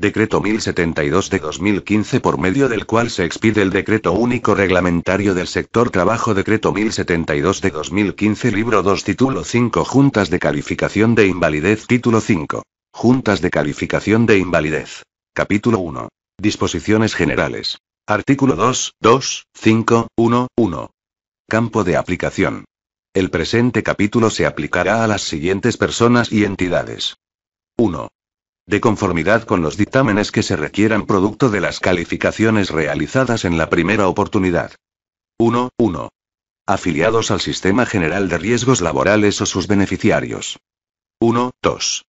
Decreto 1072 de 2015 por medio del cual se expide el Decreto Único Reglamentario del Sector Trabajo Decreto 1072 de 2015 Libro 2 Título 5 Juntas de Calificación de Invalidez Título 5 Juntas de Calificación de Invalidez Capítulo 1 Disposiciones Generales Artículo 2, 2, 5, 1, 1 Campo de aplicación El presente capítulo se aplicará a las siguientes personas y entidades 1 de conformidad con los dictámenes que se requieran producto de las calificaciones realizadas en la primera oportunidad. 1. Afiliados al Sistema General de Riesgos Laborales o sus beneficiarios. 1. 2.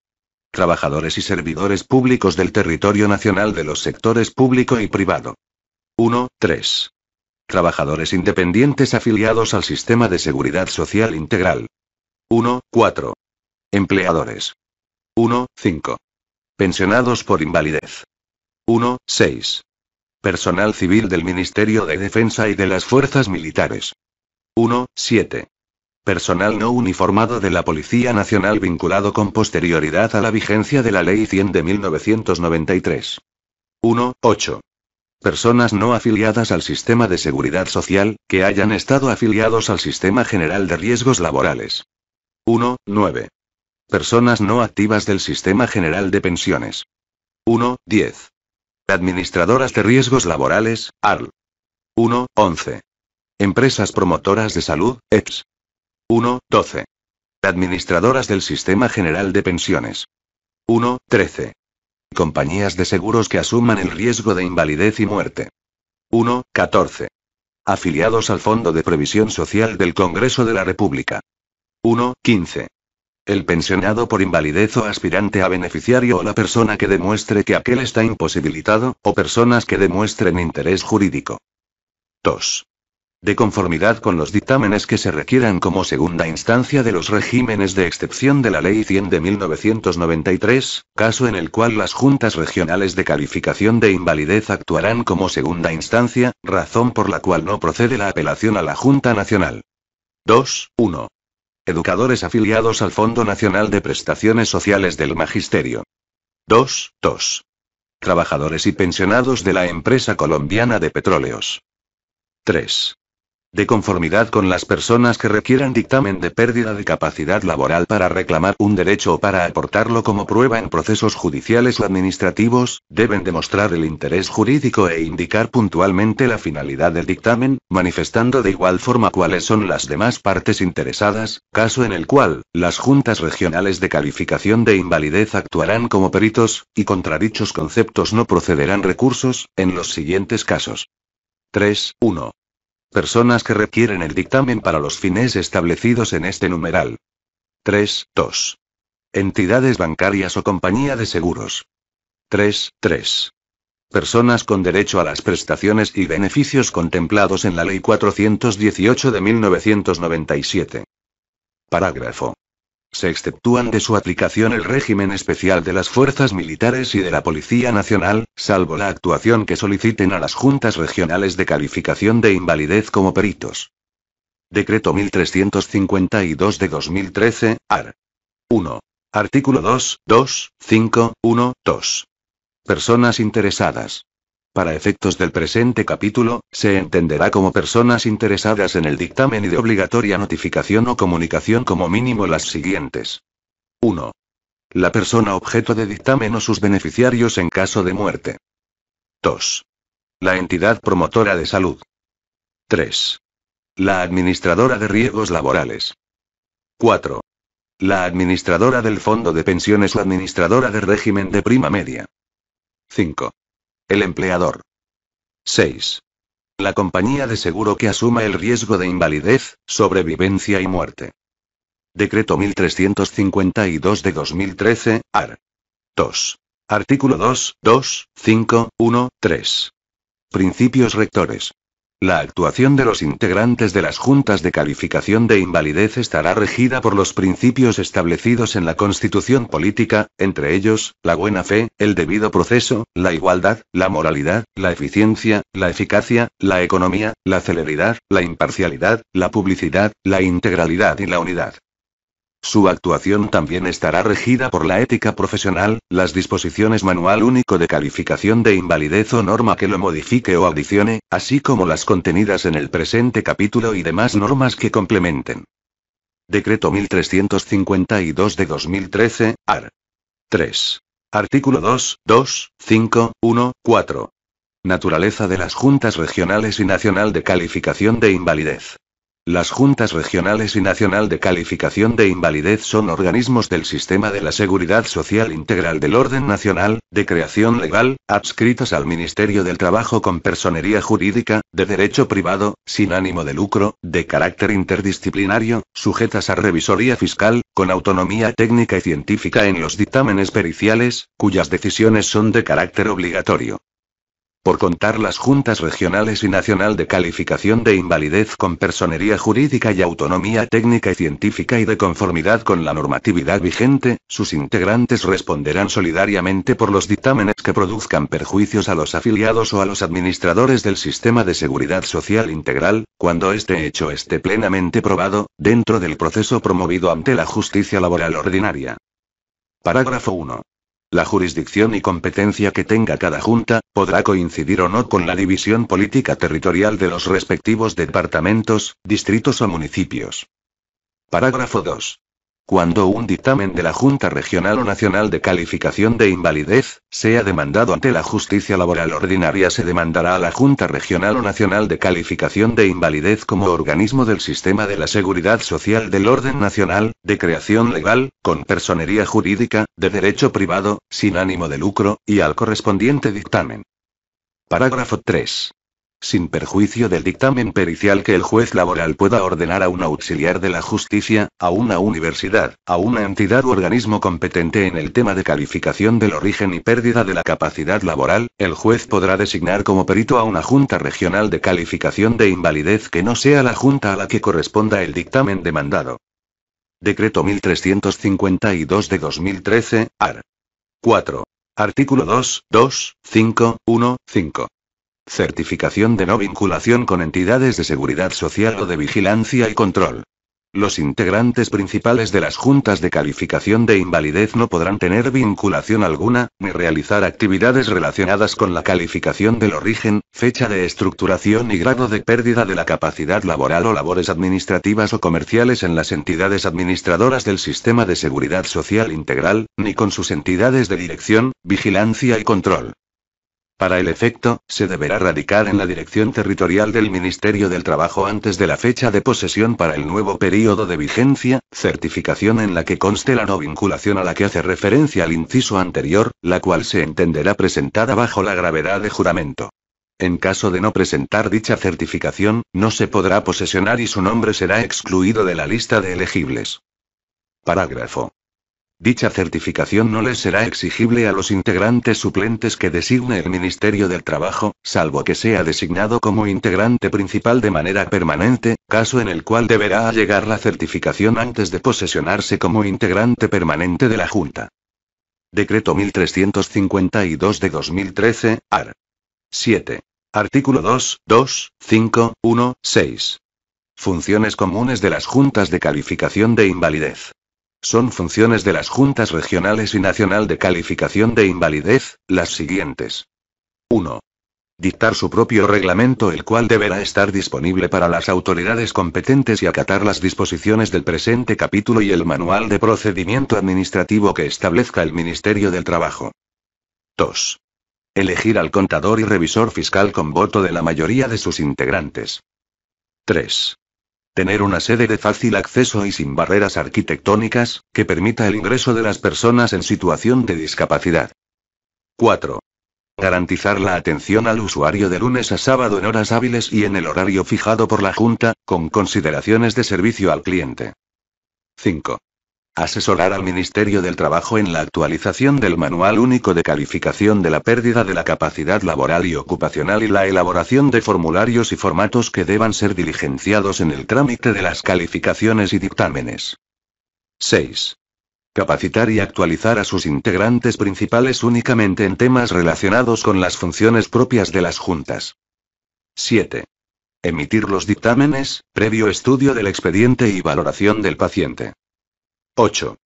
Trabajadores y servidores públicos del territorio nacional de los sectores público y privado. 1. 3. Trabajadores independientes afiliados al Sistema de Seguridad Social Integral. 1. Empleadores. 1.5. Pensionados por invalidez. 16 Personal civil del Ministerio de Defensa y de las Fuerzas Militares. 17 Personal no uniformado de la Policía Nacional vinculado con posterioridad a la vigencia de la Ley 100 de 1993. 18 Personas no afiliadas al sistema de seguridad social, que hayan estado afiliados al sistema general de riesgos laborales. 19 Personas no activas del Sistema General de Pensiones. 1.10. Administradoras de riesgos laborales, ARL. 1. 11. Empresas promotoras de salud, EPS. 1.12. Administradoras del Sistema General de Pensiones. 1.13. Compañías de seguros que asuman el riesgo de invalidez y muerte. 1.14. 14. Afiliados al Fondo de Previsión Social del Congreso de la República. 1.15. 15. El pensionado por invalidez o aspirante a beneficiario o la persona que demuestre que aquel está imposibilitado, o personas que demuestren interés jurídico. 2. De conformidad con los dictámenes que se requieran como segunda instancia de los regímenes de excepción de la Ley 100 de 1993, caso en el cual las juntas regionales de calificación de invalidez actuarán como segunda instancia, razón por la cual no procede la apelación a la Junta Nacional. 2. 1. Educadores afiliados al Fondo Nacional de Prestaciones Sociales del Magisterio. 2. 2. Trabajadores y pensionados de la empresa colombiana de petróleos. 3 de conformidad con las personas que requieran dictamen de pérdida de capacidad laboral para reclamar un derecho o para aportarlo como prueba en procesos judiciales o administrativos, deben demostrar el interés jurídico e indicar puntualmente la finalidad del dictamen, manifestando de igual forma cuáles son las demás partes interesadas, caso en el cual, las juntas regionales de calificación de invalidez actuarán como peritos, y contra dichos conceptos no procederán recursos, en los siguientes casos. 3. Personas que requieren el dictamen para los fines establecidos en este numeral. 3.2. Entidades bancarias o compañía de seguros. 3.3. Personas con derecho a las prestaciones y beneficios contemplados en la Ley 418 de 1997. Parágrafo se exceptúan de su aplicación el régimen especial de las fuerzas militares y de la Policía Nacional, salvo la actuación que soliciten a las juntas regionales de calificación de invalidez como peritos. Decreto 1352 de 2013, AR. 1. Artículo 2, 2, 5, 1, 2. Personas interesadas. Para efectos del presente capítulo, se entenderá como personas interesadas en el dictamen y de obligatoria notificación o comunicación como mínimo las siguientes. 1. La persona objeto de dictamen o sus beneficiarios en caso de muerte. 2. La entidad promotora de salud. 3. La administradora de riesgos laborales. 4. La administradora del fondo de pensiones o administradora de régimen de prima media. 5. El empleador. 6. La compañía de seguro que asuma el riesgo de invalidez, sobrevivencia y muerte. Decreto 1352 de 2013, AR. 2. Artículo 2, 2, 5, 1, 3. Principios rectores. La actuación de los integrantes de las juntas de calificación de invalidez estará regida por los principios establecidos en la Constitución política, entre ellos, la buena fe, el debido proceso, la igualdad, la moralidad, la eficiencia, la eficacia, la economía, la celeridad, la imparcialidad, la publicidad, la integralidad y la unidad. Su actuación también estará regida por la ética profesional, las disposiciones manual único de calificación de invalidez o norma que lo modifique o adicione, así como las contenidas en el presente capítulo y demás normas que complementen. Decreto 1352 de 2013, AR. 3. Artículo 2, 2, 5, 1, 4. Naturaleza de las Juntas Regionales y Nacional de Calificación de Invalidez. Las juntas regionales y nacional de calificación de invalidez son organismos del sistema de la seguridad social integral del orden nacional, de creación legal, adscritas al Ministerio del Trabajo con personería jurídica, de derecho privado, sin ánimo de lucro, de carácter interdisciplinario, sujetas a revisoría fiscal, con autonomía técnica y científica en los dictámenes periciales, cuyas decisiones son de carácter obligatorio por contar las juntas regionales y nacional de calificación de invalidez con personería jurídica y autonomía técnica y científica y de conformidad con la normatividad vigente, sus integrantes responderán solidariamente por los dictámenes que produzcan perjuicios a los afiliados o a los administradores del sistema de seguridad social integral, cuando este hecho esté plenamente probado, dentro del proceso promovido ante la justicia laboral ordinaria. Parágrafo 1. La jurisdicción y competencia que tenga cada junta, podrá coincidir o no con la división política territorial de los respectivos departamentos, distritos o municipios. Parágrafo 2. Cuando un dictamen de la Junta Regional o Nacional de Calificación de Invalidez sea demandado ante la Justicia Laboral Ordinaria, se demandará a la Junta Regional o Nacional de Calificación de Invalidez como organismo del sistema de la seguridad social del orden nacional, de creación legal, con personería jurídica, de derecho privado, sin ánimo de lucro, y al correspondiente dictamen. Parágrafo 3 sin perjuicio del dictamen pericial que el juez laboral pueda ordenar a un auxiliar de la justicia, a una universidad, a una entidad u organismo competente en el tema de calificación del origen y pérdida de la capacidad laboral, el juez podrá designar como perito a una junta regional de calificación de invalidez que no sea la junta a la que corresponda el dictamen demandado. Decreto 1352 de 2013, AR. 4. Artículo 2, 2, 5, 1, Certificación de no vinculación con entidades de seguridad social o de vigilancia y control. Los integrantes principales de las juntas de calificación de invalidez no podrán tener vinculación alguna, ni realizar actividades relacionadas con la calificación del origen, fecha de estructuración y grado de pérdida de la capacidad laboral o labores administrativas o comerciales en las entidades administradoras del sistema de seguridad social integral, ni con sus entidades de dirección, vigilancia y control. Para el efecto, se deberá radicar en la dirección territorial del Ministerio del Trabajo antes de la fecha de posesión para el nuevo período de vigencia, certificación en la que conste la no vinculación a la que hace referencia al inciso anterior, la cual se entenderá presentada bajo la gravedad de juramento. En caso de no presentar dicha certificación, no se podrá posesionar y su nombre será excluido de la lista de elegibles. Parágrafo Dicha certificación no les será exigible a los integrantes suplentes que designe el Ministerio del Trabajo, salvo que sea designado como integrante principal de manera permanente, caso en el cual deberá llegar la certificación antes de posesionarse como integrante permanente de la Junta. Decreto 1352 de 2013, AR. 7. Artículo 2, 2, 5, 1, 6. Funciones comunes de las juntas de calificación de invalidez. Son funciones de las Juntas Regionales y Nacional de Calificación de Invalidez, las siguientes. 1. Dictar su propio reglamento el cual deberá estar disponible para las autoridades competentes y acatar las disposiciones del presente capítulo y el manual de procedimiento administrativo que establezca el Ministerio del Trabajo. 2. Elegir al contador y revisor fiscal con voto de la mayoría de sus integrantes. 3. Tener una sede de fácil acceso y sin barreras arquitectónicas, que permita el ingreso de las personas en situación de discapacidad. 4. Garantizar la atención al usuario de lunes a sábado en horas hábiles y en el horario fijado por la Junta, con consideraciones de servicio al cliente. 5. Asesorar al Ministerio del Trabajo en la actualización del Manual Único de Calificación de la Pérdida de la Capacidad Laboral y Ocupacional y la elaboración de formularios y formatos que deban ser diligenciados en el trámite de las calificaciones y dictámenes. 6. Capacitar y actualizar a sus integrantes principales únicamente en temas relacionados con las funciones propias de las juntas. 7. Emitir los dictámenes, previo estudio del expediente y valoración del paciente. 8.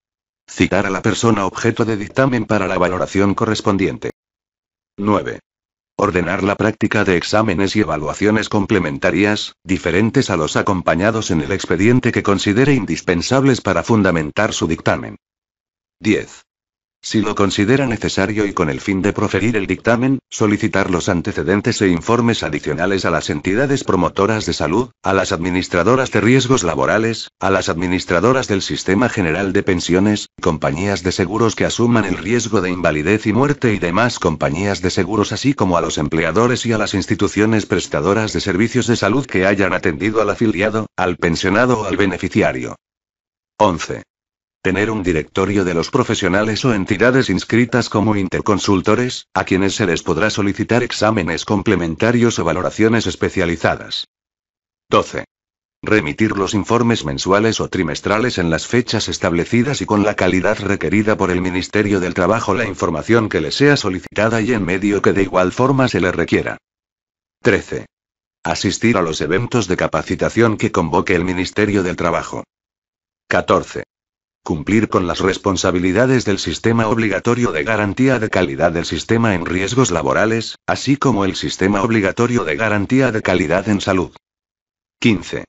Citar a la persona objeto de dictamen para la valoración correspondiente. 9. Ordenar la práctica de exámenes y evaluaciones complementarias, diferentes a los acompañados en el expediente que considere indispensables para fundamentar su dictamen. 10. Si lo considera necesario y con el fin de proferir el dictamen, solicitar los antecedentes e informes adicionales a las entidades promotoras de salud, a las administradoras de riesgos laborales, a las administradoras del Sistema General de Pensiones, compañías de seguros que asuman el riesgo de invalidez y muerte y demás compañías de seguros así como a los empleadores y a las instituciones prestadoras de servicios de salud que hayan atendido al afiliado, al pensionado o al beneficiario. 11 tener un directorio de los profesionales o entidades inscritas como interconsultores, a quienes se les podrá solicitar exámenes complementarios o valoraciones especializadas. 12. Remitir los informes mensuales o trimestrales en las fechas establecidas y con la calidad requerida por el Ministerio del Trabajo la información que le sea solicitada y en medio que de igual forma se le requiera. 13. Asistir a los eventos de capacitación que convoque el Ministerio del Trabajo. 14. Cumplir con las responsabilidades del sistema obligatorio de garantía de calidad del sistema en riesgos laborales, así como el sistema obligatorio de garantía de calidad en salud. 15.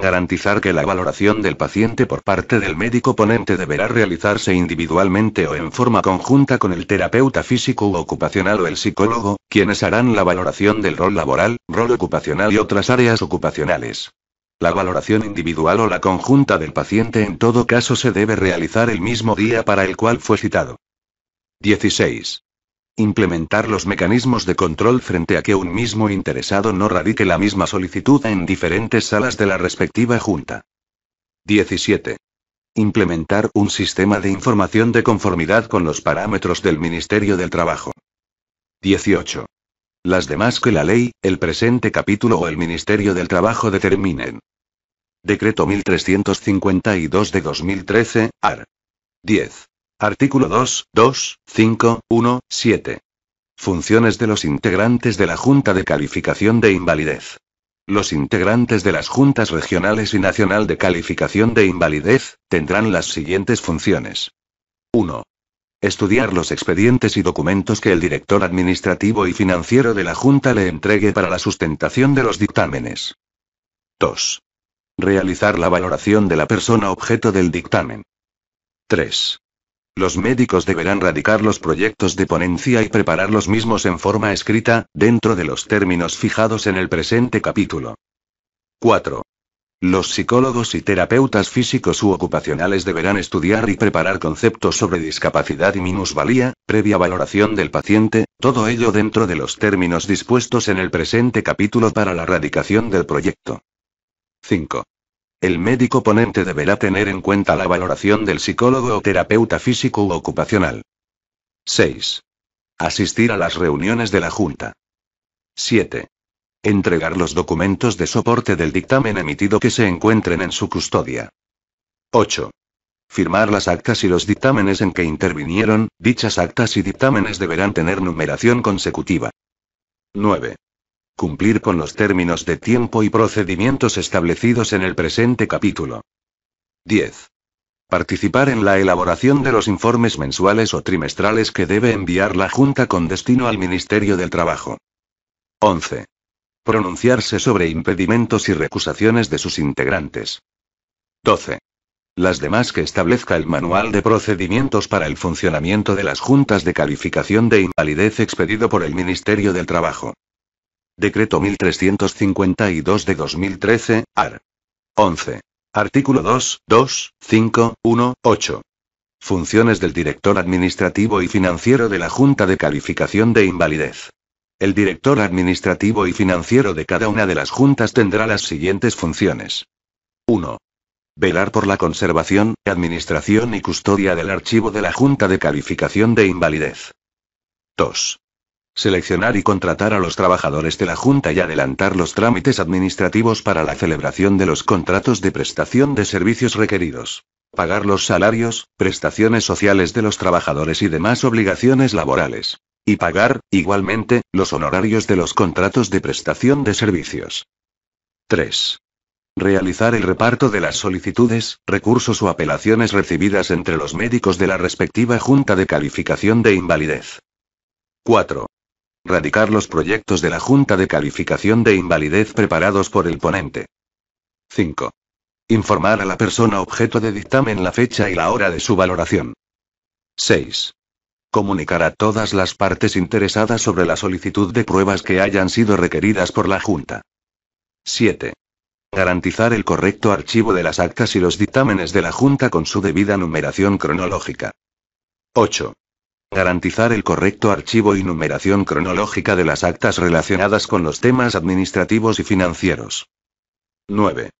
Garantizar que la valoración del paciente por parte del médico ponente deberá realizarse individualmente o en forma conjunta con el terapeuta físico u ocupacional o el psicólogo, quienes harán la valoración del rol laboral, rol ocupacional y otras áreas ocupacionales. La valoración individual o la conjunta del paciente en todo caso se debe realizar el mismo día para el cual fue citado. 16. Implementar los mecanismos de control frente a que un mismo interesado no radique la misma solicitud en diferentes salas de la respectiva junta. 17. Implementar un sistema de información de conformidad con los parámetros del Ministerio del Trabajo. 18. Las demás que la ley, el presente capítulo o el Ministerio del Trabajo determinen. Decreto 1352 de 2013, AR. 10. Artículo 2, 2, 5, 1, 7. Funciones de los integrantes de la Junta de Calificación de Invalidez. Los integrantes de las Juntas Regionales y Nacional de Calificación de Invalidez tendrán las siguientes funciones. 1. Estudiar los expedientes y documentos que el director administrativo y financiero de la Junta le entregue para la sustentación de los dictámenes. 2. Realizar la valoración de la persona objeto del dictamen. 3. Los médicos deberán radicar los proyectos de ponencia y preparar los mismos en forma escrita, dentro de los términos fijados en el presente capítulo. 4. Los psicólogos y terapeutas físicos u ocupacionales deberán estudiar y preparar conceptos sobre discapacidad y minusvalía, previa valoración del paciente, todo ello dentro de los términos dispuestos en el presente capítulo para la radicación del proyecto. 5. El médico ponente deberá tener en cuenta la valoración del psicólogo o terapeuta físico u ocupacional. 6. Asistir a las reuniones de la Junta. 7. Entregar los documentos de soporte del dictamen emitido que se encuentren en su custodia. 8. Firmar las actas y los dictámenes en que intervinieron, dichas actas y dictámenes deberán tener numeración consecutiva. 9. Cumplir con los términos de tiempo y procedimientos establecidos en el presente capítulo. 10. Participar en la elaboración de los informes mensuales o trimestrales que debe enviar la Junta con destino al Ministerio del Trabajo. 11. Pronunciarse sobre impedimentos y recusaciones de sus integrantes. 12. Las demás que establezca el Manual de Procedimientos para el Funcionamiento de las Juntas de Calificación de Invalidez expedido por el Ministerio del Trabajo. Decreto 1352 de 2013, AR. 11. Artículo 2, 2, 5, 1, 8. Funciones del Director Administrativo y Financiero de la Junta de Calificación de Invalidez. El director administrativo y financiero de cada una de las juntas tendrá las siguientes funciones. 1. Velar por la conservación, administración y custodia del archivo de la Junta de Calificación de Invalidez. 2. Seleccionar y contratar a los trabajadores de la Junta y adelantar los trámites administrativos para la celebración de los contratos de prestación de servicios requeridos. Pagar los salarios, prestaciones sociales de los trabajadores y demás obligaciones laborales. Y pagar, igualmente, los honorarios de los contratos de prestación de servicios. 3. Realizar el reparto de las solicitudes, recursos o apelaciones recibidas entre los médicos de la respectiva Junta de Calificación de Invalidez. 4. Radicar los proyectos de la Junta de Calificación de Invalidez preparados por el ponente. 5. Informar a la persona objeto de dictamen la fecha y la hora de su valoración. 6 comunicar a todas las partes interesadas sobre la solicitud de pruebas que hayan sido requeridas por la Junta. 7. Garantizar el correcto archivo de las actas y los dictámenes de la Junta con su debida numeración cronológica. 8. Garantizar el correcto archivo y numeración cronológica de las actas relacionadas con los temas administrativos y financieros. 9.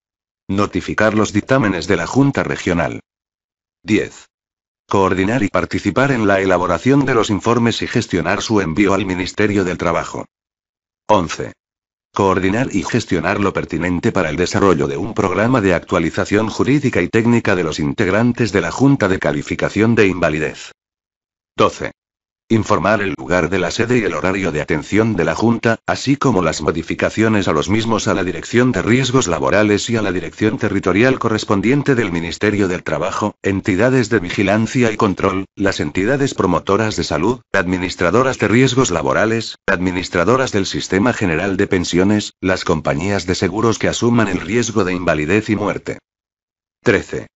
Notificar los dictámenes de la Junta Regional. 10 coordinar y participar en la elaboración de los informes y gestionar su envío al Ministerio del Trabajo. 11. Coordinar y gestionar lo pertinente para el desarrollo de un programa de actualización jurídica y técnica de los integrantes de la Junta de Calificación de Invalidez. 12 informar el lugar de la sede y el horario de atención de la Junta, así como las modificaciones a los mismos a la Dirección de Riesgos Laborales y a la Dirección Territorial correspondiente del Ministerio del Trabajo, entidades de vigilancia y control, las entidades promotoras de salud, administradoras de riesgos laborales, administradoras del Sistema General de Pensiones, las compañías de seguros que asuman el riesgo de invalidez y muerte. 13.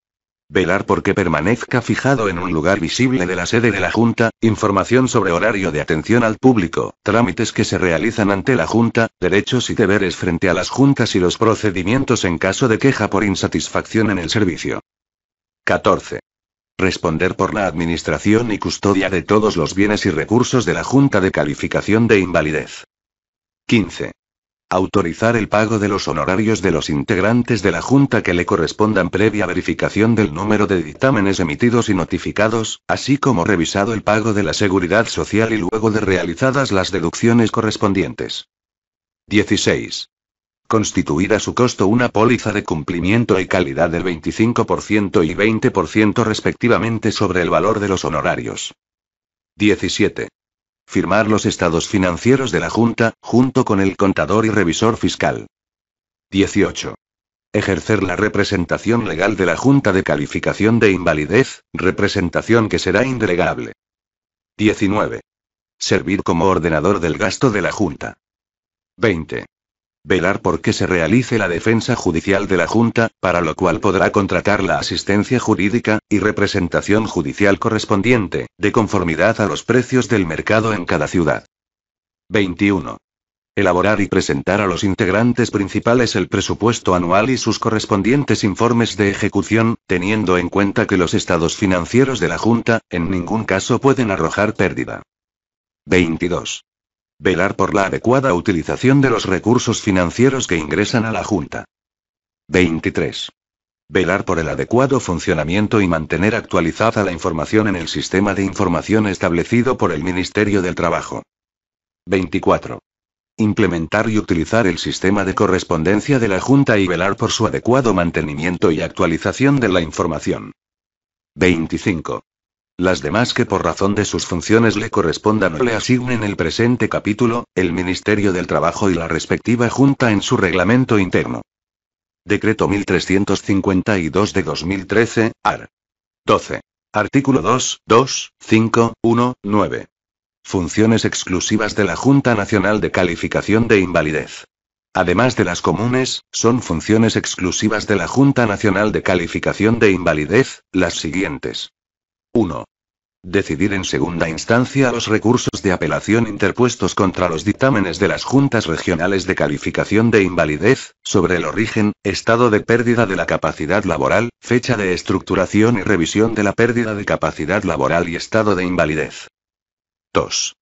Velar porque permanezca fijado en un lugar visible de la sede de la Junta, información sobre horario de atención al público, trámites que se realizan ante la Junta, derechos y deberes frente a las juntas y los procedimientos en caso de queja por insatisfacción en el servicio. 14. Responder por la administración y custodia de todos los bienes y recursos de la Junta de Calificación de Invalidez. 15 autorizar el pago de los honorarios de los integrantes de la Junta que le correspondan previa verificación del número de dictámenes emitidos y notificados, así como revisado el pago de la seguridad social y luego de realizadas las deducciones correspondientes. 16. Constituir a su costo una póliza de cumplimiento y calidad del 25% y 20% respectivamente sobre el valor de los honorarios. 17 firmar los estados financieros de la Junta, junto con el contador y revisor fiscal. 18. Ejercer la representación legal de la Junta de Calificación de Invalidez, representación que será indelegable. 19. Servir como ordenador del gasto de la Junta. 20 velar por qué se realice la defensa judicial de la Junta, para lo cual podrá contratar la asistencia jurídica, y representación judicial correspondiente, de conformidad a los precios del mercado en cada ciudad. 21. Elaborar y presentar a los integrantes principales el presupuesto anual y sus correspondientes informes de ejecución, teniendo en cuenta que los estados financieros de la Junta, en ningún caso pueden arrojar pérdida. 22. Velar por la adecuada utilización de los recursos financieros que ingresan a la Junta. 23. Velar por el adecuado funcionamiento y mantener actualizada la información en el sistema de información establecido por el Ministerio del Trabajo. 24. Implementar y utilizar el sistema de correspondencia de la Junta y velar por su adecuado mantenimiento y actualización de la información. 25. Las demás que por razón de sus funciones le correspondan o le asignen el presente capítulo, el Ministerio del Trabajo y la respectiva Junta en su reglamento interno. Decreto 1352 de 2013, AR. 12. Artículo 2, 2, 5, 1, 9. Funciones exclusivas de la Junta Nacional de Calificación de Invalidez. Además de las comunes, son funciones exclusivas de la Junta Nacional de Calificación de Invalidez, las siguientes. 1. Decidir en segunda instancia los recursos de apelación interpuestos contra los dictámenes de las juntas regionales de calificación de invalidez, sobre el origen, estado de pérdida de la capacidad laboral, fecha de estructuración y revisión de la pérdida de capacidad laboral y estado de invalidez. 2.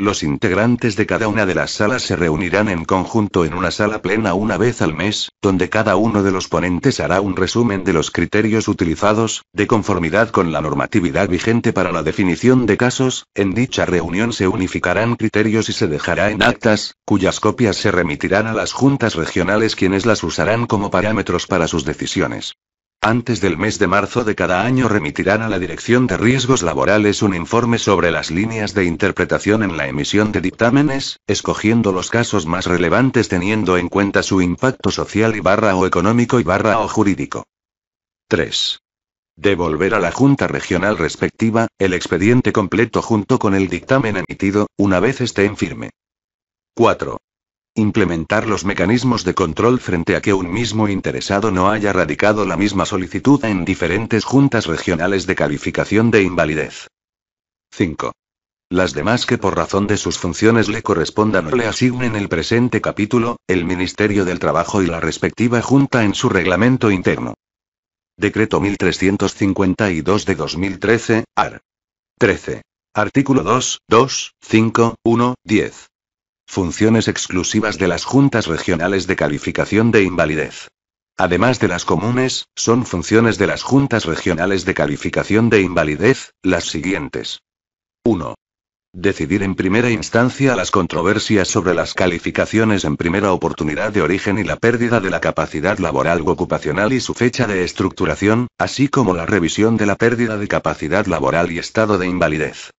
Los integrantes de cada una de las salas se reunirán en conjunto en una sala plena una vez al mes, donde cada uno de los ponentes hará un resumen de los criterios utilizados, de conformidad con la normatividad vigente para la definición de casos, en dicha reunión se unificarán criterios y se dejará en actas, cuyas copias se remitirán a las juntas regionales quienes las usarán como parámetros para sus decisiones. Antes del mes de marzo de cada año remitirán a la Dirección de Riesgos Laborales un informe sobre las líneas de interpretación en la emisión de dictámenes, escogiendo los casos más relevantes teniendo en cuenta su impacto social y barra o económico y barra o jurídico. 3. Devolver a la Junta Regional respectiva, el expediente completo junto con el dictamen emitido, una vez esté en firme. 4. Implementar los mecanismos de control frente a que un mismo interesado no haya radicado la misma solicitud en diferentes juntas regionales de calificación de invalidez. 5. Las demás que por razón de sus funciones le correspondan o le asignen el presente capítulo, el Ministerio del Trabajo y la respectiva Junta en su reglamento interno. Decreto 1352 de 2013, AR. 13. Artículo 2, 2, 5, 1, 10 funciones exclusivas de las juntas regionales de calificación de invalidez. Además de las comunes, son funciones de las juntas regionales de calificación de invalidez, las siguientes. 1. Decidir en primera instancia las controversias sobre las calificaciones en primera oportunidad de origen y la pérdida de la capacidad laboral u ocupacional y su fecha de estructuración, así como la revisión de la pérdida de capacidad laboral y estado de invalidez.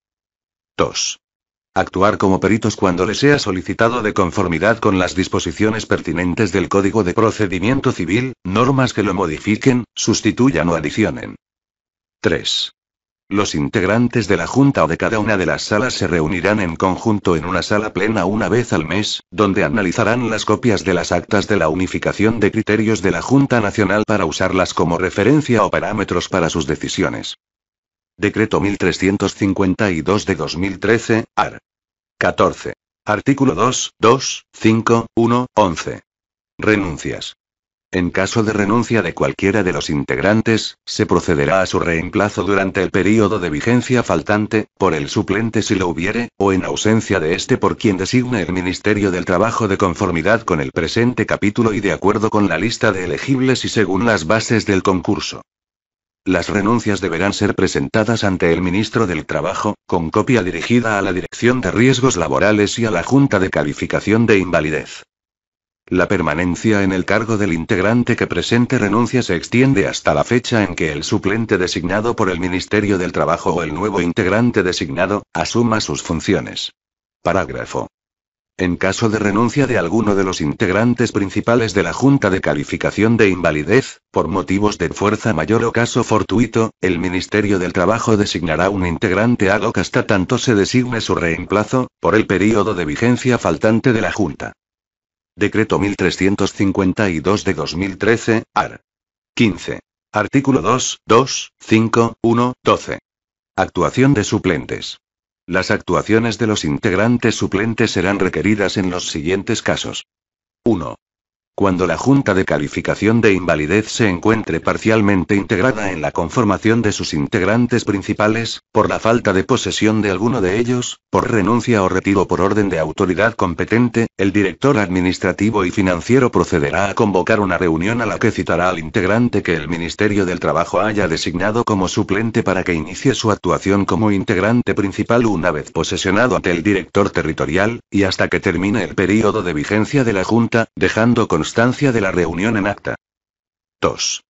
2. Actuar como peritos cuando les sea solicitado de conformidad con las disposiciones pertinentes del Código de Procedimiento Civil, normas que lo modifiquen, sustituyan o adicionen. 3. Los integrantes de la Junta o de cada una de las salas se reunirán en conjunto en una sala plena una vez al mes, donde analizarán las copias de las actas de la unificación de criterios de la Junta Nacional para usarlas como referencia o parámetros para sus decisiones. Decreto 1352 de 2013, AR. 14. Artículo 2, 2, 5, 1, 11. Renuncias. En caso de renuncia de cualquiera de los integrantes, se procederá a su reemplazo durante el período de vigencia faltante, por el suplente si lo hubiere, o en ausencia de este por quien designe el Ministerio del Trabajo de conformidad con el presente capítulo y de acuerdo con la lista de elegibles y según las bases del concurso. Las renuncias deberán ser presentadas ante el ministro del Trabajo, con copia dirigida a la Dirección de Riesgos Laborales y a la Junta de Calificación de Invalidez. La permanencia en el cargo del integrante que presente renuncia se extiende hasta la fecha en que el suplente designado por el Ministerio del Trabajo o el nuevo integrante designado, asuma sus funciones. Parágrafo en caso de renuncia de alguno de los integrantes principales de la Junta de Calificación de Invalidez, por motivos de fuerza mayor o caso fortuito, el Ministerio del Trabajo designará un integrante ad hoc hasta tanto se designe su reemplazo, por el periodo de vigencia faltante de la Junta. Decreto 1352 de 2013, AR. 15. Artículo 2, 2, 5, 1, 12. Actuación de suplentes. Las actuaciones de los integrantes suplentes serán requeridas en los siguientes casos. 1. Cuando la Junta de Calificación de Invalidez se encuentre parcialmente integrada en la conformación de sus integrantes principales, por la falta de posesión de alguno de ellos, por renuncia o retiro por orden de autoridad competente, el director administrativo y financiero procederá a convocar una reunión a la que citará al integrante que el Ministerio del Trabajo haya designado como suplente para que inicie su actuación como integrante principal una vez posesionado ante el director territorial, y hasta que termine el periodo de vigencia de la Junta, dejando su constancia de la reunión en acta. 2.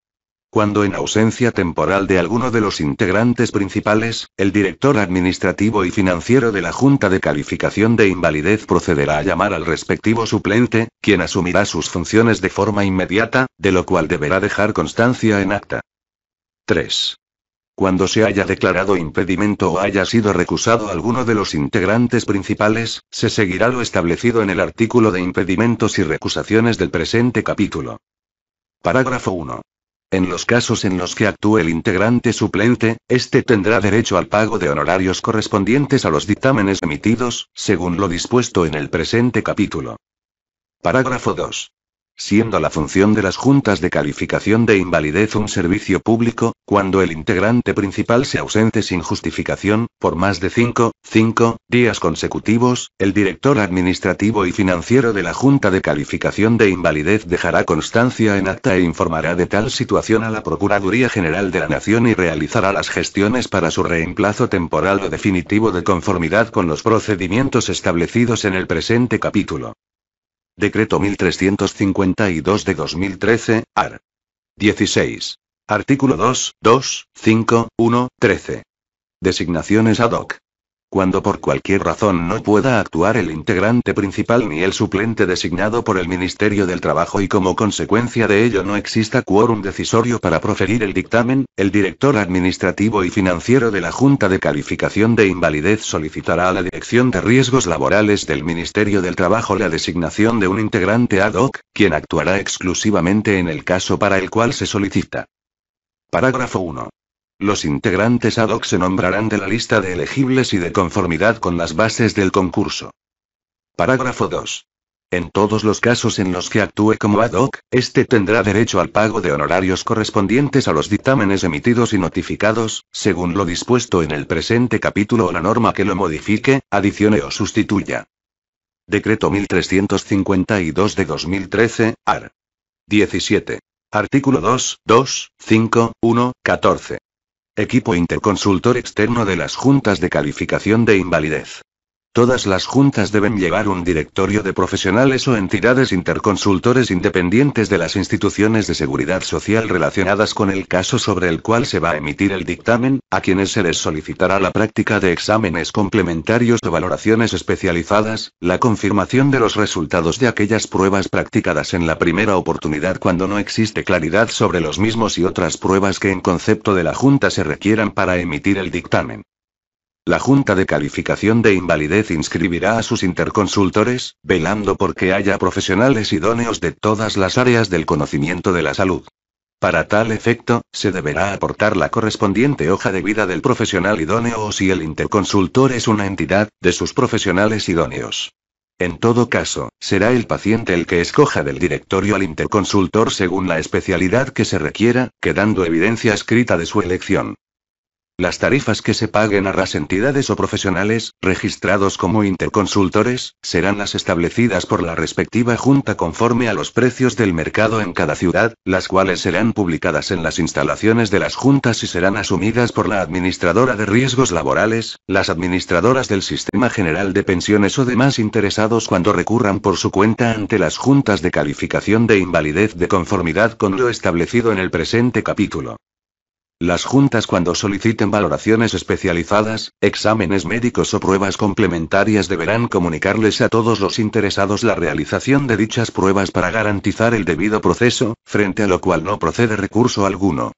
Cuando en ausencia temporal de alguno de los integrantes principales, el director administrativo y financiero de la Junta de Calificación de Invalidez procederá a llamar al respectivo suplente, quien asumirá sus funciones de forma inmediata, de lo cual deberá dejar constancia en acta. 3. Cuando se haya declarado impedimento o haya sido recusado alguno de los integrantes principales, se seguirá lo establecido en el artículo de impedimentos y recusaciones del presente capítulo. Parágrafo 1. En los casos en los que actúe el integrante suplente, éste tendrá derecho al pago de honorarios correspondientes a los dictámenes emitidos, según lo dispuesto en el presente capítulo. Parágrafo 2 siendo la función de las juntas de calificación de invalidez un servicio público, cuando el integrante principal se ausente sin justificación, por más de cinco, cinco, días consecutivos, el director administrativo y financiero de la junta de calificación de invalidez dejará constancia en acta e informará de tal situación a la Procuraduría General de la Nación y realizará las gestiones para su reemplazo temporal o definitivo de conformidad con los procedimientos establecidos en el presente capítulo. Decreto 1352 de 2013, AR. 16. Artículo 2, 2, 5, 1, 13. Designaciones ad hoc. Cuando por cualquier razón no pueda actuar el integrante principal ni el suplente designado por el Ministerio del Trabajo y como consecuencia de ello no exista quórum decisorio para proferir el dictamen, el director administrativo y financiero de la Junta de Calificación de Invalidez solicitará a la Dirección de Riesgos Laborales del Ministerio del Trabajo la designación de un integrante ad hoc, quien actuará exclusivamente en el caso para el cual se solicita. Parágrafo 1. Los integrantes ad hoc se nombrarán de la lista de elegibles y de conformidad con las bases del concurso. Parágrafo 2. En todos los casos en los que actúe como ad hoc, este tendrá derecho al pago de honorarios correspondientes a los dictámenes emitidos y notificados, según lo dispuesto en el presente capítulo o la norma que lo modifique, adicione o sustituya. Decreto 1352 de 2013, AR. 17. Artículo 2, 2, 5, 1, 14. Equipo Interconsultor Externo de las Juntas de Calificación de Invalidez. Todas las juntas deben llevar un directorio de profesionales o entidades interconsultores independientes de las instituciones de seguridad social relacionadas con el caso sobre el cual se va a emitir el dictamen, a quienes se les solicitará la práctica de exámenes complementarios o valoraciones especializadas, la confirmación de los resultados de aquellas pruebas practicadas en la primera oportunidad cuando no existe claridad sobre los mismos y otras pruebas que en concepto de la junta se requieran para emitir el dictamen. La Junta de Calificación de Invalidez inscribirá a sus interconsultores, velando por que haya profesionales idóneos de todas las áreas del conocimiento de la salud. Para tal efecto, se deberá aportar la correspondiente hoja de vida del profesional idóneo o si el interconsultor es una entidad, de sus profesionales idóneos. En todo caso, será el paciente el que escoja del directorio al interconsultor según la especialidad que se requiera, quedando evidencia escrita de su elección. Las tarifas que se paguen a las entidades o profesionales, registrados como interconsultores, serán las establecidas por la respectiva junta conforme a los precios del mercado en cada ciudad, las cuales serán publicadas en las instalaciones de las juntas y serán asumidas por la administradora de riesgos laborales, las administradoras del sistema general de pensiones o demás interesados cuando recurran por su cuenta ante las juntas de calificación de invalidez de conformidad con lo establecido en el presente capítulo. Las juntas cuando soliciten valoraciones especializadas, exámenes médicos o pruebas complementarias deberán comunicarles a todos los interesados la realización de dichas pruebas para garantizar el debido proceso, frente a lo cual no procede recurso alguno.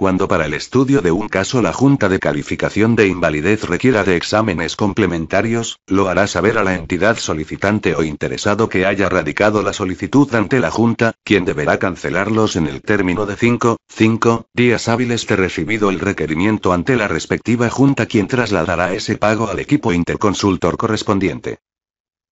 Cuando para el estudio de un caso la Junta de Calificación de Invalidez requiera de exámenes complementarios, lo hará saber a la entidad solicitante o interesado que haya radicado la solicitud ante la Junta, quien deberá cancelarlos en el término de 5, 5 días hábiles de recibido el requerimiento ante la respectiva Junta quien trasladará ese pago al equipo interconsultor correspondiente.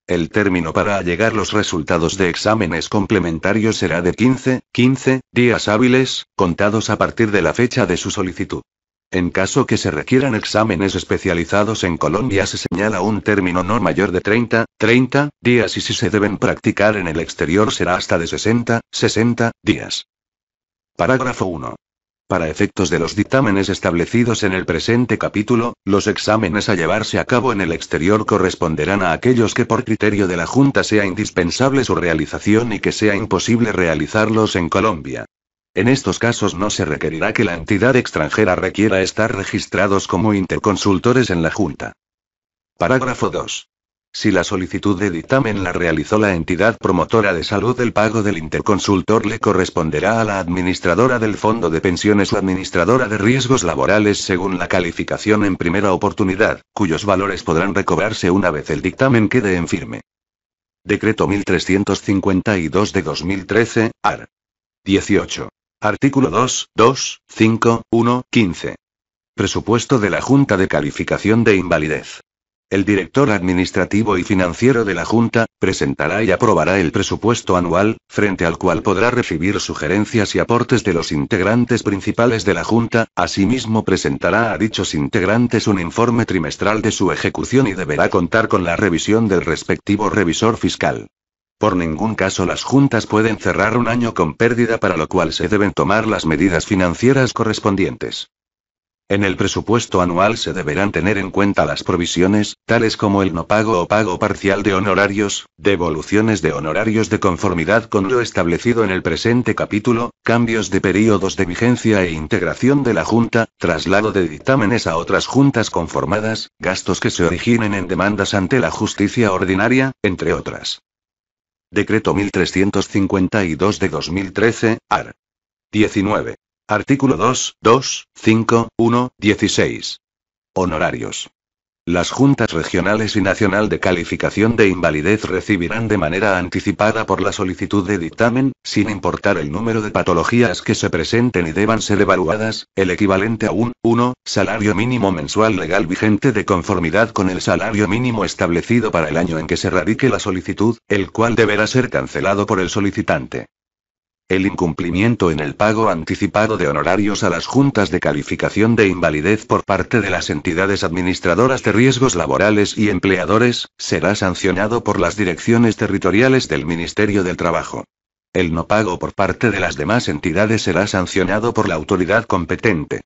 El término para llegar los resultados de exámenes complementarios será de 15, 15 días hábiles, contados a partir de la fecha de su solicitud. En caso que se requieran exámenes especializados en Colombia se señala un término no mayor de 30, 30 días y si se deben practicar en el exterior será hasta de 60, 60 días. Parágrafo 1. Para efectos de los dictámenes establecidos en el presente capítulo, los exámenes a llevarse a cabo en el exterior corresponderán a aquellos que por criterio de la Junta sea indispensable su realización y que sea imposible realizarlos en Colombia. En estos casos no se requerirá que la entidad extranjera requiera estar registrados como interconsultores en la Junta. Parágrafo 2. Si la solicitud de dictamen la realizó la entidad promotora de salud, el pago del interconsultor le corresponderá a la administradora del fondo de pensiones o administradora de riesgos laborales según la calificación en primera oportunidad, cuyos valores podrán recobrarse una vez el dictamen quede en firme. Decreto 1352 de 2013, AR. 18. Artículo 2, 2, 5, 1, 15. Presupuesto de la Junta de Calificación de Invalidez. El director administrativo y financiero de la Junta, presentará y aprobará el presupuesto anual, frente al cual podrá recibir sugerencias y aportes de los integrantes principales de la Junta, asimismo presentará a dichos integrantes un informe trimestral de su ejecución y deberá contar con la revisión del respectivo revisor fiscal. Por ningún caso las juntas pueden cerrar un año con pérdida para lo cual se deben tomar las medidas financieras correspondientes. En el presupuesto anual se deberán tener en cuenta las provisiones, tales como el no pago o pago parcial de honorarios, devoluciones de honorarios de conformidad con lo establecido en el presente capítulo, cambios de períodos de vigencia e integración de la Junta, traslado de dictámenes a otras juntas conformadas, gastos que se originen en demandas ante la justicia ordinaria, entre otras. Decreto 1352 de 2013, AR. 19. Artículo 2, 2, 5, 1, 16. Honorarios. Las juntas regionales y nacional de calificación de invalidez recibirán de manera anticipada por la solicitud de dictamen, sin importar el número de patologías que se presenten y deban ser evaluadas, el equivalente a un 1 salario mínimo mensual legal vigente de conformidad con el salario mínimo establecido para el año en que se radique la solicitud, el cual deberá ser cancelado por el solicitante. El incumplimiento en el pago anticipado de honorarios a las juntas de calificación de invalidez por parte de las entidades administradoras de riesgos laborales y empleadores, será sancionado por las direcciones territoriales del Ministerio del Trabajo. El no pago por parte de las demás entidades será sancionado por la autoridad competente.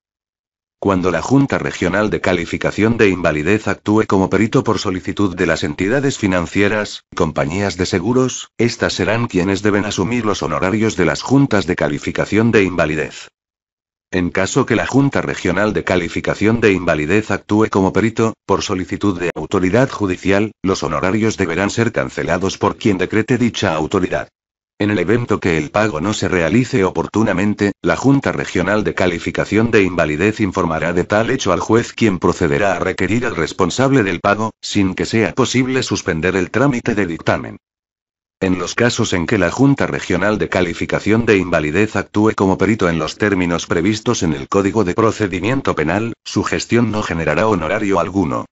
Cuando la Junta Regional de Calificación de Invalidez actúe como perito por solicitud de las entidades financieras, compañías de seguros, estas serán quienes deben asumir los honorarios de las juntas de calificación de invalidez. En caso que la Junta Regional de Calificación de Invalidez actúe como perito, por solicitud de autoridad judicial, los honorarios deberán ser cancelados por quien decrete dicha autoridad. En el evento que el pago no se realice oportunamente, la Junta Regional de Calificación de Invalidez informará de tal hecho al juez quien procederá a requerir al responsable del pago, sin que sea posible suspender el trámite de dictamen. En los casos en que la Junta Regional de Calificación de Invalidez actúe como perito en los términos previstos en el Código de Procedimiento Penal, su gestión no generará honorario alguno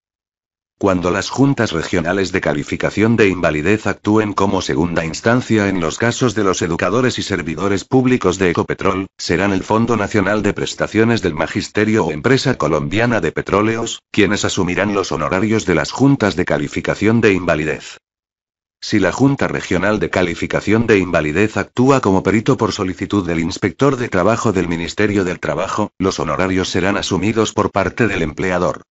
cuando las juntas regionales de calificación de invalidez actúen como segunda instancia en los casos de los educadores y servidores públicos de Ecopetrol, serán el Fondo Nacional de Prestaciones del Magisterio o Empresa Colombiana de Petróleos, quienes asumirán los honorarios de las juntas de calificación de invalidez. Si la Junta Regional de Calificación de Invalidez actúa como perito por solicitud del inspector de trabajo del Ministerio del Trabajo, los honorarios serán asumidos por parte del empleador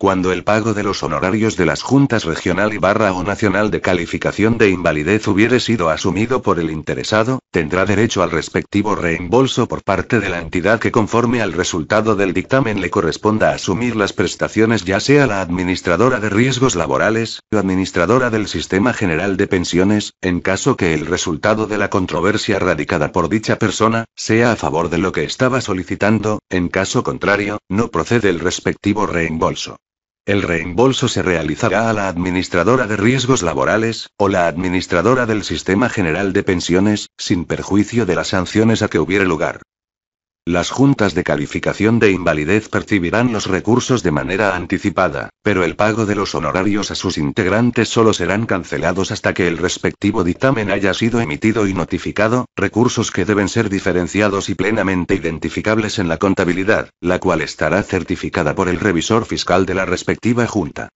cuando el pago de los honorarios de las juntas regional y barra o nacional de calificación de invalidez hubiere sido asumido por el interesado, tendrá derecho al respectivo reembolso por parte de la entidad que conforme al resultado del dictamen le corresponda asumir las prestaciones ya sea la administradora de riesgos laborales, o administradora del sistema general de pensiones, en caso que el resultado de la controversia radicada por dicha persona, sea a favor de lo que estaba solicitando, en caso contrario, no procede el respectivo reembolso. El reembolso se realizará a la administradora de riesgos laborales, o la administradora del Sistema General de Pensiones, sin perjuicio de las sanciones a que hubiere lugar. Las juntas de calificación de invalidez percibirán los recursos de manera anticipada, pero el pago de los honorarios a sus integrantes solo serán cancelados hasta que el respectivo dictamen haya sido emitido y notificado, recursos que deben ser diferenciados y plenamente identificables en la contabilidad, la cual estará certificada por el revisor fiscal de la respectiva junta.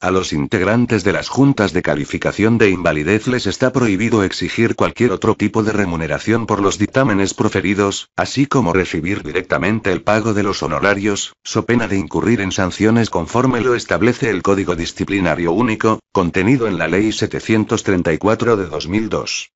A los integrantes de las juntas de calificación de invalidez les está prohibido exigir cualquier otro tipo de remuneración por los dictámenes proferidos, así como recibir directamente el pago de los honorarios, so pena de incurrir en sanciones conforme lo establece el Código Disciplinario Único, contenido en la Ley 734 de 2002.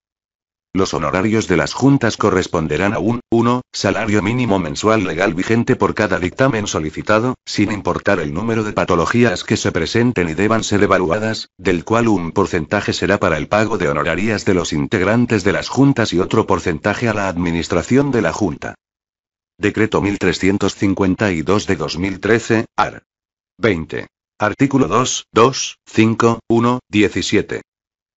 Los honorarios de las juntas corresponderán a un 1. Salario mínimo mensual legal vigente por cada dictamen solicitado, sin importar el número de patologías que se presenten y deban ser evaluadas, del cual un porcentaje será para el pago de honorarias de los integrantes de las juntas y otro porcentaje a la administración de la junta. Decreto 1352 de 2013, AR. 20. Artículo 2, 2, 5, 1, 17.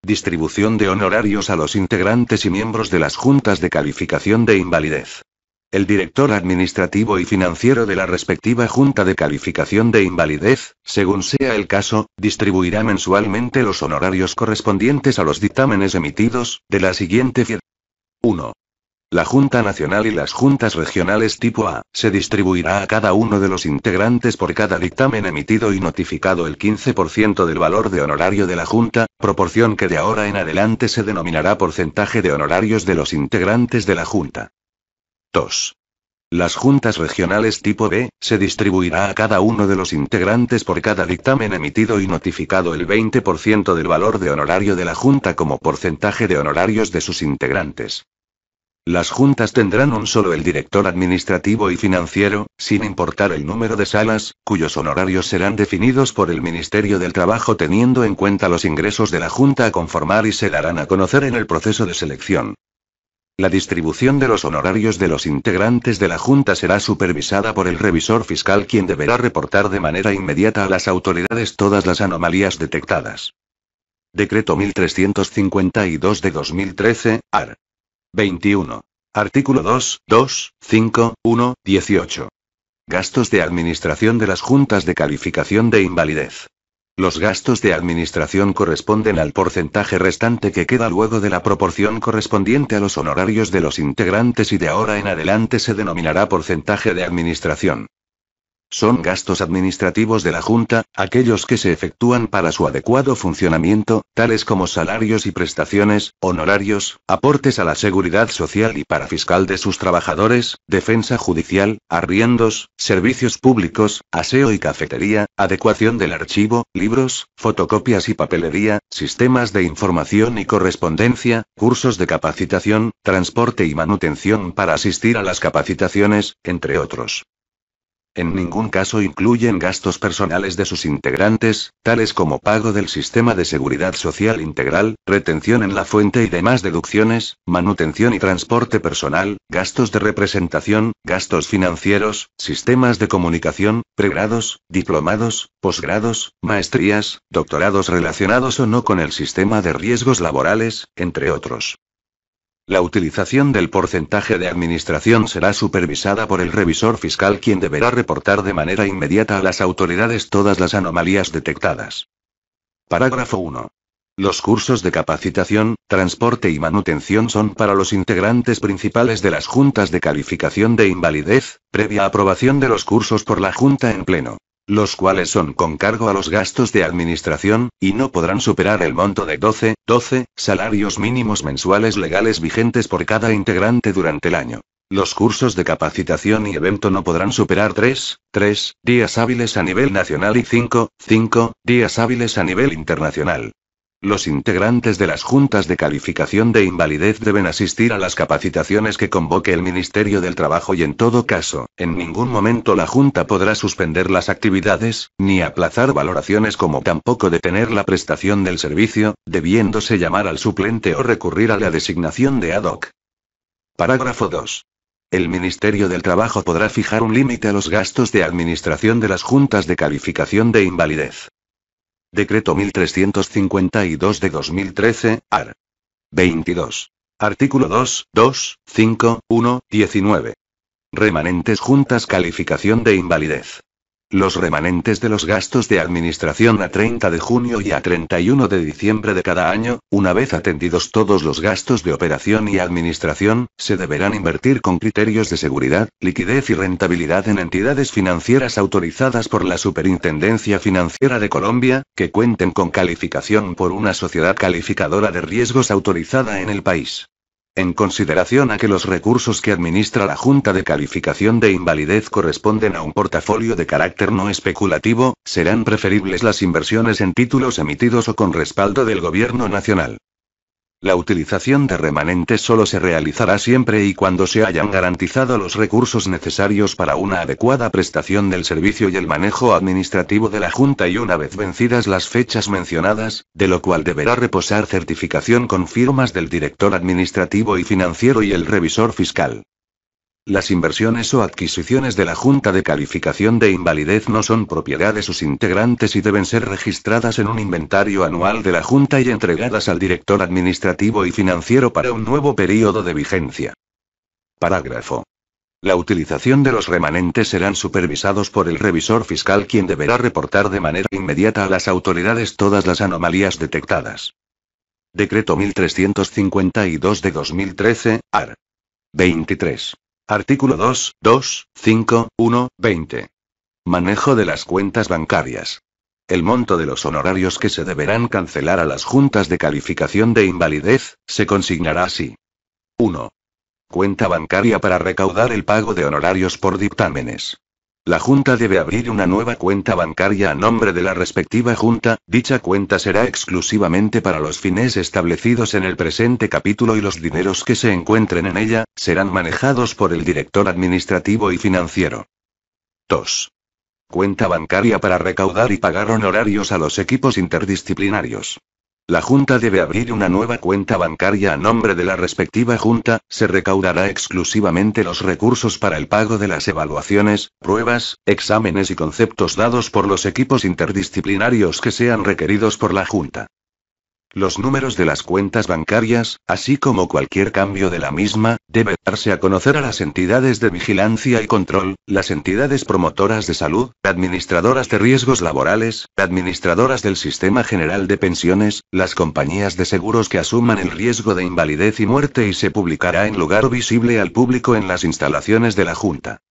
Distribución de honorarios a los integrantes y miembros de las juntas de calificación de invalidez. El director administrativo y financiero de la respectiva junta de calificación de invalidez, según sea el caso, distribuirá mensualmente los honorarios correspondientes a los dictámenes emitidos, de la siguiente 1. La Junta Nacional y las Juntas Regionales tipo A, se distribuirá a cada uno de los integrantes por cada dictamen emitido y notificado el 15% del valor de honorario de la Junta, proporción que de ahora en adelante se denominará porcentaje de honorarios de los integrantes de la Junta. 2. Las juntas regionales tipo B, se distribuirá a cada uno de los integrantes por cada dictamen emitido y notificado el 20% del valor de honorario de la Junta como porcentaje de honorarios de sus integrantes. Las juntas tendrán un solo el director administrativo y financiero, sin importar el número de salas, cuyos honorarios serán definidos por el Ministerio del Trabajo teniendo en cuenta los ingresos de la junta a conformar y se darán a conocer en el proceso de selección. La distribución de los honorarios de los integrantes de la Junta será supervisada por el revisor fiscal quien deberá reportar de manera inmediata a las autoridades todas las anomalías detectadas. Decreto 1352 de 2013, AR. 21. Artículo 2, 2, 5, 1, 18. Gastos de administración de las juntas de calificación de invalidez. Los gastos de administración corresponden al porcentaje restante que queda luego de la proporción correspondiente a los honorarios de los integrantes y de ahora en adelante se denominará porcentaje de administración. Son gastos administrativos de la Junta, aquellos que se efectúan para su adecuado funcionamiento, tales como salarios y prestaciones, honorarios, aportes a la seguridad social y para fiscal de sus trabajadores, defensa judicial, arriendos, servicios públicos, aseo y cafetería, adecuación del archivo, libros, fotocopias y papelería, sistemas de información y correspondencia, cursos de capacitación, transporte y manutención para asistir a las capacitaciones, entre otros. En ningún caso incluyen gastos personales de sus integrantes, tales como pago del sistema de seguridad social integral, retención en la fuente y demás deducciones, manutención y transporte personal, gastos de representación, gastos financieros, sistemas de comunicación, pregrados, diplomados, posgrados, maestrías, doctorados relacionados o no con el sistema de riesgos laborales, entre otros. La utilización del porcentaje de administración será supervisada por el revisor fiscal quien deberá reportar de manera inmediata a las autoridades todas las anomalías detectadas. Parágrafo 1. Los cursos de capacitación, transporte y manutención son para los integrantes principales de las juntas de calificación de invalidez, previa aprobación de los cursos por la Junta en pleno los cuales son con cargo a los gastos de administración, y no podrán superar el monto de 12, 12 salarios mínimos mensuales legales vigentes por cada integrante durante el año. Los cursos de capacitación y evento no podrán superar 3, 3 días hábiles a nivel nacional y 5, 5 días hábiles a nivel internacional. Los integrantes de las juntas de calificación de invalidez deben asistir a las capacitaciones que convoque el Ministerio del Trabajo y en todo caso, en ningún momento la Junta podrá suspender las actividades, ni aplazar valoraciones como tampoco detener la prestación del servicio, debiéndose llamar al suplente o recurrir a la designación de ad hoc. Parágrafo 2. El Ministerio del Trabajo podrá fijar un límite a los gastos de administración de las juntas de calificación de invalidez. Decreto 1352 de 2013, AR. 22. Artículo 2, 2, 5, 1, 19. Remanentes juntas calificación de invalidez. Los remanentes de los gastos de administración a 30 de junio y a 31 de diciembre de cada año, una vez atendidos todos los gastos de operación y administración, se deberán invertir con criterios de seguridad, liquidez y rentabilidad en entidades financieras autorizadas por la Superintendencia Financiera de Colombia, que cuenten con calificación por una sociedad calificadora de riesgos autorizada en el país en consideración a que los recursos que administra la Junta de Calificación de Invalidez corresponden a un portafolio de carácter no especulativo, serán preferibles las inversiones en títulos emitidos o con respaldo del Gobierno Nacional. La utilización de remanentes solo se realizará siempre y cuando se hayan garantizado los recursos necesarios para una adecuada prestación del servicio y el manejo administrativo de la Junta y una vez vencidas las fechas mencionadas, de lo cual deberá reposar certificación con firmas del director administrativo y financiero y el revisor fiscal. Las inversiones o adquisiciones de la Junta de Calificación de Invalidez no son propiedad de sus integrantes y deben ser registradas en un inventario anual de la Junta y entregadas al director administrativo y financiero para un nuevo periodo de vigencia. Parágrafo. La utilización de los remanentes serán supervisados por el revisor fiscal quien deberá reportar de manera inmediata a las autoridades todas las anomalías detectadas. Decreto 1352 de 2013, AR. 23. Artículo 2, 2, 5, 1, 20. Manejo de las cuentas bancarias. El monto de los honorarios que se deberán cancelar a las juntas de calificación de invalidez, se consignará así. 1. Cuenta bancaria para recaudar el pago de honorarios por dictámenes. La Junta debe abrir una nueva cuenta bancaria a nombre de la respectiva Junta, dicha cuenta será exclusivamente para los fines establecidos en el presente capítulo y los dineros que se encuentren en ella, serán manejados por el director administrativo y financiero. 2. Cuenta bancaria para recaudar y pagar honorarios a los equipos interdisciplinarios. La Junta debe abrir una nueva cuenta bancaria a nombre de la respectiva Junta, se recaudará exclusivamente los recursos para el pago de las evaluaciones, pruebas, exámenes y conceptos dados por los equipos interdisciplinarios que sean requeridos por la Junta. Los números de las cuentas bancarias, así como cualquier cambio de la misma, debe darse a conocer a las entidades de vigilancia y control, las entidades promotoras de salud, administradoras de riesgos laborales, administradoras del sistema general de pensiones, las compañías de seguros que asuman el riesgo de invalidez y muerte y se publicará en lugar visible al público en las instalaciones de la Junta.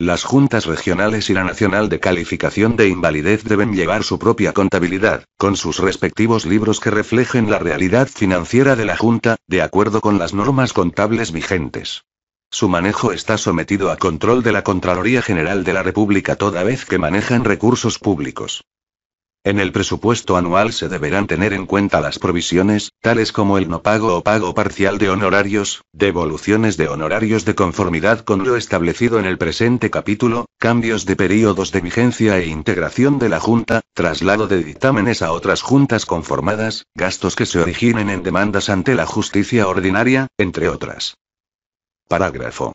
Las juntas regionales y la nacional de calificación de invalidez deben llevar su propia contabilidad, con sus respectivos libros que reflejen la realidad financiera de la junta, de acuerdo con las normas contables vigentes. Su manejo está sometido a control de la Contraloría General de la República toda vez que manejan recursos públicos. En el presupuesto anual se deberán tener en cuenta las provisiones, tales como el no pago o pago parcial de honorarios, devoluciones de honorarios de conformidad con lo establecido en el presente capítulo, cambios de períodos de vigencia e integración de la Junta, traslado de dictámenes a otras juntas conformadas, gastos que se originen en demandas ante la justicia ordinaria, entre otras. Parágrafo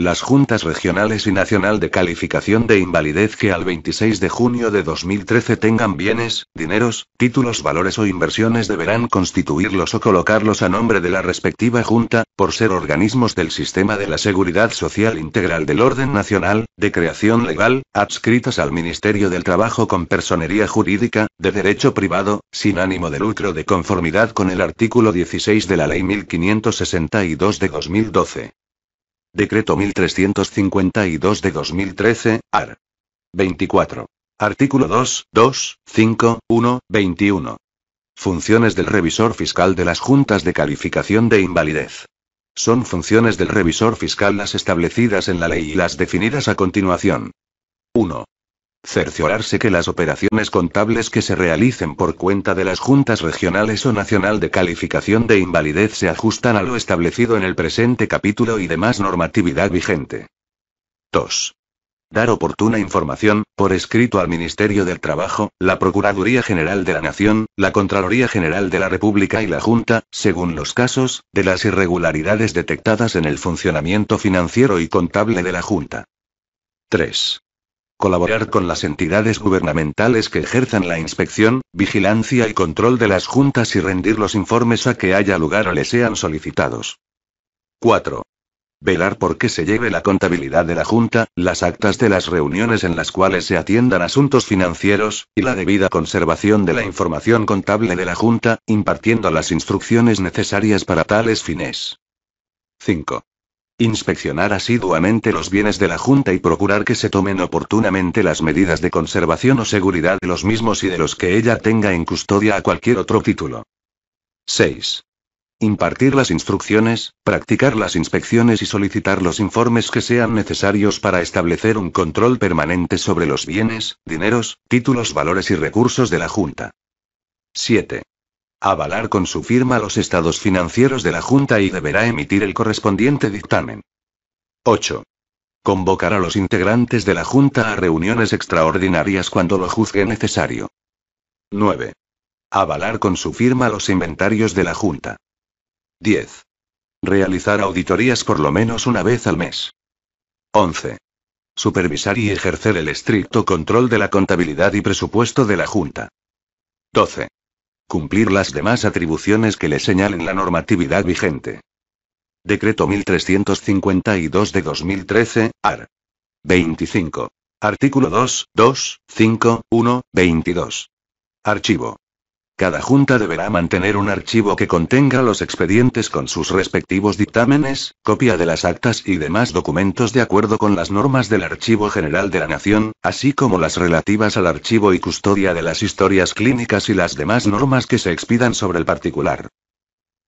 las juntas regionales y nacional de calificación de invalidez que al 26 de junio de 2013 tengan bienes, dineros, títulos, valores o inversiones deberán constituirlos o colocarlos a nombre de la respectiva junta, por ser organismos del sistema de la seguridad social integral del orden nacional, de creación legal, adscritas al Ministerio del Trabajo con personería jurídica, de derecho privado, sin ánimo de lucro de conformidad con el artículo 16 de la Ley 1562 de 2012. Decreto 1352 de 2013, AR. 24. Artículo 2, 2, 5, 1, 21. Funciones del revisor fiscal de las juntas de calificación de invalidez. Son funciones del revisor fiscal las establecidas en la ley y las definidas a continuación. 1. Cerciorarse que las operaciones contables que se realicen por cuenta de las juntas regionales o nacional de calificación de invalidez se ajustan a lo establecido en el presente capítulo y demás normatividad vigente. 2. Dar oportuna información, por escrito al Ministerio del Trabajo, la Procuraduría General de la Nación, la Contraloría General de la República y la Junta, según los casos, de las irregularidades detectadas en el funcionamiento financiero y contable de la Junta. 3 colaborar con las entidades gubernamentales que ejerzan la inspección, vigilancia y control de las juntas y rendir los informes a que haya lugar o le sean solicitados. 4. Velar por que se lleve la contabilidad de la Junta, las actas de las reuniones en las cuales se atiendan asuntos financieros, y la debida conservación de la información contable de la Junta, impartiendo las instrucciones necesarias para tales fines. 5 inspeccionar asiduamente los bienes de la Junta y procurar que se tomen oportunamente las medidas de conservación o seguridad de los mismos y de los que ella tenga en custodia a cualquier otro título. 6. Impartir las instrucciones, practicar las inspecciones y solicitar los informes que sean necesarios para establecer un control permanente sobre los bienes, dineros, títulos, valores y recursos de la Junta. 7 avalar con su firma los estados financieros de la Junta y deberá emitir el correspondiente dictamen. 8. Convocar a los integrantes de la Junta a reuniones extraordinarias cuando lo juzgue necesario. 9. Avalar con su firma los inventarios de la Junta. 10. Realizar auditorías por lo menos una vez al mes. 11. Supervisar y ejercer el estricto control de la contabilidad y presupuesto de la Junta. 12. Cumplir las demás atribuciones que le señalen la normatividad vigente. Decreto 1352 de 2013, AR. 25. Artículo 2, 2, 5, 1, 22. Archivo. Cada junta deberá mantener un archivo que contenga los expedientes con sus respectivos dictámenes, copia de las actas y demás documentos de acuerdo con las normas del Archivo General de la Nación, así como las relativas al archivo y custodia de las historias clínicas y las demás normas que se expidan sobre el particular.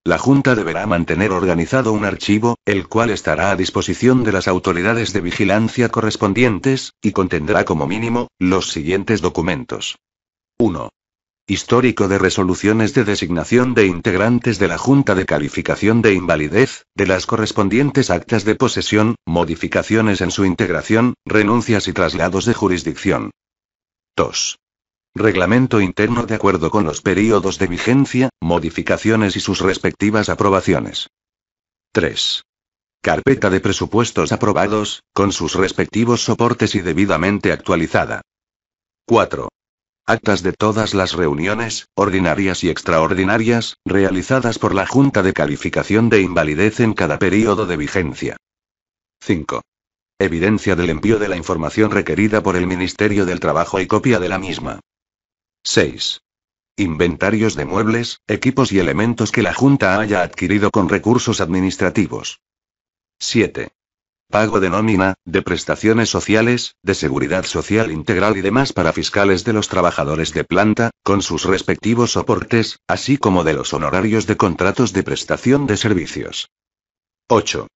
La Junta deberá mantener organizado un archivo, el cual estará a disposición de las autoridades de vigilancia correspondientes, y contendrá como mínimo, los siguientes documentos. 1. Histórico de resoluciones de designación de integrantes de la Junta de Calificación de Invalidez, de las correspondientes actas de posesión, modificaciones en su integración, renuncias y traslados de jurisdicción. 2. Reglamento interno de acuerdo con los períodos de vigencia, modificaciones y sus respectivas aprobaciones. 3. Carpeta de presupuestos aprobados, con sus respectivos soportes y debidamente actualizada. 4. Actas de todas las reuniones, ordinarias y extraordinarias, realizadas por la Junta de Calificación de Invalidez en cada período de vigencia. 5. Evidencia del envío de la información requerida por el Ministerio del Trabajo y copia de la misma. 6. Inventarios de muebles, equipos y elementos que la Junta haya adquirido con recursos administrativos. 7. Pago de nómina, de prestaciones sociales, de seguridad social integral y demás para fiscales de los trabajadores de planta, con sus respectivos soportes, así como de los honorarios de contratos de prestación de servicios. 8.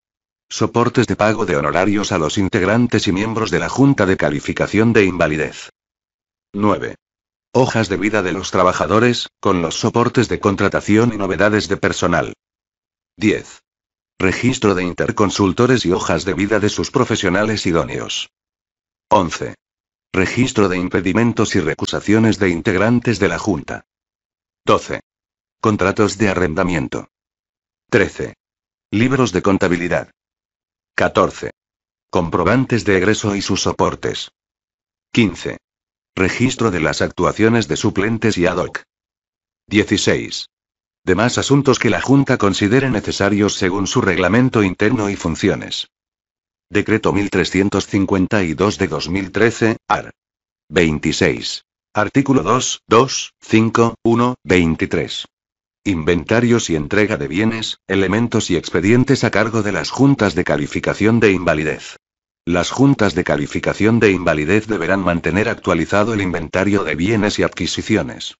Soportes de pago de honorarios a los integrantes y miembros de la Junta de Calificación de Invalidez. 9. Hojas de vida de los trabajadores, con los soportes de contratación y novedades de personal. 10. Registro de interconsultores y hojas de vida de sus profesionales idóneos. 11. Registro de impedimentos y recusaciones de integrantes de la Junta. 12. Contratos de arrendamiento. 13. Libros de contabilidad. 14. Comprobantes de egreso y sus soportes. 15. Registro de las actuaciones de suplentes y ad hoc. 16 demás asuntos que la Junta considere necesarios según su reglamento interno y funciones. Decreto 1352 de 2013, AR. 26. Artículo 2, 2, 5, 1, 23. Inventarios y entrega de bienes, elementos y expedientes a cargo de las juntas de calificación de invalidez. Las juntas de calificación de invalidez deberán mantener actualizado el inventario de bienes y adquisiciones.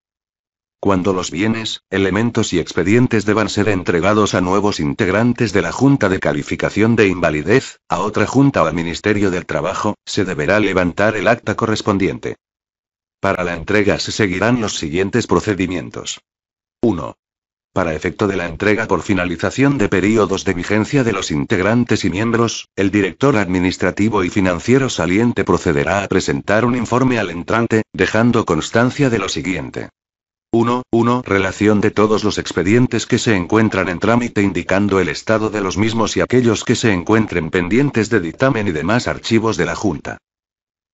Cuando los bienes, elementos y expedientes deban ser entregados a nuevos integrantes de la Junta de Calificación de Invalidez, a otra Junta o al Ministerio del Trabajo, se deberá levantar el acta correspondiente. Para la entrega se seguirán los siguientes procedimientos. 1. Para efecto de la entrega por finalización de períodos de vigencia de los integrantes y miembros, el director administrativo y financiero saliente procederá a presentar un informe al entrante, dejando constancia de lo siguiente. 1.1 Relación de todos los expedientes que se encuentran en trámite indicando el estado de los mismos y aquellos que se encuentren pendientes de dictamen y demás archivos de la Junta.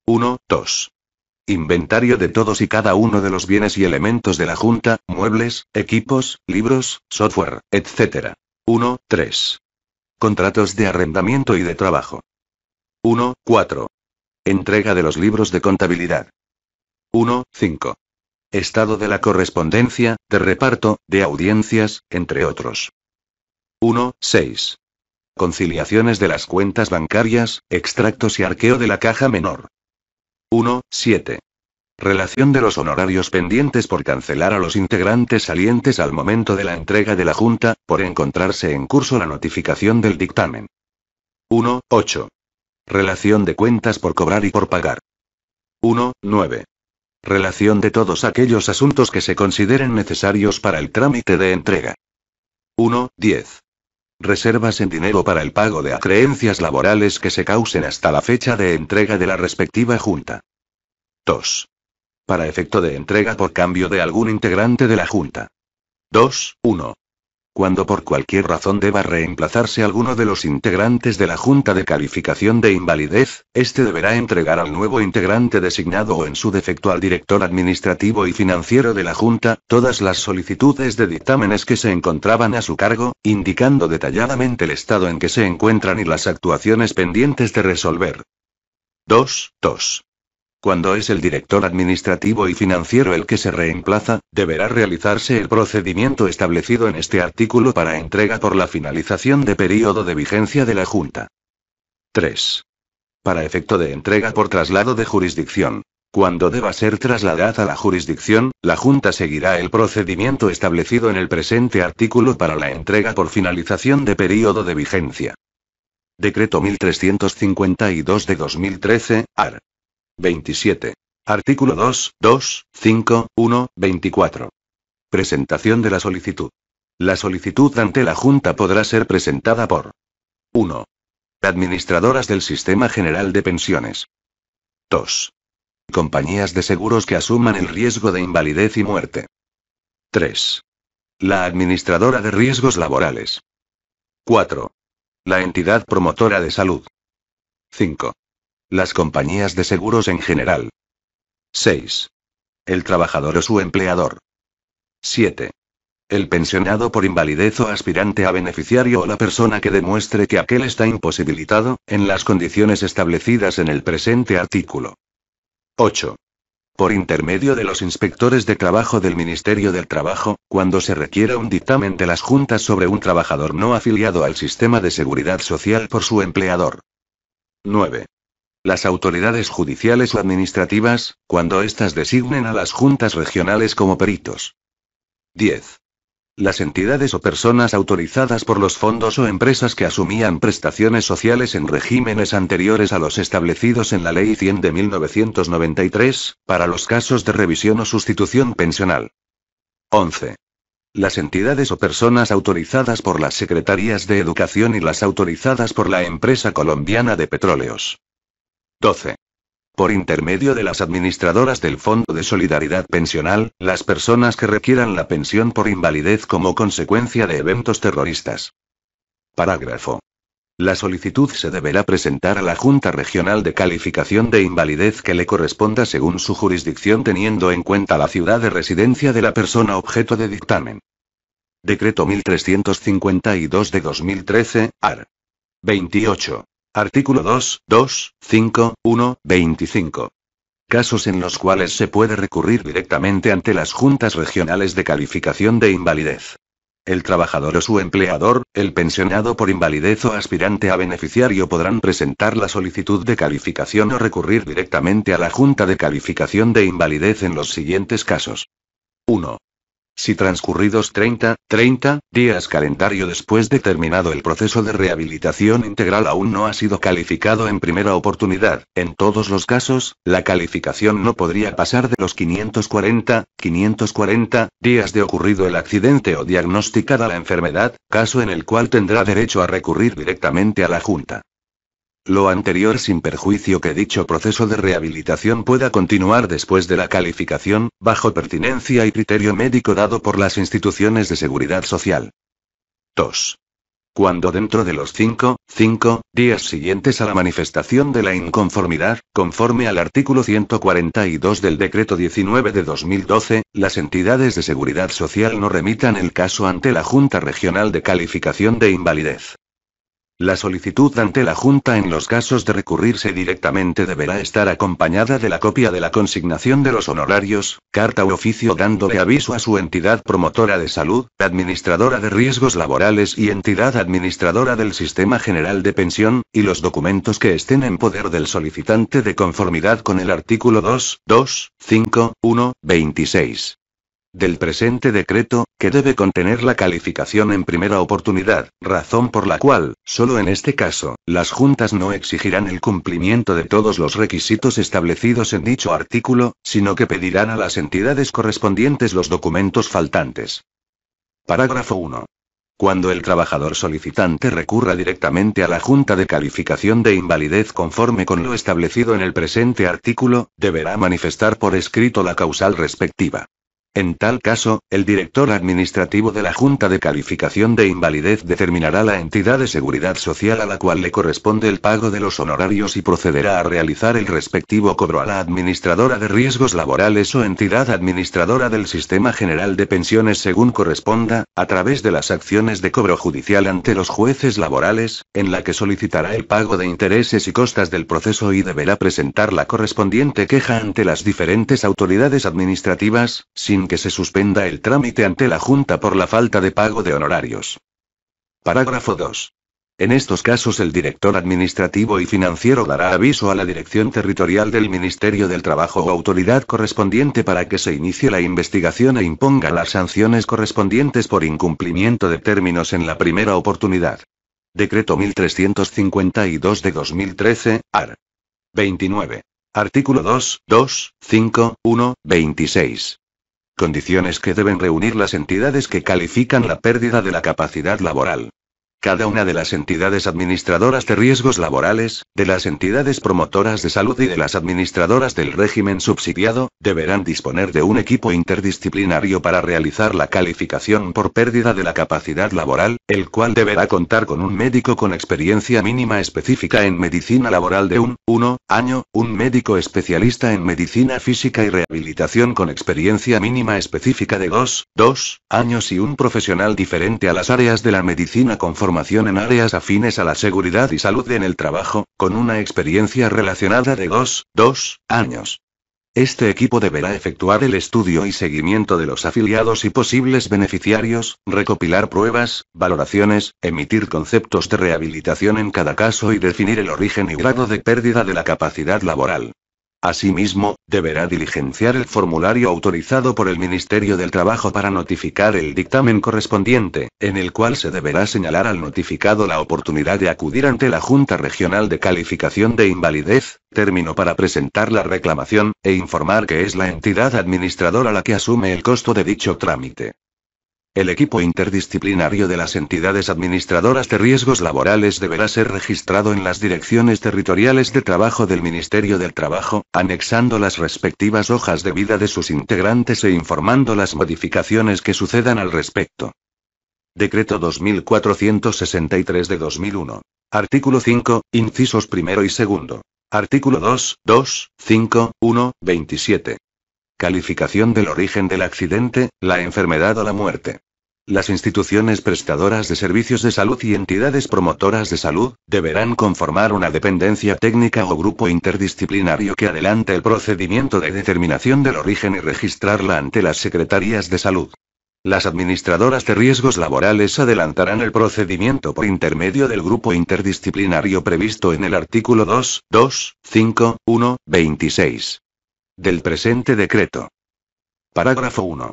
1. 2. Inventario de todos y cada uno de los bienes y elementos de la Junta, muebles, equipos, libros, software, etc. 1. 3. Contratos de arrendamiento y de trabajo. 1.4 Entrega de los libros de contabilidad. 1. 5 estado de la correspondencia, de reparto, de audiencias, entre otros. 1.6 Conciliaciones de las cuentas bancarias, extractos y arqueo de la caja menor. 1.7 Relación de los honorarios pendientes por cancelar a los integrantes salientes al momento de la entrega de la Junta, por encontrarse en curso la notificación del dictamen. 1.8 Relación de cuentas por cobrar y por pagar. 1. 9. Relación de todos aquellos asuntos que se consideren necesarios para el trámite de entrega. 1. 10. Reservas en dinero para el pago de acreencias laborales que se causen hasta la fecha de entrega de la respectiva junta. 2. Para efecto de entrega por cambio de algún integrante de la junta. 2. 1. Cuando por cualquier razón deba reemplazarse alguno de los integrantes de la Junta de Calificación de Invalidez, este deberá entregar al nuevo integrante designado o en su defecto al director administrativo y financiero de la Junta, todas las solicitudes de dictámenes que se encontraban a su cargo, indicando detalladamente el estado en que se encuentran y las actuaciones pendientes de resolver. 2. 2. Cuando es el director administrativo y financiero el que se reemplaza, deberá realizarse el procedimiento establecido en este artículo para entrega por la finalización de período de vigencia de la Junta. 3. Para efecto de entrega por traslado de jurisdicción. Cuando deba ser trasladada a la jurisdicción, la Junta seguirá el procedimiento establecido en el presente artículo para la entrega por finalización de período de vigencia. Decreto 1352 de 2013, AR. 27. Artículo 2, 2, 5, 1, 24. Presentación de la solicitud. La solicitud ante la Junta podrá ser presentada por 1. Administradoras del Sistema General de Pensiones. 2. Compañías de seguros que asuman el riesgo de invalidez y muerte. 3. La Administradora de Riesgos Laborales. 4. La entidad promotora de salud. 5. Las compañías de seguros en general. 6. El trabajador o su empleador. 7. El pensionado por invalidez o aspirante a beneficiario o la persona que demuestre que aquel está imposibilitado, en las condiciones establecidas en el presente artículo. 8. Por intermedio de los inspectores de trabajo del Ministerio del Trabajo, cuando se requiera un dictamen de las juntas sobre un trabajador no afiliado al sistema de seguridad social por su empleador. 9. Las autoridades judiciales o administrativas, cuando éstas designen a las juntas regionales como peritos. 10. Las entidades o personas autorizadas por los fondos o empresas que asumían prestaciones sociales en regímenes anteriores a los establecidos en la Ley 100 de 1993, para los casos de revisión o sustitución pensional. 11. Las entidades o personas autorizadas por las Secretarías de Educación y las autorizadas por la empresa colombiana de petróleos. 12. Por intermedio de las administradoras del Fondo de Solidaridad Pensional, las personas que requieran la pensión por invalidez como consecuencia de eventos terroristas. Parágrafo. La solicitud se deberá presentar a la Junta Regional de Calificación de Invalidez que le corresponda según su jurisdicción teniendo en cuenta la ciudad de residencia de la persona objeto de dictamen. Decreto 1352 de 2013, AR. 28. Artículo 2, 2, 5, 1, 25. Casos en los cuales se puede recurrir directamente ante las juntas regionales de calificación de invalidez. El trabajador o su empleador, el pensionado por invalidez o aspirante a beneficiario podrán presentar la solicitud de calificación o recurrir directamente a la Junta de Calificación de Invalidez en los siguientes casos. 1. Si transcurridos 30, 30 días calendario después de terminado el proceso de rehabilitación integral aún no ha sido calificado en primera oportunidad, en todos los casos, la calificación no podría pasar de los 540, 540 días de ocurrido el accidente o diagnosticada la enfermedad, caso en el cual tendrá derecho a recurrir directamente a la Junta. Lo anterior sin perjuicio que dicho proceso de rehabilitación pueda continuar después de la calificación, bajo pertinencia y criterio médico dado por las instituciones de seguridad social. 2. Cuando dentro de los 5, 5, días siguientes a la manifestación de la inconformidad, conforme al artículo 142 del decreto 19 de 2012, las entidades de seguridad social no remitan el caso ante la Junta Regional de Calificación de Invalidez. La solicitud ante la Junta en los casos de recurrirse directamente deberá estar acompañada de la copia de la consignación de los honorarios, carta u oficio dándole aviso a su entidad promotora de salud, administradora de riesgos laborales y entidad administradora del Sistema General de Pensión, y los documentos que estén en poder del solicitante de conformidad con el artículo 2, 2, 5, 1, 26 del presente decreto, que debe contener la calificación en primera oportunidad, razón por la cual, solo en este caso, las juntas no exigirán el cumplimiento de todos los requisitos establecidos en dicho artículo, sino que pedirán a las entidades correspondientes los documentos faltantes. Parágrafo 1. Cuando el trabajador solicitante recurra directamente a la Junta de Calificación de Invalidez conforme con lo establecido en el presente artículo, deberá manifestar por escrito la causal respectiva. En tal caso, el director administrativo de la Junta de Calificación de Invalidez determinará la entidad de seguridad social a la cual le corresponde el pago de los honorarios y procederá a realizar el respectivo cobro a la administradora de riesgos laborales o entidad administradora del Sistema General de Pensiones según corresponda, a través de las acciones de cobro judicial ante los jueces laborales, en la que solicitará el pago de intereses y costas del proceso y deberá presentar la correspondiente queja ante las diferentes autoridades administrativas, sin que se suspenda el trámite ante la Junta por la falta de pago de honorarios. Parágrafo 2. En estos casos el director administrativo y financiero dará aviso a la Dirección Territorial del Ministerio del Trabajo o autoridad correspondiente para que se inicie la investigación e imponga las sanciones correspondientes por incumplimiento de términos en la primera oportunidad. Decreto 1352 de 2013, AR. 29. Artículo 2, 2, 5, 1, 26 condiciones que deben reunir las entidades que califican la pérdida de la capacidad laboral. Cada una de las entidades administradoras de riesgos laborales, de las entidades promotoras de salud y de las administradoras del régimen subsidiado, deberán disponer de un equipo interdisciplinario para realizar la calificación por pérdida de la capacidad laboral, el cual deberá contar con un médico con experiencia mínima específica en medicina laboral de un 1 año, un médico especialista en medicina física y rehabilitación con experiencia mínima específica de dos dos años y un profesional diferente a las áreas de la medicina conforme en áreas afines a la seguridad y salud en el trabajo, con una experiencia relacionada de 2, 2 años. Este equipo deberá efectuar el estudio y seguimiento de los afiliados y posibles beneficiarios, recopilar pruebas, valoraciones, emitir conceptos de rehabilitación en cada caso y definir el origen y grado de pérdida de la capacidad laboral. Asimismo, deberá diligenciar el formulario autorizado por el Ministerio del Trabajo para notificar el dictamen correspondiente, en el cual se deberá señalar al notificado la oportunidad de acudir ante la Junta Regional de Calificación de Invalidez, término para presentar la reclamación, e informar que es la entidad administradora la que asume el costo de dicho trámite. El equipo interdisciplinario de las entidades administradoras de riesgos laborales deberá ser registrado en las direcciones territoriales de trabajo del Ministerio del Trabajo, anexando las respectivas hojas de vida de sus integrantes e informando las modificaciones que sucedan al respecto. Decreto 2463 de 2001. Artículo 5, incisos primero y segundo. Artículo 2, 2, 5, 1, 27. Calificación del origen del accidente, la enfermedad o la muerte. Las instituciones prestadoras de servicios de salud y entidades promotoras de salud, deberán conformar una dependencia técnica o grupo interdisciplinario que adelante el procedimiento de determinación del origen y registrarla ante las secretarías de salud. Las administradoras de riesgos laborales adelantarán el procedimiento por intermedio del grupo interdisciplinario previsto en el artículo 2, 2, 5, 1, 26 del presente decreto. Parágrafo 1.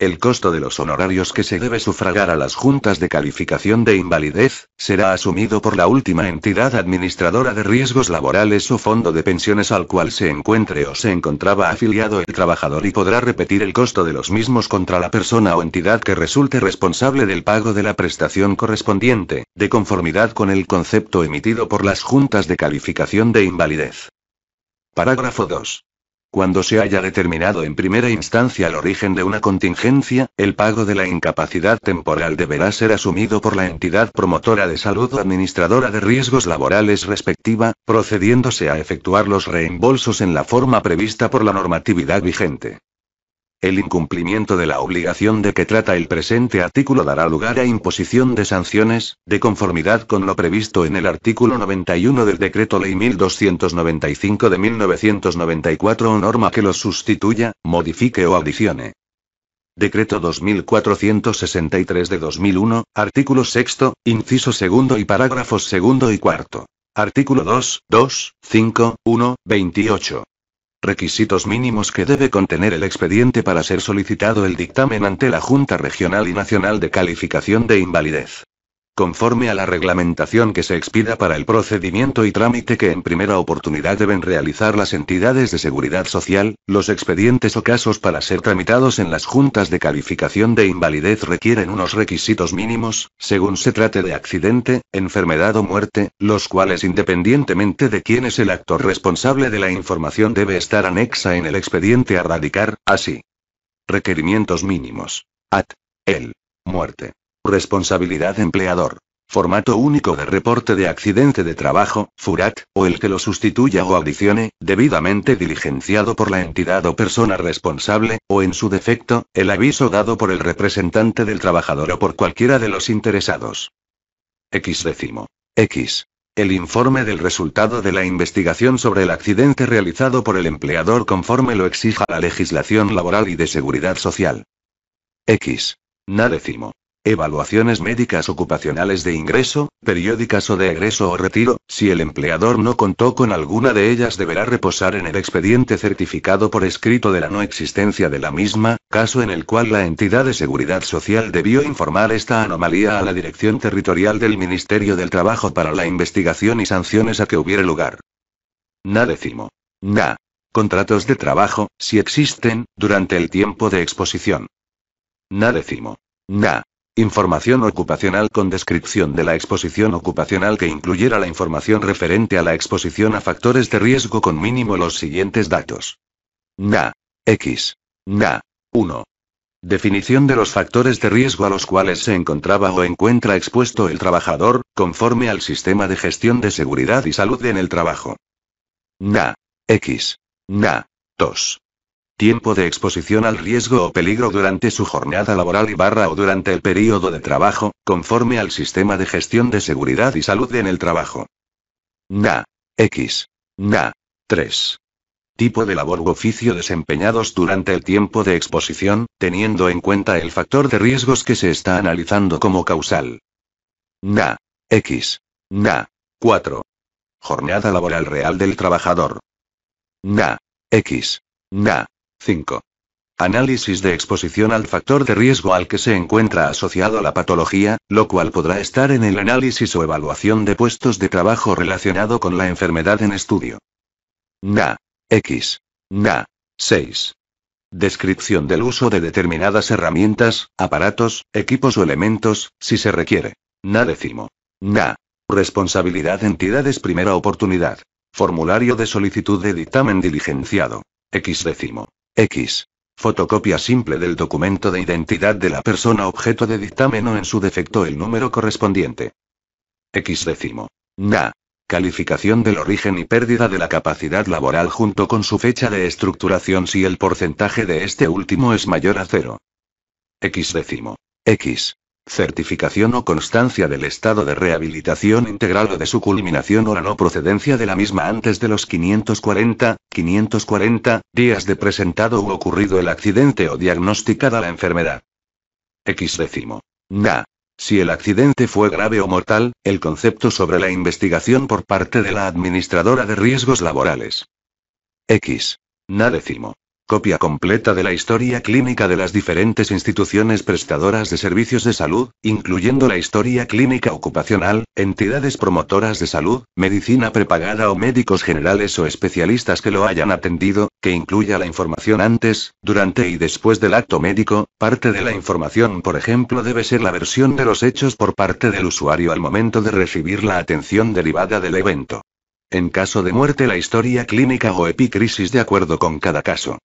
El costo de los honorarios que se debe sufragar a las juntas de calificación de invalidez, será asumido por la última entidad administradora de riesgos laborales o fondo de pensiones al cual se encuentre o se encontraba afiliado el trabajador y podrá repetir el costo de los mismos contra la persona o entidad que resulte responsable del pago de la prestación correspondiente, de conformidad con el concepto emitido por las juntas de calificación de invalidez. Parágrafo 2. Cuando se haya determinado en primera instancia el origen de una contingencia, el pago de la incapacidad temporal deberá ser asumido por la entidad promotora de salud o administradora de riesgos laborales respectiva, procediéndose a efectuar los reembolsos en la forma prevista por la normatividad vigente. El incumplimiento de la obligación de que trata el presente artículo dará lugar a imposición de sanciones, de conformidad con lo previsto en el artículo 91 del Decreto Ley 1295 de 1994 o norma que los sustituya, modifique o adicione. Decreto 2463 de 2001, artículo 6, inciso 2 y parágrafos 2 y 4. Artículo 2, 2, 5, 1, 28. Requisitos mínimos que debe contener el expediente para ser solicitado el dictamen ante la Junta Regional y Nacional de Calificación de Invalidez conforme a la reglamentación que se expida para el procedimiento y trámite que en primera oportunidad deben realizar las entidades de seguridad social, los expedientes o casos para ser tramitados en las juntas de calificación de invalidez requieren unos requisitos mínimos, según se trate de accidente, enfermedad o muerte, los cuales independientemente de quién es el actor responsable de la información debe estar anexa en el expediente a radicar, así. Requerimientos mínimos. At. El. Muerte. Responsabilidad empleador. Formato único de reporte de accidente de trabajo, FURAT, o el que lo sustituya o adicione, debidamente diligenciado por la entidad o persona responsable, o en su defecto, el aviso dado por el representante del trabajador o por cualquiera de los interesados. X décimo. X. El informe del resultado de la investigación sobre el accidente realizado por el empleador conforme lo exija la legislación laboral y de seguridad social. X. décimo Evaluaciones médicas ocupacionales de ingreso, periódicas o de egreso o retiro, si el empleador no contó con alguna de ellas deberá reposar en el expediente certificado por escrito de la no existencia de la misma, caso en el cual la entidad de seguridad social debió informar esta anomalía a la Dirección Territorial del Ministerio del Trabajo para la investigación y sanciones a que hubiere lugar. Na Na. Contratos de trabajo, si existen, durante el tiempo de exposición. Na Na. Información ocupacional con descripción de la exposición ocupacional que incluyera la información referente a la exposición a factores de riesgo con mínimo los siguientes datos. NA. X. NA. 1. Definición de los factores de riesgo a los cuales se encontraba o encuentra expuesto el trabajador, conforme al sistema de gestión de seguridad y salud en el trabajo. NA. X. NA. 2. Tiempo de exposición al riesgo o peligro durante su jornada laboral y barra o durante el periodo de trabajo, conforme al sistema de gestión de seguridad y salud en el trabajo. NA. X. NA. 3 tipo de labor u oficio desempeñados durante el tiempo de exposición, teniendo en cuenta el factor de riesgos que se está analizando como causal. NA. X. NA. 4. Jornada laboral real del trabajador. NA. X. NA. 5. Análisis de exposición al factor de riesgo al que se encuentra asociado la patología, lo cual podrá estar en el análisis o evaluación de puestos de trabajo relacionado con la enfermedad en estudio. Na. X. Na. 6. Descripción del uso de determinadas herramientas, aparatos, equipos o elementos, si se requiere. Na décimo. Na. Responsabilidad entidades primera oportunidad. Formulario de solicitud de dictamen diligenciado. X décimo. X. Fotocopia simple del documento de identidad de la persona objeto de dictamen o en su defecto el número correspondiente. X décimo. Na. Calificación del origen y pérdida de la capacidad laboral junto con su fecha de estructuración si el porcentaje de este último es mayor a cero. X décimo. X certificación o constancia del estado de rehabilitación integral o de su culminación o la no procedencia de la misma antes de los 540, 540 días de presentado u ocurrido el accidente o diagnosticada la enfermedad. X décimo. Na. Si el accidente fue grave o mortal, el concepto sobre la investigación por parte de la administradora de riesgos laborales. X. Na décimo. Copia completa de la historia clínica de las diferentes instituciones prestadoras de servicios de salud, incluyendo la historia clínica ocupacional, entidades promotoras de salud, medicina prepagada o médicos generales o especialistas que lo hayan atendido, que incluya la información antes, durante y después del acto médico, parte de la información por ejemplo debe ser la versión de los hechos por parte del usuario al momento de recibir la atención derivada del evento. En caso de muerte la historia clínica o epicrisis de acuerdo con cada caso.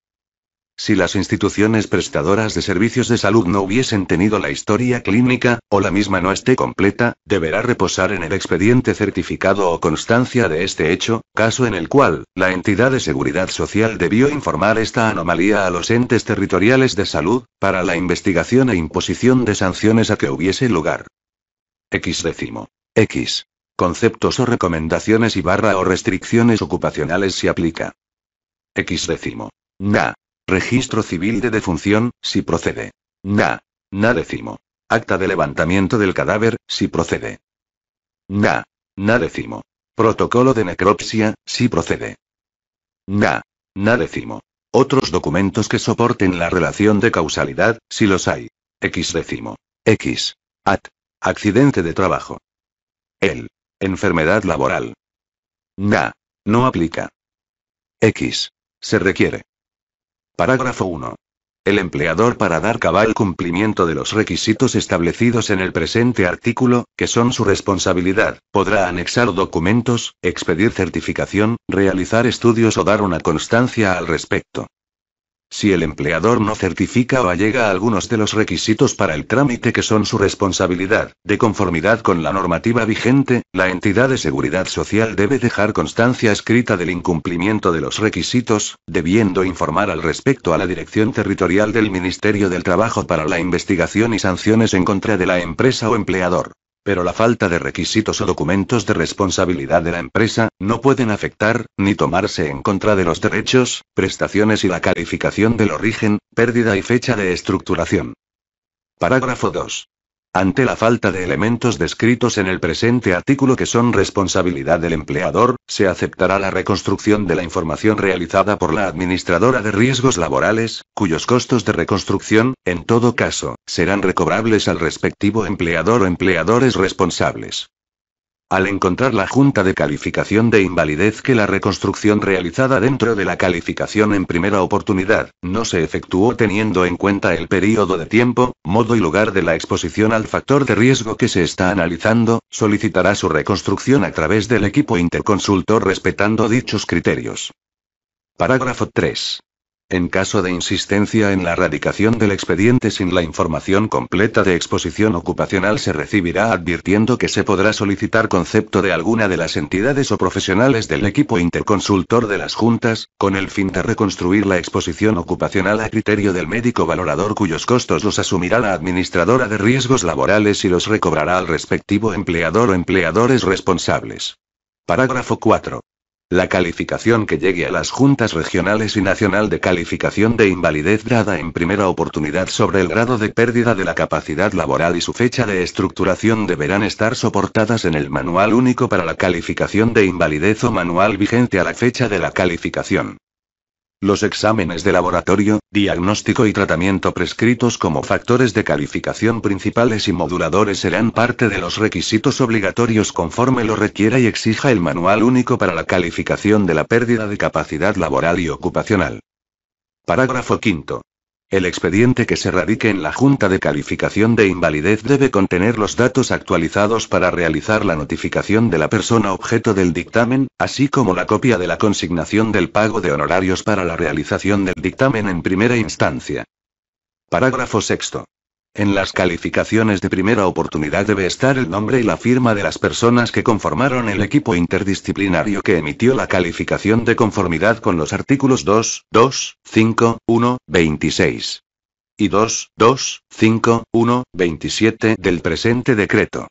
Si las instituciones prestadoras de servicios de salud no hubiesen tenido la historia clínica, o la misma no esté completa, deberá reposar en el expediente certificado o constancia de este hecho, caso en el cual, la entidad de seguridad social debió informar esta anomalía a los entes territoriales de salud, para la investigación e imposición de sanciones a que hubiese lugar. X décimo. X. Conceptos o recomendaciones y barra o restricciones ocupacionales si aplica. X décimo. Na. Registro civil de defunción, si procede. Na. Na decimo. Acta de levantamiento del cadáver, si procede. Na. Na decimo. Protocolo de necropsia, si procede. Na. Na décimo. Otros documentos que soporten la relación de causalidad, si los hay. X décimo. X. At. Accidente de trabajo. El. Enfermedad laboral. Na. No aplica. X. Se requiere. Parágrafo 1. El empleador para dar cabal cumplimiento de los requisitos establecidos en el presente artículo, que son su responsabilidad, podrá anexar documentos, expedir certificación, realizar estudios o dar una constancia al respecto. Si el empleador no certifica o allega algunos de los requisitos para el trámite que son su responsabilidad, de conformidad con la normativa vigente, la entidad de seguridad social debe dejar constancia escrita del incumplimiento de los requisitos, debiendo informar al respecto a la Dirección Territorial del Ministerio del Trabajo para la investigación y sanciones en contra de la empresa o empleador pero la falta de requisitos o documentos de responsabilidad de la empresa, no pueden afectar, ni tomarse en contra de los derechos, prestaciones y la calificación del origen, pérdida y fecha de estructuración. Parágrafo 2. Ante la falta de elementos descritos en el presente artículo que son responsabilidad del empleador, se aceptará la reconstrucción de la información realizada por la administradora de riesgos laborales, cuyos costos de reconstrucción, en todo caso, serán recobrables al respectivo empleador o empleadores responsables. Al encontrar la Junta de Calificación de Invalidez que la reconstrucción realizada dentro de la calificación en primera oportunidad, no se efectuó teniendo en cuenta el período de tiempo, modo y lugar de la exposición al factor de riesgo que se está analizando, solicitará su reconstrucción a través del equipo interconsultor respetando dichos criterios. Parágrafo 3. En caso de insistencia en la erradicación del expediente sin la información completa de exposición ocupacional se recibirá advirtiendo que se podrá solicitar concepto de alguna de las entidades o profesionales del equipo interconsultor de las juntas, con el fin de reconstruir la exposición ocupacional a criterio del médico valorador cuyos costos los asumirá la administradora de riesgos laborales y los recobrará al respectivo empleador o empleadores responsables. Parágrafo 4. La calificación que llegue a las juntas regionales y nacional de calificación de invalidez dada en primera oportunidad sobre el grado de pérdida de la capacidad laboral y su fecha de estructuración deberán estar soportadas en el manual único para la calificación de invalidez o manual vigente a la fecha de la calificación. Los exámenes de laboratorio, diagnóstico y tratamiento prescritos como factores de calificación principales y moduladores serán parte de los requisitos obligatorios conforme lo requiera y exija el Manual Único para la Calificación de la Pérdida de Capacidad Laboral y Ocupacional. Parágrafo 5. El expediente que se radique en la Junta de Calificación de Invalidez debe contener los datos actualizados para realizar la notificación de la persona objeto del dictamen, así como la copia de la consignación del pago de honorarios para la realización del dictamen en primera instancia. Parágrafo sexto. En las calificaciones de primera oportunidad debe estar el nombre y la firma de las personas que conformaron el equipo interdisciplinario que emitió la calificación de conformidad con los artículos 2, 2, 5, 1, 26 y 2, 2, 5, 1, 27 del presente decreto.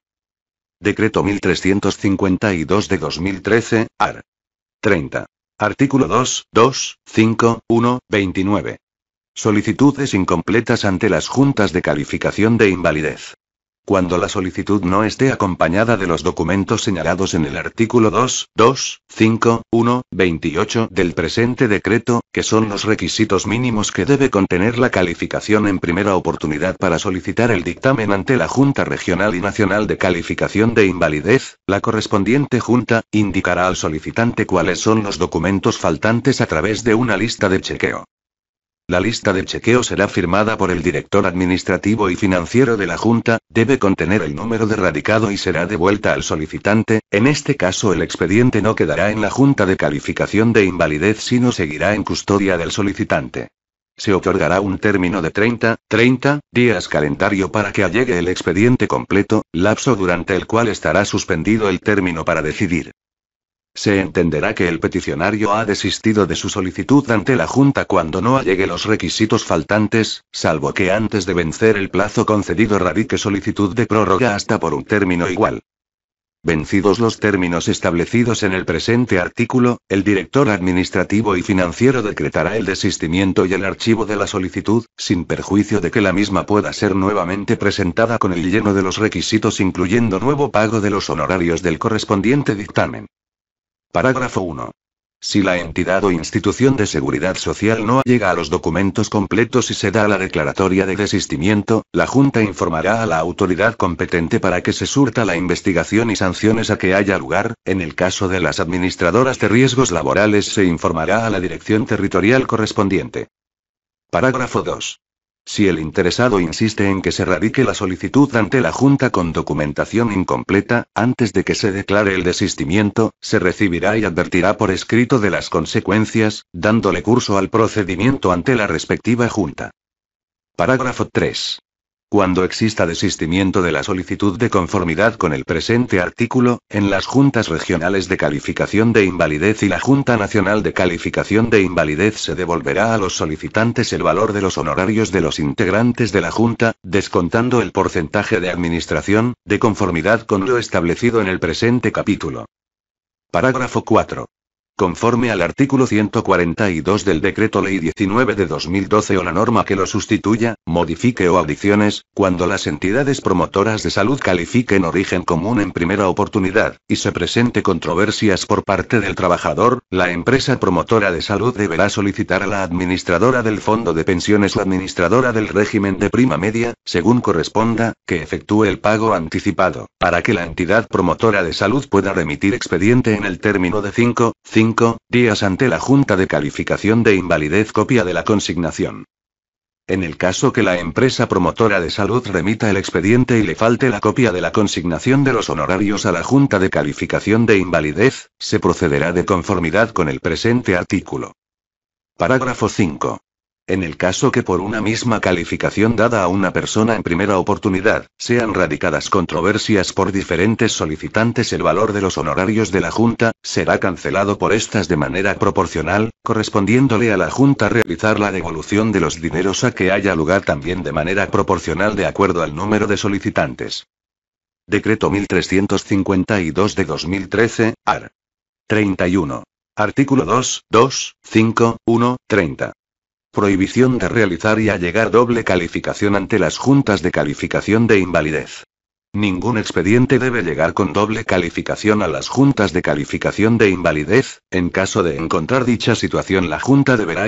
Decreto 1352 de 2013, AR. 30. Artículo 2, 2, 5, 1, 29. Solicitudes incompletas ante las juntas de calificación de invalidez. Cuando la solicitud no esté acompañada de los documentos señalados en el artículo 2, 2, 5, 1, 28 del presente decreto, que son los requisitos mínimos que debe contener la calificación en primera oportunidad para solicitar el dictamen ante la Junta Regional y Nacional de Calificación de Invalidez, la correspondiente Junta, indicará al solicitante cuáles son los documentos faltantes a través de una lista de chequeo. La lista de chequeo será firmada por el director administrativo y financiero de la Junta, debe contener el número de radicado y será devuelta al solicitante, en este caso el expediente no quedará en la Junta de Calificación de Invalidez sino seguirá en custodia del solicitante. Se otorgará un término de 30, 30 días calendario para que allegue el expediente completo, lapso durante el cual estará suspendido el término para decidir. Se entenderá que el peticionario ha desistido de su solicitud ante la Junta cuando no allegue los requisitos faltantes, salvo que antes de vencer el plazo concedido radique solicitud de prórroga hasta por un término igual. Vencidos los términos establecidos en el presente artículo, el director administrativo y financiero decretará el desistimiento y el archivo de la solicitud, sin perjuicio de que la misma pueda ser nuevamente presentada con el lleno de los requisitos incluyendo nuevo pago de los honorarios del correspondiente dictamen. Parágrafo 1. Si la entidad o institución de seguridad social no llega a los documentos completos y se da la declaratoria de desistimiento, la Junta informará a la autoridad competente para que se surta la investigación y sanciones a que haya lugar. En el caso de las administradoras de riesgos laborales se informará a la dirección territorial correspondiente. Parágrafo 2. Si el interesado insiste en que se radique la solicitud ante la Junta con documentación incompleta, antes de que se declare el desistimiento, se recibirá y advertirá por escrito de las consecuencias, dándole curso al procedimiento ante la respectiva Junta. Parágrafo 3. Cuando exista desistimiento de la solicitud de conformidad con el presente artículo, en las Juntas Regionales de Calificación de Invalidez y la Junta Nacional de Calificación de Invalidez se devolverá a los solicitantes el valor de los honorarios de los integrantes de la Junta, descontando el porcentaje de administración, de conformidad con lo establecido en el presente capítulo. Parágrafo 4 conforme al artículo 142 del Decreto Ley 19 de 2012 o la norma que lo sustituya, modifique o adiciones, cuando las entidades promotoras de salud califiquen origen común en primera oportunidad, y se presente controversias por parte del trabajador, la empresa promotora de salud deberá solicitar a la administradora del Fondo de Pensiones o administradora del régimen de prima media, según corresponda, que efectúe el pago anticipado, para que la entidad promotora de salud pueda remitir expediente en el término de 5, 5 5 días ante la Junta de Calificación de Invalidez copia de la consignación. En el caso que la empresa promotora de salud remita el expediente y le falte la copia de la consignación de los honorarios a la Junta de Calificación de Invalidez, se procederá de conformidad con el presente artículo. Parágrafo 5. En el caso que por una misma calificación dada a una persona en primera oportunidad, sean radicadas controversias por diferentes solicitantes, el valor de los honorarios de la Junta, será cancelado por estas de manera proporcional, correspondiéndole a la Junta realizar la devolución de los dineros a que haya lugar también de manera proporcional de acuerdo al número de solicitantes. Decreto 1352 de 2013, AR. 31. Artículo 2, 2, 5, 1, 30. Prohibición de realizar y allegar doble calificación ante las juntas de calificación de invalidez. Ningún expediente debe llegar con doble calificación a las juntas de calificación de invalidez. En caso de encontrar dicha situación, la junta deberá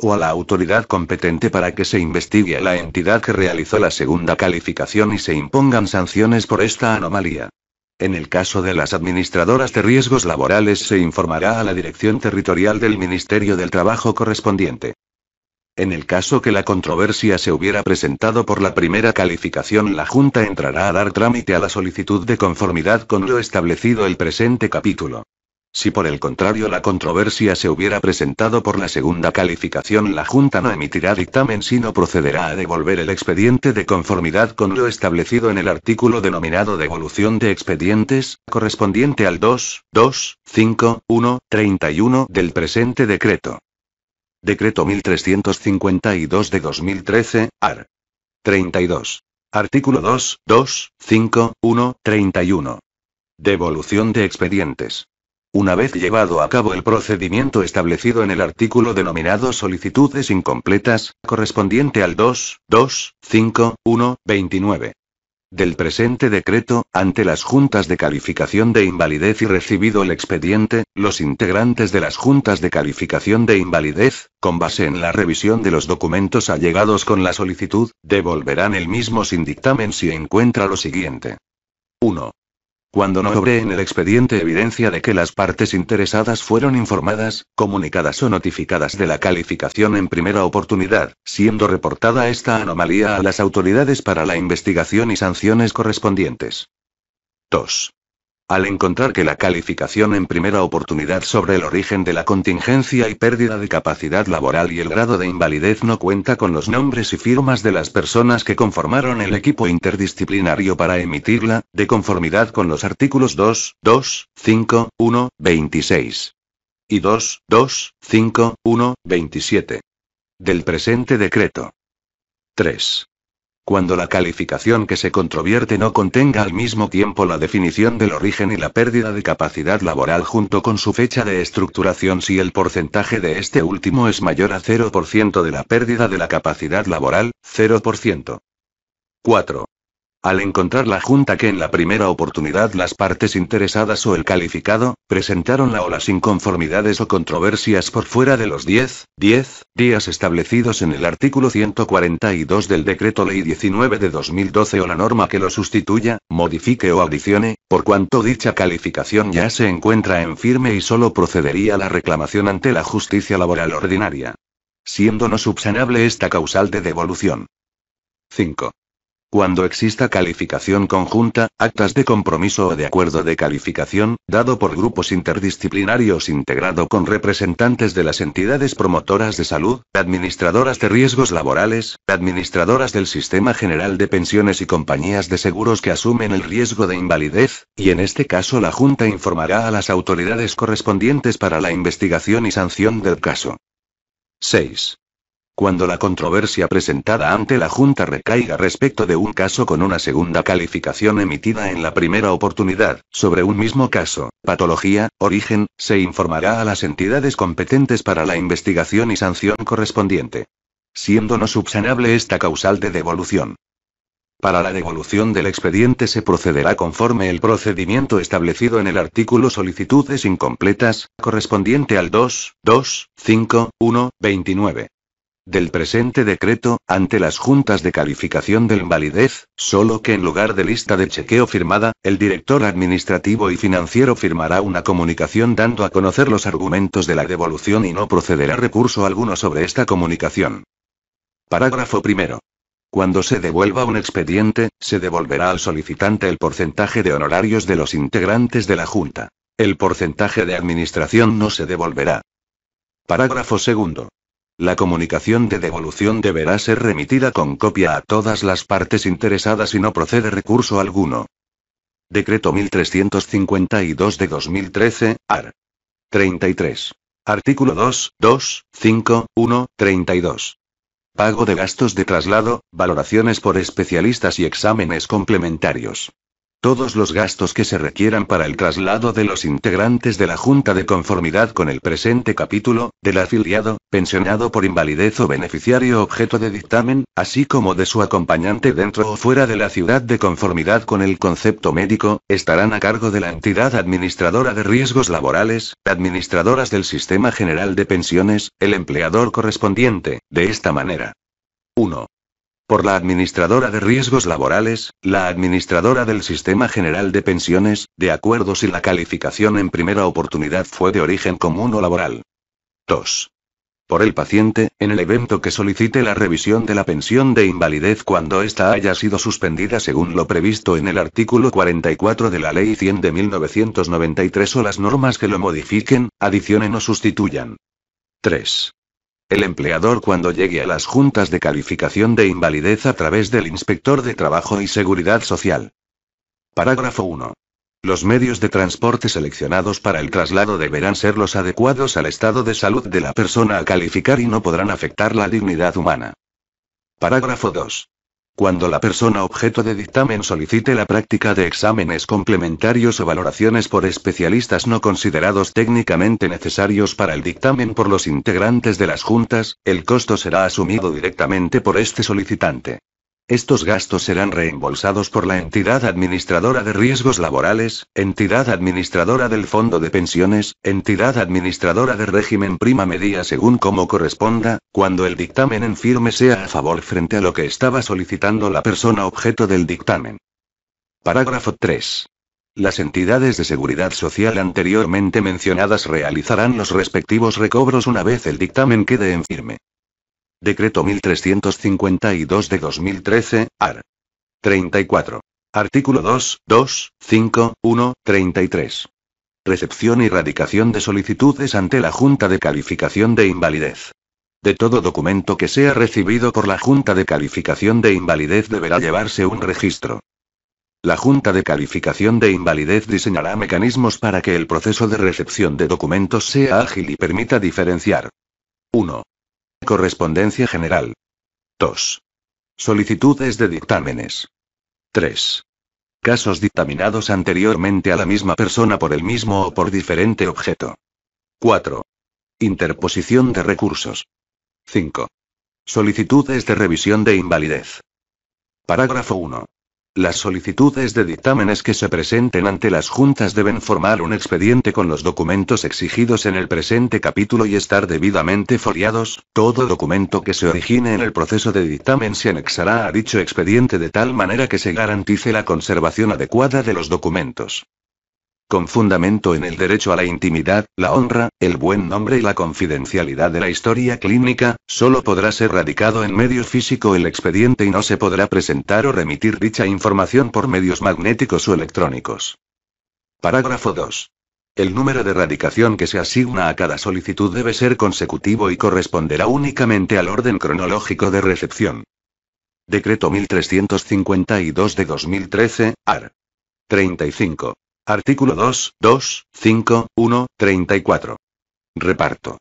o a la autoridad competente para que se investigue a la entidad que realizó la segunda calificación y se impongan sanciones por esta anomalía. En el caso de las administradoras de riesgos laborales se informará a la Dirección Territorial del Ministerio del Trabajo correspondiente. En el caso que la controversia se hubiera presentado por la primera calificación, la Junta entrará a dar trámite a la solicitud de conformidad con lo establecido el presente capítulo. Si por el contrario la controversia se hubiera presentado por la segunda calificación, la Junta no emitirá dictamen sino procederá a devolver el expediente de conformidad con lo establecido en el artículo denominado devolución de expedientes, correspondiente al 2, 2, 5, 1, 31 del presente decreto. Decreto 1352 de 2013, AR. 32. Artículo 2, 2, 5, 1, 31. Devolución de expedientes. Una vez llevado a cabo el procedimiento establecido en el artículo denominado solicitudes incompletas, correspondiente al 2, 2, 5, 1, 29 del presente decreto, ante las juntas de calificación de invalidez y recibido el expediente, los integrantes de las juntas de calificación de invalidez, con base en la revisión de los documentos allegados con la solicitud, devolverán el mismo sin dictamen si encuentra lo siguiente. 1. Cuando no obré en el expediente evidencia de que las partes interesadas fueron informadas, comunicadas o notificadas de la calificación en primera oportunidad, siendo reportada esta anomalía a las autoridades para la investigación y sanciones correspondientes. 2 al encontrar que la calificación en primera oportunidad sobre el origen de la contingencia y pérdida de capacidad laboral y el grado de invalidez no cuenta con los nombres y firmas de las personas que conformaron el equipo interdisciplinario para emitirla, de conformidad con los artículos 2, 2, 5, 1, 26 y 2, 2, 5, 1, 27 del presente decreto. 3. Cuando la calificación que se controvierte no contenga al mismo tiempo la definición del origen y la pérdida de capacidad laboral junto con su fecha de estructuración si el porcentaje de este último es mayor a 0% de la pérdida de la capacidad laboral, 0%. 4. Al encontrar la Junta que en la primera oportunidad las partes interesadas o el calificado, presentaron la o las inconformidades o controversias por fuera de los 10, 10 días establecidos en el artículo 142 del Decreto Ley 19 de 2012 o la norma que lo sustituya, modifique o adicione, por cuanto dicha calificación ya se encuentra en firme y solo procedería la reclamación ante la justicia laboral ordinaria. Siendo no subsanable esta causal de devolución. 5. Cuando exista calificación conjunta, actas de compromiso o de acuerdo de calificación, dado por grupos interdisciplinarios integrado con representantes de las entidades promotoras de salud, administradoras de riesgos laborales, administradoras del sistema general de pensiones y compañías de seguros que asumen el riesgo de invalidez, y en este caso la Junta informará a las autoridades correspondientes para la investigación y sanción del caso. 6. Cuando la controversia presentada ante la Junta recaiga respecto de un caso con una segunda calificación emitida en la primera oportunidad, sobre un mismo caso, patología, origen, se informará a las entidades competentes para la investigación y sanción correspondiente. Siendo no subsanable esta causal de devolución. Para la devolución del expediente se procederá conforme el procedimiento establecido en el artículo Solicitudes incompletas, correspondiente al 2, 2, 5, 1, 29 del presente decreto, ante las juntas de calificación de invalidez, solo que en lugar de lista de chequeo firmada, el director administrativo y financiero firmará una comunicación dando a conocer los argumentos de la devolución y no procederá recurso alguno sobre esta comunicación. Parágrafo primero. Cuando se devuelva un expediente, se devolverá al solicitante el porcentaje de honorarios de los integrantes de la Junta. El porcentaje de administración no se devolverá. Parágrafo segundo. La comunicación de devolución deberá ser remitida con copia a todas las partes interesadas y no procede recurso alguno. Decreto 1352 de 2013, AR. 33. Artículo 2, 2, 5, 1, 32. Pago de gastos de traslado, valoraciones por especialistas y exámenes complementarios. Todos los gastos que se requieran para el traslado de los integrantes de la Junta de conformidad con el presente capítulo, del afiliado, pensionado por invalidez o beneficiario objeto de dictamen, así como de su acompañante dentro o fuera de la ciudad de conformidad con el concepto médico, estarán a cargo de la entidad administradora de riesgos laborales, administradoras del sistema general de pensiones, el empleador correspondiente, de esta manera. 1 por la Administradora de Riesgos Laborales, la Administradora del Sistema General de Pensiones, de acuerdo si la calificación en primera oportunidad fue de origen común o laboral. 2. Por el paciente, en el evento que solicite la revisión de la pensión de invalidez cuando ésta haya sido suspendida según lo previsto en el artículo 44 de la Ley 100 de 1993 o las normas que lo modifiquen, adicionen o sustituyan. 3. El empleador cuando llegue a las juntas de calificación de invalidez a través del inspector de trabajo y seguridad social. Parágrafo 1. Los medios de transporte seleccionados para el traslado deberán ser los adecuados al estado de salud de la persona a calificar y no podrán afectar la dignidad humana. Parágrafo 2. Cuando la persona objeto de dictamen solicite la práctica de exámenes complementarios o valoraciones por especialistas no considerados técnicamente necesarios para el dictamen por los integrantes de las juntas, el costo será asumido directamente por este solicitante. Estos gastos serán reembolsados por la entidad administradora de riesgos laborales, entidad administradora del fondo de pensiones, entidad administradora de régimen prima media según como corresponda, cuando el dictamen en firme sea a favor frente a lo que estaba solicitando la persona objeto del dictamen. Parágrafo 3. Las entidades de seguridad social anteriormente mencionadas realizarán los respectivos recobros una vez el dictamen quede en firme. Decreto 1352 de 2013, AR. 34. Artículo 2, 2, 5, 1, 33. Recepción y radicación de solicitudes ante la Junta de Calificación de Invalidez. De todo documento que sea recibido por la Junta de Calificación de Invalidez deberá llevarse un registro. La Junta de Calificación de Invalidez diseñará mecanismos para que el proceso de recepción de documentos sea ágil y permita diferenciar. 1. Correspondencia general. 2. Solicitudes de dictámenes. 3. Casos dictaminados anteriormente a la misma persona por el mismo o por diferente objeto. 4. Interposición de recursos. 5. Solicitudes de revisión de invalidez. Parágrafo 1. Las solicitudes de dictámenes que se presenten ante las juntas deben formar un expediente con los documentos exigidos en el presente capítulo y estar debidamente foliados. Todo documento que se origine en el proceso de dictamen se anexará a dicho expediente de tal manera que se garantice la conservación adecuada de los documentos con fundamento en el derecho a la intimidad, la honra, el buen nombre y la confidencialidad de la historia clínica, solo podrá ser radicado en medio físico el expediente y no se podrá presentar o remitir dicha información por medios magnéticos o electrónicos. Parágrafo 2. El número de radicación que se asigna a cada solicitud debe ser consecutivo y corresponderá únicamente al orden cronológico de recepción. Decreto 1352 de 2013, AR. 35. Artículo 2, 2, 5, 1, 34. Reparto.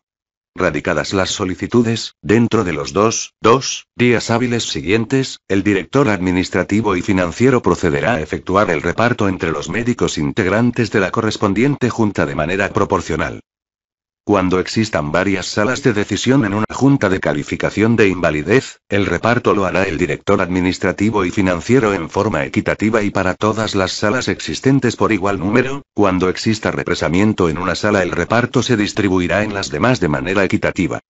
Radicadas las solicitudes, dentro de los dos, dos días hábiles siguientes, el director administrativo y financiero procederá a efectuar el reparto entre los médicos integrantes de la correspondiente junta de manera proporcional. Cuando existan varias salas de decisión en una junta de calificación de invalidez, el reparto lo hará el director administrativo y financiero en forma equitativa y para todas las salas existentes por igual número, cuando exista represamiento en una sala el reparto se distribuirá en las demás de manera equitativa.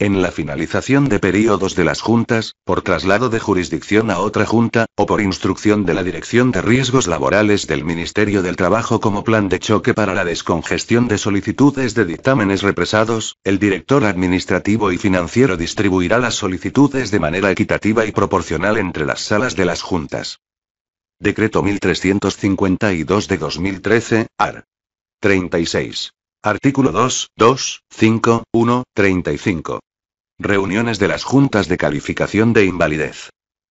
En la finalización de períodos de las juntas, por traslado de jurisdicción a otra junta, o por instrucción de la Dirección de Riesgos Laborales del Ministerio del Trabajo como plan de choque para la descongestión de solicitudes de dictámenes represados, el director administrativo y financiero distribuirá las solicitudes de manera equitativa y proporcional entre las salas de las juntas. Decreto 1352 de 2013, AR. 36. Artículo 2, 2, 5, 1, 35. Reuniones de las juntas de calificación de invalidez.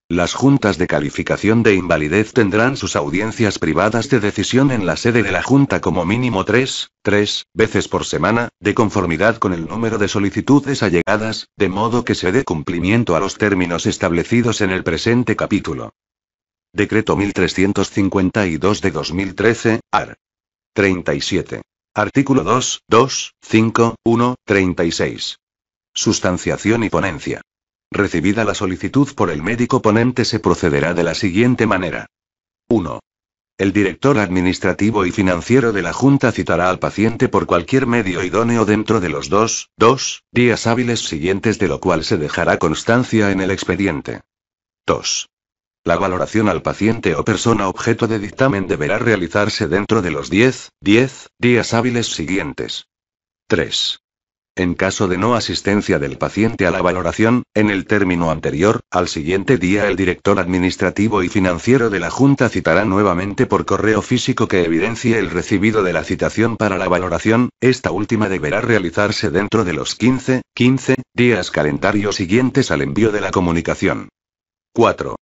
Las juntas de calificación de invalidez tendrán sus audiencias privadas de decisión en la sede de la Junta como mínimo tres, tres veces por semana, de conformidad con el número de solicitudes allegadas, de modo que se dé cumplimiento a los términos establecidos en el presente capítulo. Decreto 1352 de 2013, AR. 37. Artículo 2, 2, 5, 1, 36. Sustanciación y ponencia. Recibida la solicitud por el médico ponente se procederá de la siguiente manera. 1. El director administrativo y financiero de la Junta citará al paciente por cualquier medio idóneo dentro de los dos, dos días hábiles siguientes de lo cual se dejará constancia en el expediente. 2. La valoración al paciente o persona objeto de dictamen deberá realizarse dentro de los 10, 10 días hábiles siguientes. 3 en caso de no asistencia del paciente a la valoración, en el término anterior, al siguiente día el director administrativo y financiero de la Junta citará nuevamente por correo físico que evidencie el recibido de la citación para la valoración, esta última deberá realizarse dentro de los 15, 15 días calendario siguientes al envío de la comunicación. 4.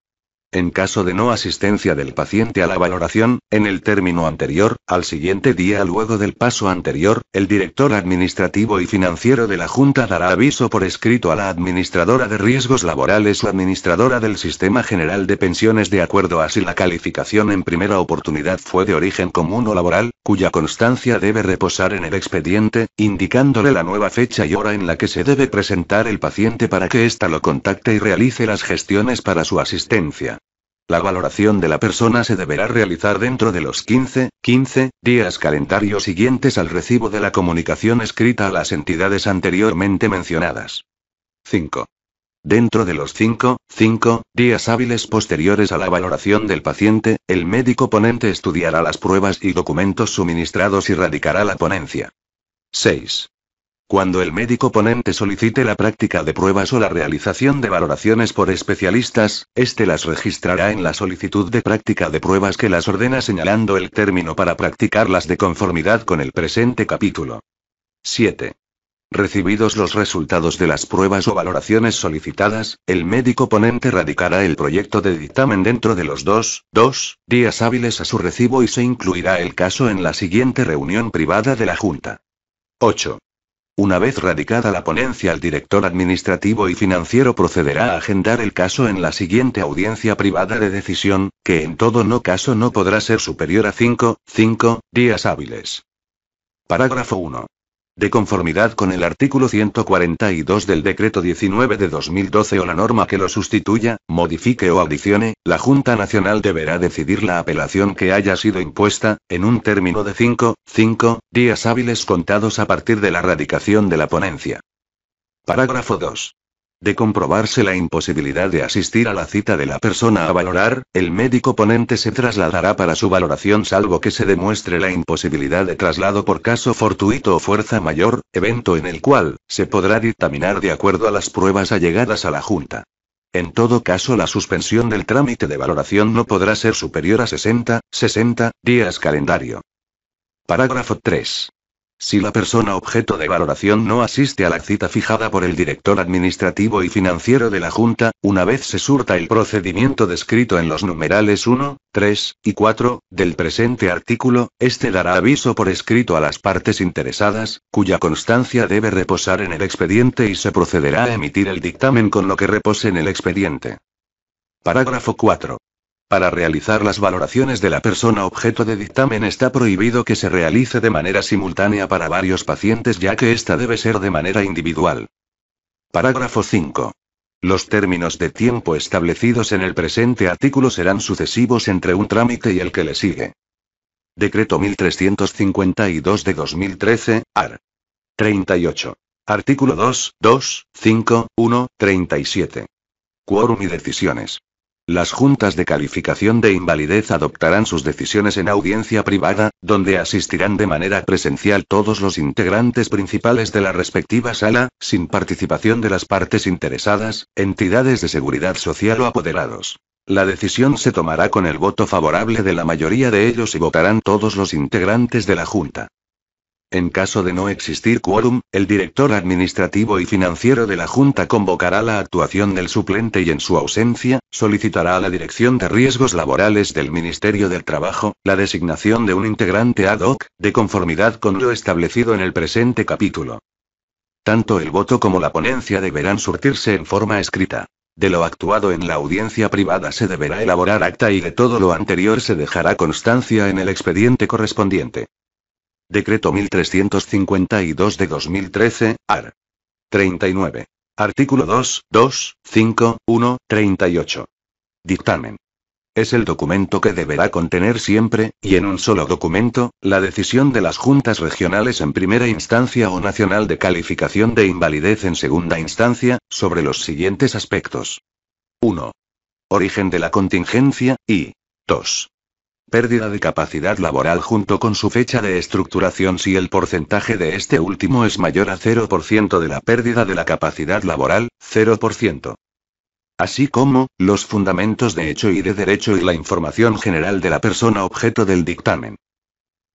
En caso de no asistencia del paciente a la valoración, en el término anterior, al siguiente día luego del paso anterior, el director administrativo y financiero de la Junta dará aviso por escrito a la administradora de riesgos laborales o administradora del Sistema General de Pensiones de acuerdo a si la calificación en primera oportunidad fue de origen común o laboral, cuya constancia debe reposar en el expediente, indicándole la nueva fecha y hora en la que se debe presentar el paciente para que ésta lo contacte y realice las gestiones para su asistencia. La valoración de la persona se deberá realizar dentro de los 15, 15 días calendario siguientes al recibo de la comunicación escrita a las entidades anteriormente mencionadas. 5. Dentro de los 5, 5 días hábiles posteriores a la valoración del paciente, el médico ponente estudiará las pruebas y documentos suministrados y radicará la ponencia. 6. Cuando el médico ponente solicite la práctica de pruebas o la realización de valoraciones por especialistas, éste las registrará en la solicitud de práctica de pruebas que las ordena señalando el término para practicarlas de conformidad con el presente capítulo. 7. Recibidos los resultados de las pruebas o valoraciones solicitadas, el médico ponente radicará el proyecto de dictamen dentro de los dos, dos días hábiles a su recibo y se incluirá el caso en la siguiente reunión privada de la Junta. 8. Una vez radicada la ponencia, el director administrativo y financiero procederá a agendar el caso en la siguiente audiencia privada de decisión, que en todo no caso no podrá ser superior a 5, 5 días hábiles. Parágrafo 1 de conformidad con el artículo 142 del Decreto 19 de 2012 o la norma que lo sustituya, modifique o adicione, la Junta Nacional deberá decidir la apelación que haya sido impuesta, en un término de 5, 5 días hábiles contados a partir de la radicación de la ponencia. Parágrafo 2. De comprobarse la imposibilidad de asistir a la cita de la persona a valorar, el médico ponente se trasladará para su valoración salvo que se demuestre la imposibilidad de traslado por caso fortuito o fuerza mayor, evento en el cual, se podrá dictaminar de acuerdo a las pruebas allegadas a la Junta. En todo caso, la suspensión del trámite de valoración no podrá ser superior a 60, 60 días calendario. Parágrafo 3. Si la persona objeto de valoración no asiste a la cita fijada por el director administrativo y financiero de la Junta, una vez se surta el procedimiento descrito en los numerales 1, 3 y 4 del presente artículo, este dará aviso por escrito a las partes interesadas, cuya constancia debe reposar en el expediente y se procederá a emitir el dictamen con lo que repose en el expediente. Parágrafo 4. Para realizar las valoraciones de la persona objeto de dictamen está prohibido que se realice de manera simultánea para varios pacientes ya que esta debe ser de manera individual. Parágrafo 5. Los términos de tiempo establecidos en el presente artículo serán sucesivos entre un trámite y el que le sigue. Decreto 1352 de 2013, AR. 38. Artículo 2, 2, 5, 1, 37. Quórum y decisiones. Las juntas de calificación de invalidez adoptarán sus decisiones en audiencia privada, donde asistirán de manera presencial todos los integrantes principales de la respectiva sala, sin participación de las partes interesadas, entidades de seguridad social o apoderados. La decisión se tomará con el voto favorable de la mayoría de ellos y votarán todos los integrantes de la Junta. En caso de no existir quórum, el director administrativo y financiero de la Junta convocará la actuación del suplente y en su ausencia, solicitará a la Dirección de Riesgos Laborales del Ministerio del Trabajo, la designación de un integrante ad hoc, de conformidad con lo establecido en el presente capítulo. Tanto el voto como la ponencia deberán surtirse en forma escrita. De lo actuado en la audiencia privada se deberá elaborar acta y de todo lo anterior se dejará constancia en el expediente correspondiente. Decreto 1352 de 2013, AR. 39. Artículo 2, 2, 5, 1, 38. Dictamen. Es el documento que deberá contener siempre, y en un solo documento, la decisión de las juntas regionales en primera instancia o nacional de calificación de invalidez en segunda instancia, sobre los siguientes aspectos. 1. Origen de la contingencia, y 2 pérdida de capacidad laboral junto con su fecha de estructuración si el porcentaje de este último es mayor a 0% de la pérdida de la capacidad laboral, 0%. Así como, los fundamentos de hecho y de derecho y la información general de la persona objeto del dictamen.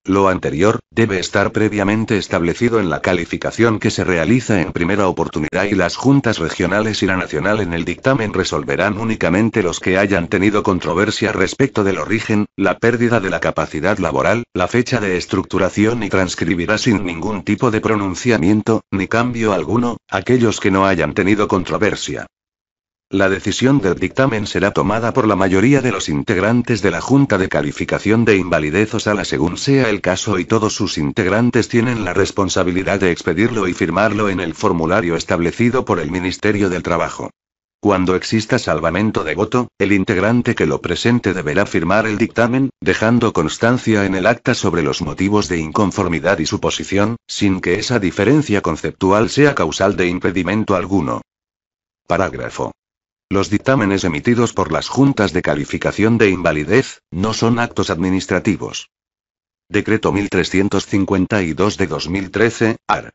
Lo anterior, debe estar previamente establecido en la calificación que se realiza en primera oportunidad y las juntas regionales y la nacional en el dictamen resolverán únicamente los que hayan tenido controversia respecto del origen, la pérdida de la capacidad laboral, la fecha de estructuración y transcribirá sin ningún tipo de pronunciamiento, ni cambio alguno, aquellos que no hayan tenido controversia. La decisión del dictamen será tomada por la mayoría de los integrantes de la Junta de Calificación de Invalidez o Sala según sea el caso y todos sus integrantes tienen la responsabilidad de expedirlo y firmarlo en el formulario establecido por el Ministerio del Trabajo. Cuando exista salvamento de voto, el integrante que lo presente deberá firmar el dictamen, dejando constancia en el acta sobre los motivos de inconformidad y su posición, sin que esa diferencia conceptual sea causal de impedimento alguno. Parágrafo. Los dictámenes emitidos por las juntas de calificación de invalidez, no son actos administrativos. Decreto 1352 de 2013, AR.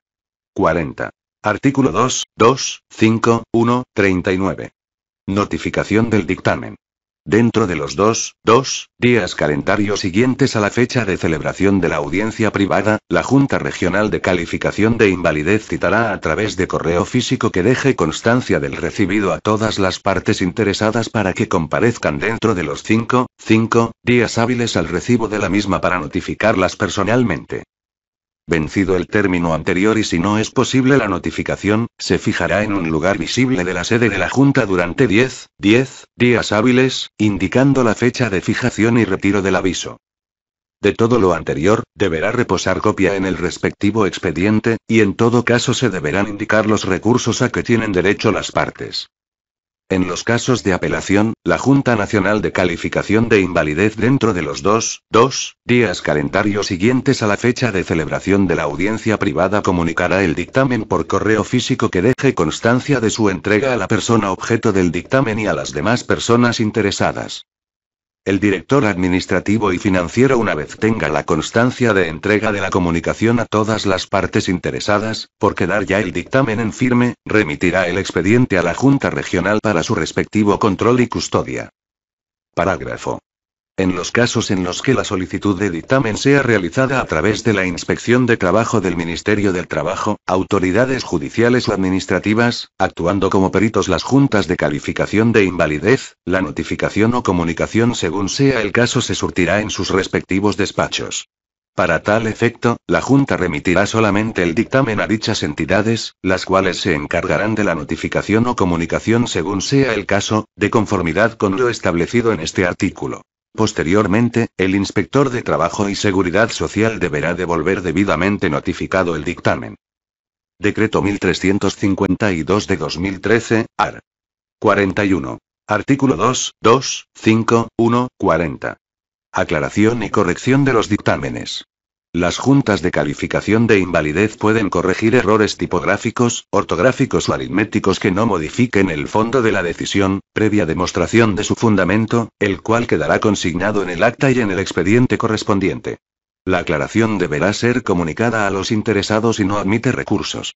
40. Artículo 2, 2, 5, 1, 39. Notificación del dictamen. Dentro de los dos, dos, días calendario siguientes a la fecha de celebración de la audiencia privada, la Junta Regional de Calificación de Invalidez citará a través de correo físico que deje constancia del recibido a todas las partes interesadas para que comparezcan dentro de los cinco, cinco, días hábiles al recibo de la misma para notificarlas personalmente. Vencido el término anterior y si no es posible la notificación, se fijará en un lugar visible de la sede de la Junta durante 10, 10 días hábiles, indicando la fecha de fijación y retiro del aviso. De todo lo anterior, deberá reposar copia en el respectivo expediente, y en todo caso se deberán indicar los recursos a que tienen derecho las partes. En los casos de apelación, la Junta Nacional de Calificación de Invalidez dentro de los dos, dos días calendarios siguientes a la fecha de celebración de la audiencia privada comunicará el dictamen por correo físico que deje constancia de su entrega a la persona objeto del dictamen y a las demás personas interesadas. El director administrativo y financiero una vez tenga la constancia de entrega de la comunicación a todas las partes interesadas, por quedar ya el dictamen en firme, remitirá el expediente a la Junta Regional para su respectivo control y custodia. Parágrafo. En los casos en los que la solicitud de dictamen sea realizada a través de la Inspección de Trabajo del Ministerio del Trabajo, autoridades judiciales o administrativas, actuando como peritos las juntas de calificación de invalidez, la notificación o comunicación según sea el caso se surtirá en sus respectivos despachos. Para tal efecto, la Junta remitirá solamente el dictamen a dichas entidades, las cuales se encargarán de la notificación o comunicación según sea el caso, de conformidad con lo establecido en este artículo. Posteriormente, el inspector de Trabajo y Seguridad Social deberá devolver debidamente notificado el dictamen. Decreto 1352 de 2013, AR. 41. Artículo 2, 2, 5, 1, 40. Aclaración y corrección de los dictámenes. Las juntas de calificación de invalidez pueden corregir errores tipográficos, ortográficos o aritméticos que no modifiquen el fondo de la decisión, previa demostración de su fundamento, el cual quedará consignado en el acta y en el expediente correspondiente. La aclaración deberá ser comunicada a los interesados y no admite recursos.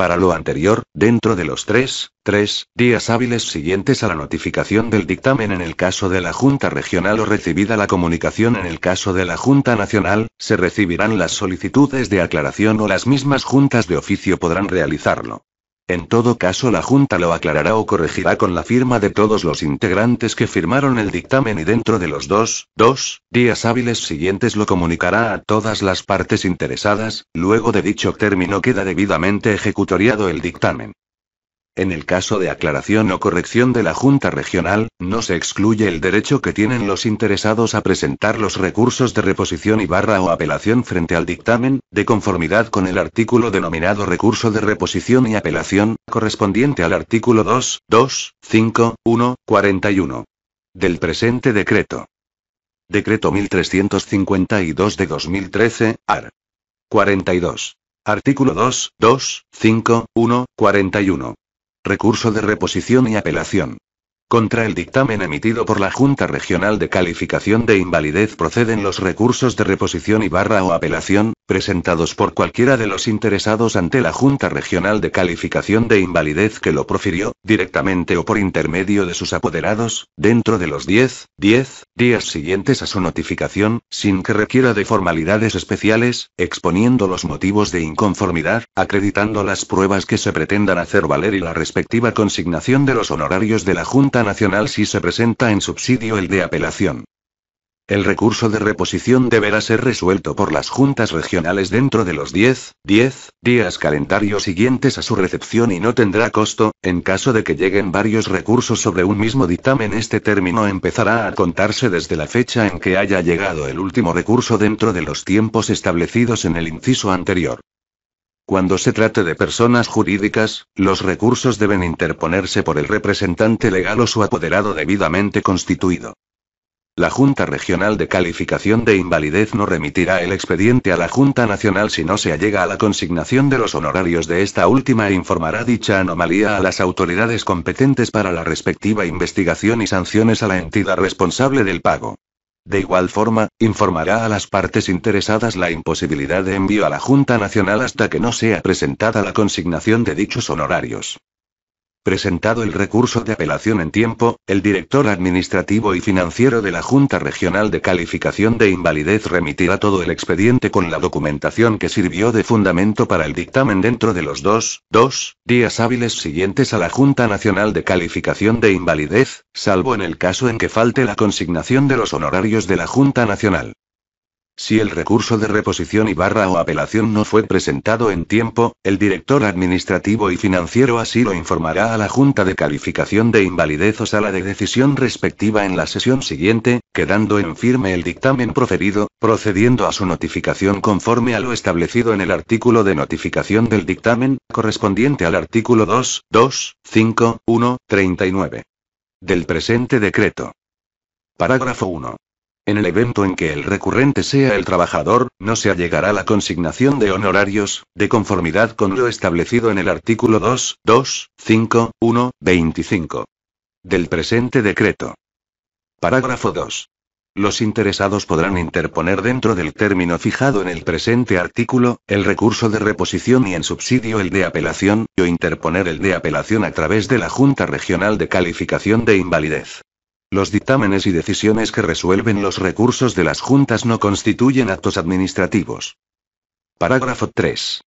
Para lo anterior, dentro de los tres, tres días hábiles siguientes a la notificación del dictamen en el caso de la Junta Regional o recibida la comunicación en el caso de la Junta Nacional, se recibirán las solicitudes de aclaración o las mismas juntas de oficio podrán realizarlo. En todo caso, la Junta lo aclarará o corregirá con la firma de todos los integrantes que firmaron el dictamen y dentro de los dos, dos días hábiles siguientes lo comunicará a todas las partes interesadas, luego de dicho término queda debidamente ejecutoriado el dictamen. En el caso de aclaración o corrección de la Junta Regional, no se excluye el derecho que tienen los interesados a presentar los recursos de reposición y barra o apelación frente al dictamen, de conformidad con el artículo denominado recurso de reposición y apelación, correspondiente al artículo 2, 2, 5, 1, 41 del presente decreto. Decreto 1352 de 2013, AR. 42. Artículo 2, 2, 5, 1, 41 recurso de reposición y apelación. Contra el dictamen emitido por la Junta Regional de Calificación de Invalidez proceden los recursos de reposición y barra o apelación, presentados por cualquiera de los interesados ante la Junta Regional de Calificación de Invalidez que lo profirió, directamente o por intermedio de sus apoderados, dentro de los 10, 10 días siguientes a su notificación, sin que requiera de formalidades especiales, exponiendo los motivos de inconformidad, acreditando las pruebas que se pretendan hacer valer y la respectiva consignación de los honorarios de la Junta Nacional si se presenta en subsidio el de apelación. El recurso de reposición deberá ser resuelto por las juntas regionales dentro de los 10, 10 días calendario siguientes a su recepción y no tendrá costo, en caso de que lleguen varios recursos sobre un mismo dictamen este término empezará a contarse desde la fecha en que haya llegado el último recurso dentro de los tiempos establecidos en el inciso anterior. Cuando se trate de personas jurídicas, los recursos deben interponerse por el representante legal o su apoderado debidamente constituido. La Junta Regional de Calificación de Invalidez no remitirá el expediente a la Junta Nacional si no se allega a la consignación de los honorarios de esta última e informará dicha anomalía a las autoridades competentes para la respectiva investigación y sanciones a la entidad responsable del pago. De igual forma, informará a las partes interesadas la imposibilidad de envío a la Junta Nacional hasta que no sea presentada la consignación de dichos honorarios. Presentado el recurso de apelación en tiempo, el director administrativo y financiero de la Junta Regional de Calificación de Invalidez remitirá todo el expediente con la documentación que sirvió de fundamento para el dictamen dentro de los dos, dos días hábiles siguientes a la Junta Nacional de Calificación de Invalidez, salvo en el caso en que falte la consignación de los honorarios de la Junta Nacional. Si el recurso de reposición y barra o apelación no fue presentado en tiempo, el director administrativo y financiero así lo informará a la Junta de Calificación de Invalidez o Sala de Decisión respectiva en la sesión siguiente, quedando en firme el dictamen proferido, procediendo a su notificación conforme a lo establecido en el artículo de notificación del dictamen, correspondiente al artículo 2, 2, 5, 1, 39 del presente decreto. Parágrafo 1. En el evento en que el recurrente sea el trabajador, no se allegará la consignación de honorarios, de conformidad con lo establecido en el artículo 2, 2, 5, 1, 25 del presente decreto. Parágrafo 2. Los interesados podrán interponer dentro del término fijado en el presente artículo, el recurso de reposición y en subsidio el de apelación, o interponer el de apelación a través de la Junta Regional de Calificación de Invalidez. Los dictámenes y decisiones que resuelven los recursos de las juntas no constituyen actos administrativos. Parágrafo 3.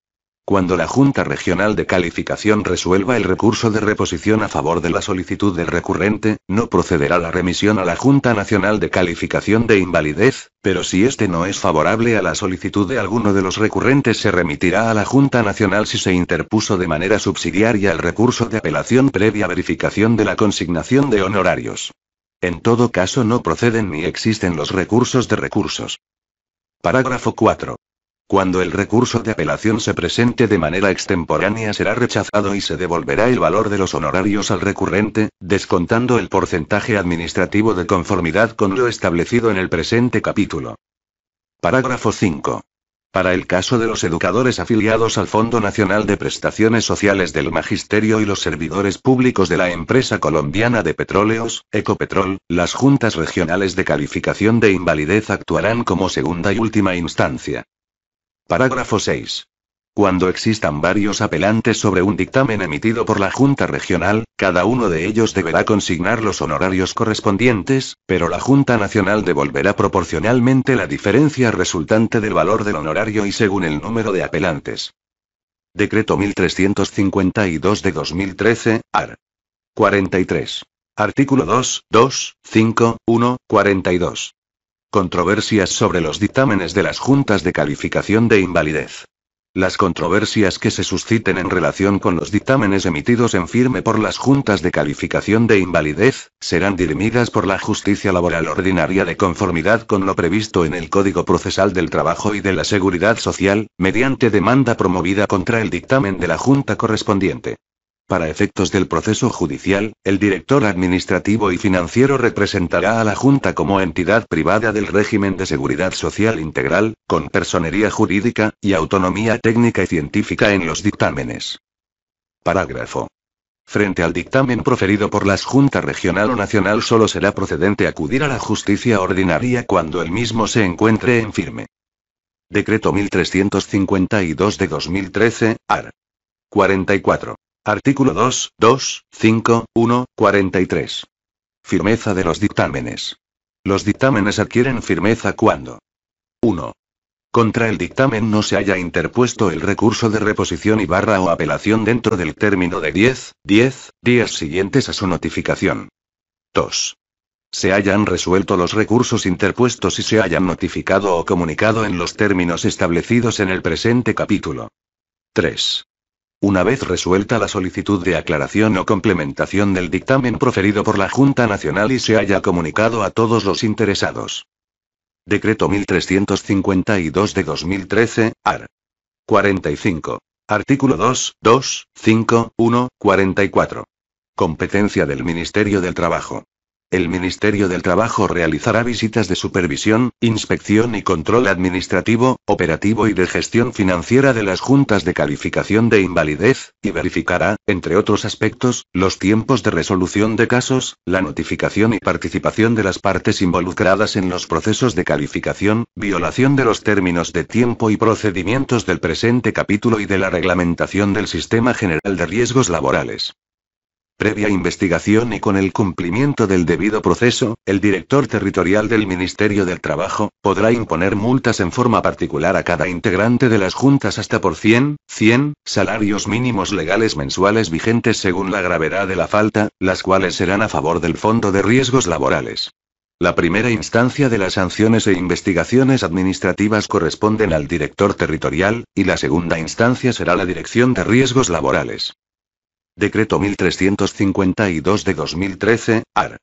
Cuando la Junta Regional de Calificación resuelva el recurso de reposición a favor de la solicitud del recurrente, no procederá la remisión a la Junta Nacional de Calificación de Invalidez, pero si éste no es favorable a la solicitud de alguno de los recurrentes se remitirá a la Junta Nacional si se interpuso de manera subsidiaria el recurso de apelación previa verificación de la consignación de honorarios. En todo caso no proceden ni existen los recursos de recursos. Parágrafo 4. Cuando el recurso de apelación se presente de manera extemporánea será rechazado y se devolverá el valor de los honorarios al recurrente, descontando el porcentaje administrativo de conformidad con lo establecido en el presente capítulo. Parágrafo 5. Para el caso de los educadores afiliados al Fondo Nacional de Prestaciones Sociales del Magisterio y los servidores públicos de la empresa colombiana de petróleos, Ecopetrol, las juntas regionales de calificación de invalidez actuarán como segunda y última instancia. Parágrafo 6 cuando existan varios apelantes sobre un dictamen emitido por la Junta Regional, cada uno de ellos deberá consignar los honorarios correspondientes, pero la Junta Nacional devolverá proporcionalmente la diferencia resultante del valor del honorario y según el número de apelantes. Decreto 1352 de 2013, AR. 43. Artículo 2, 2, 5, 1, 42. Controversias sobre los dictámenes de las juntas de calificación de invalidez. Las controversias que se susciten en relación con los dictámenes emitidos en firme por las juntas de calificación de invalidez, serán dirimidas por la justicia laboral ordinaria de conformidad con lo previsto en el Código Procesal del Trabajo y de la Seguridad Social, mediante demanda promovida contra el dictamen de la junta correspondiente. Para efectos del proceso judicial, el director administrativo y financiero representará a la Junta como entidad privada del régimen de seguridad social integral, con personería jurídica, y autonomía técnica y científica en los dictámenes. Parágrafo. Frente al dictamen proferido por las Junta Regional o Nacional solo será procedente acudir a la justicia ordinaria cuando el mismo se encuentre en firme. Decreto 1352 de 2013, AR. 44. Artículo 2, 2, 5, 1, 43. Firmeza de los dictámenes. Los dictámenes adquieren firmeza cuando 1. Contra el dictamen no se haya interpuesto el recurso de reposición y barra o apelación dentro del término de 10, 10 días siguientes a su notificación. 2. Se hayan resuelto los recursos interpuestos y se hayan notificado o comunicado en los términos establecidos en el presente capítulo. 3. Una vez resuelta la solicitud de aclaración o complementación del dictamen proferido por la Junta Nacional y se haya comunicado a todos los interesados. Decreto 1352 de 2013, AR. 45. Artículo 2, 2, 5, 1, 44. Competencia del Ministerio del Trabajo. El Ministerio del Trabajo realizará visitas de supervisión, inspección y control administrativo, operativo y de gestión financiera de las juntas de calificación de invalidez, y verificará, entre otros aspectos, los tiempos de resolución de casos, la notificación y participación de las partes involucradas en los procesos de calificación, violación de los términos de tiempo y procedimientos del presente capítulo y de la reglamentación del Sistema General de Riesgos Laborales. Previa investigación y con el cumplimiento del debido proceso, el director territorial del Ministerio del Trabajo podrá imponer multas en forma particular a cada integrante de las juntas hasta por 100, 100 salarios mínimos legales mensuales vigentes según la gravedad de la falta, las cuales serán a favor del Fondo de Riesgos Laborales. La primera instancia de las sanciones e investigaciones administrativas corresponden al director territorial, y la segunda instancia será la Dirección de Riesgos Laborales. Decreto 1352 de 2013, AR.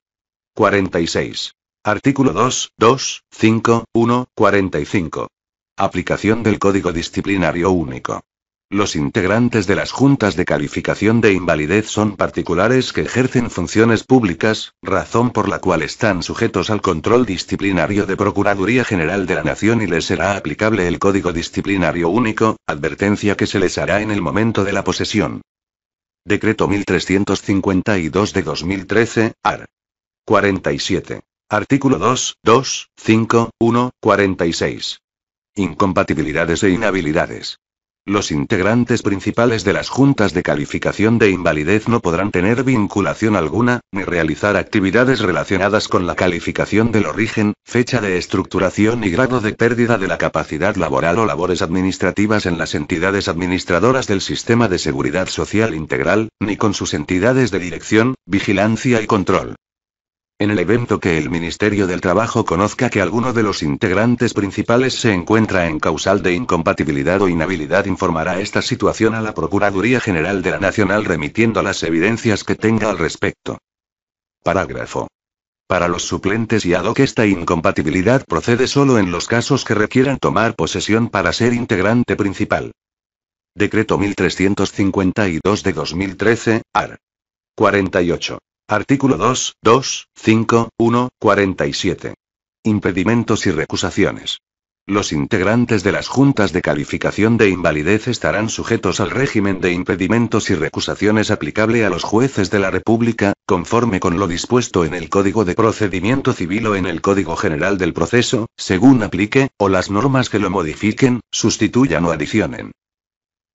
46. Artículo 2, 2, 5, 1, 45. Aplicación del Código Disciplinario Único. Los integrantes de las juntas de calificación de invalidez son particulares que ejercen funciones públicas, razón por la cual están sujetos al control disciplinario de Procuraduría General de la Nación y les será aplicable el Código Disciplinario Único, advertencia que se les hará en el momento de la posesión. Decreto 1352 de 2013, AR. 47. Artículo 2, 2, 5, 1, 46. Incompatibilidades e inhabilidades. Los integrantes principales de las juntas de calificación de invalidez no podrán tener vinculación alguna, ni realizar actividades relacionadas con la calificación del origen, fecha de estructuración y grado de pérdida de la capacidad laboral o labores administrativas en las entidades administradoras del sistema de seguridad social integral, ni con sus entidades de dirección, vigilancia y control. En el evento que el Ministerio del Trabajo conozca que alguno de los integrantes principales se encuentra en causal de incompatibilidad o inhabilidad, informará esta situación a la Procuraduría General de la Nacional remitiendo las evidencias que tenga al respecto. Parágrafo. Para los suplentes y ad hoc esta incompatibilidad procede solo en los casos que requieran tomar posesión para ser integrante principal. Decreto 1352 de 2013, AR. 48. Artículo 2, 2, 5, 1, 47. Impedimentos y recusaciones. Los integrantes de las juntas de calificación de invalidez estarán sujetos al régimen de impedimentos y recusaciones aplicable a los jueces de la República, conforme con lo dispuesto en el Código de Procedimiento Civil o en el Código General del Proceso, según aplique, o las normas que lo modifiquen, sustituyan o adicionen.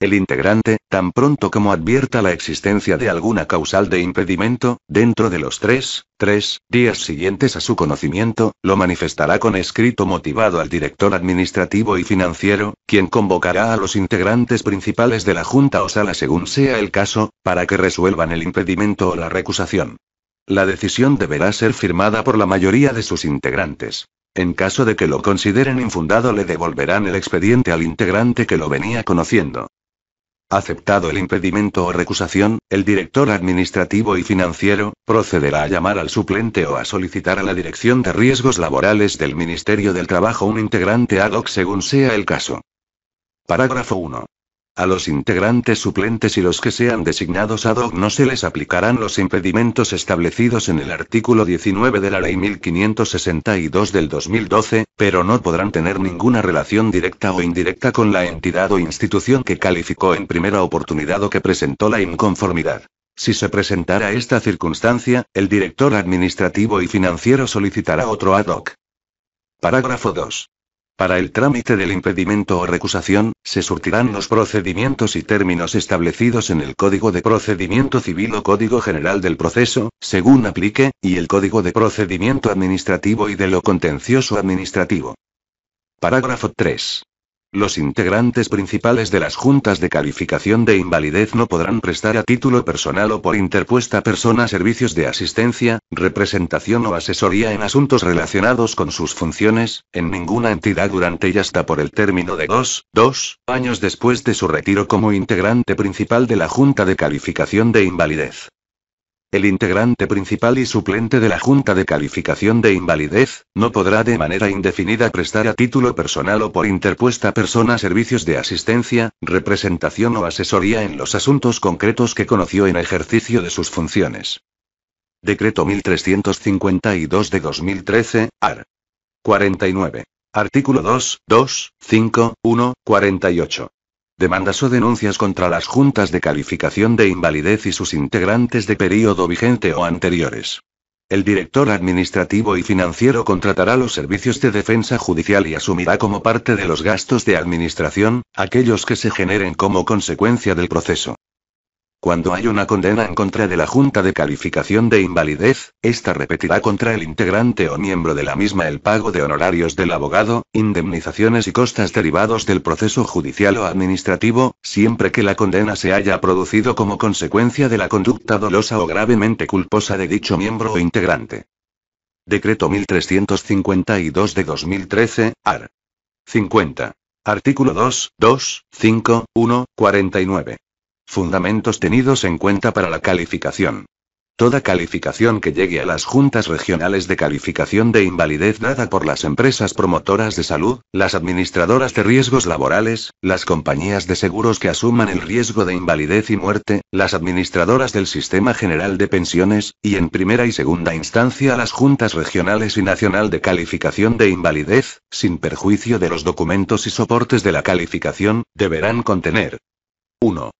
El integrante, tan pronto como advierta la existencia de alguna causal de impedimento, dentro de los tres, tres días siguientes a su conocimiento, lo manifestará con escrito motivado al director administrativo y financiero, quien convocará a los integrantes principales de la Junta o sala según sea el caso, para que resuelvan el impedimento o la recusación. La decisión deberá ser firmada por la mayoría de sus integrantes. En caso de que lo consideren infundado le devolverán el expediente al integrante que lo venía conociendo. Aceptado el impedimento o recusación, el director administrativo y financiero, procederá a llamar al suplente o a solicitar a la Dirección de Riesgos Laborales del Ministerio del Trabajo un integrante ad hoc según sea el caso. Parágrafo 1. A los integrantes suplentes y los que sean designados ad hoc no se les aplicarán los impedimentos establecidos en el artículo 19 de la Ley 1562 del 2012, pero no podrán tener ninguna relación directa o indirecta con la entidad o institución que calificó en primera oportunidad o que presentó la inconformidad. Si se presentara esta circunstancia, el director administrativo y financiero solicitará otro ad hoc. Parágrafo 2. Para el trámite del impedimento o recusación, se surtirán los procedimientos y términos establecidos en el Código de Procedimiento Civil o Código General del Proceso, según aplique, y el Código de Procedimiento Administrativo y de lo Contencioso Administrativo. Parágrafo 3. Los integrantes principales de las juntas de calificación de invalidez no podrán prestar a título personal o por interpuesta persona servicios de asistencia, representación o asesoría en asuntos relacionados con sus funciones, en ninguna entidad durante y hasta por el término de dos, dos años después de su retiro como integrante principal de la junta de calificación de invalidez el integrante principal y suplente de la Junta de Calificación de Invalidez, no podrá de manera indefinida prestar a título personal o por interpuesta persona servicios de asistencia, representación o asesoría en los asuntos concretos que conoció en ejercicio de sus funciones. Decreto 1352 de 2013, AR. 49. Artículo 2, 2, 5, 1, 48. Demandas o denuncias contra las juntas de calificación de invalidez y sus integrantes de periodo vigente o anteriores. El director administrativo y financiero contratará los servicios de defensa judicial y asumirá como parte de los gastos de administración, aquellos que se generen como consecuencia del proceso. Cuando hay una condena en contra de la Junta de Calificación de Invalidez, esta repetirá contra el integrante o miembro de la misma el pago de honorarios del abogado, indemnizaciones y costas derivados del proceso judicial o administrativo, siempre que la condena se haya producido como consecuencia de la conducta dolosa o gravemente culposa de dicho miembro o integrante. Decreto 1352 de 2013, AR. 50. Artículo 2, 2, 5, 1, 49. Fundamentos tenidos en cuenta para la calificación. Toda calificación que llegue a las juntas regionales de calificación de invalidez dada por las empresas promotoras de salud, las administradoras de riesgos laborales, las compañías de seguros que asuman el riesgo de invalidez y muerte, las administradoras del Sistema General de Pensiones, y en primera y segunda instancia a las juntas regionales y nacional de calificación de invalidez, sin perjuicio de los documentos y soportes de la calificación, deberán contener 1.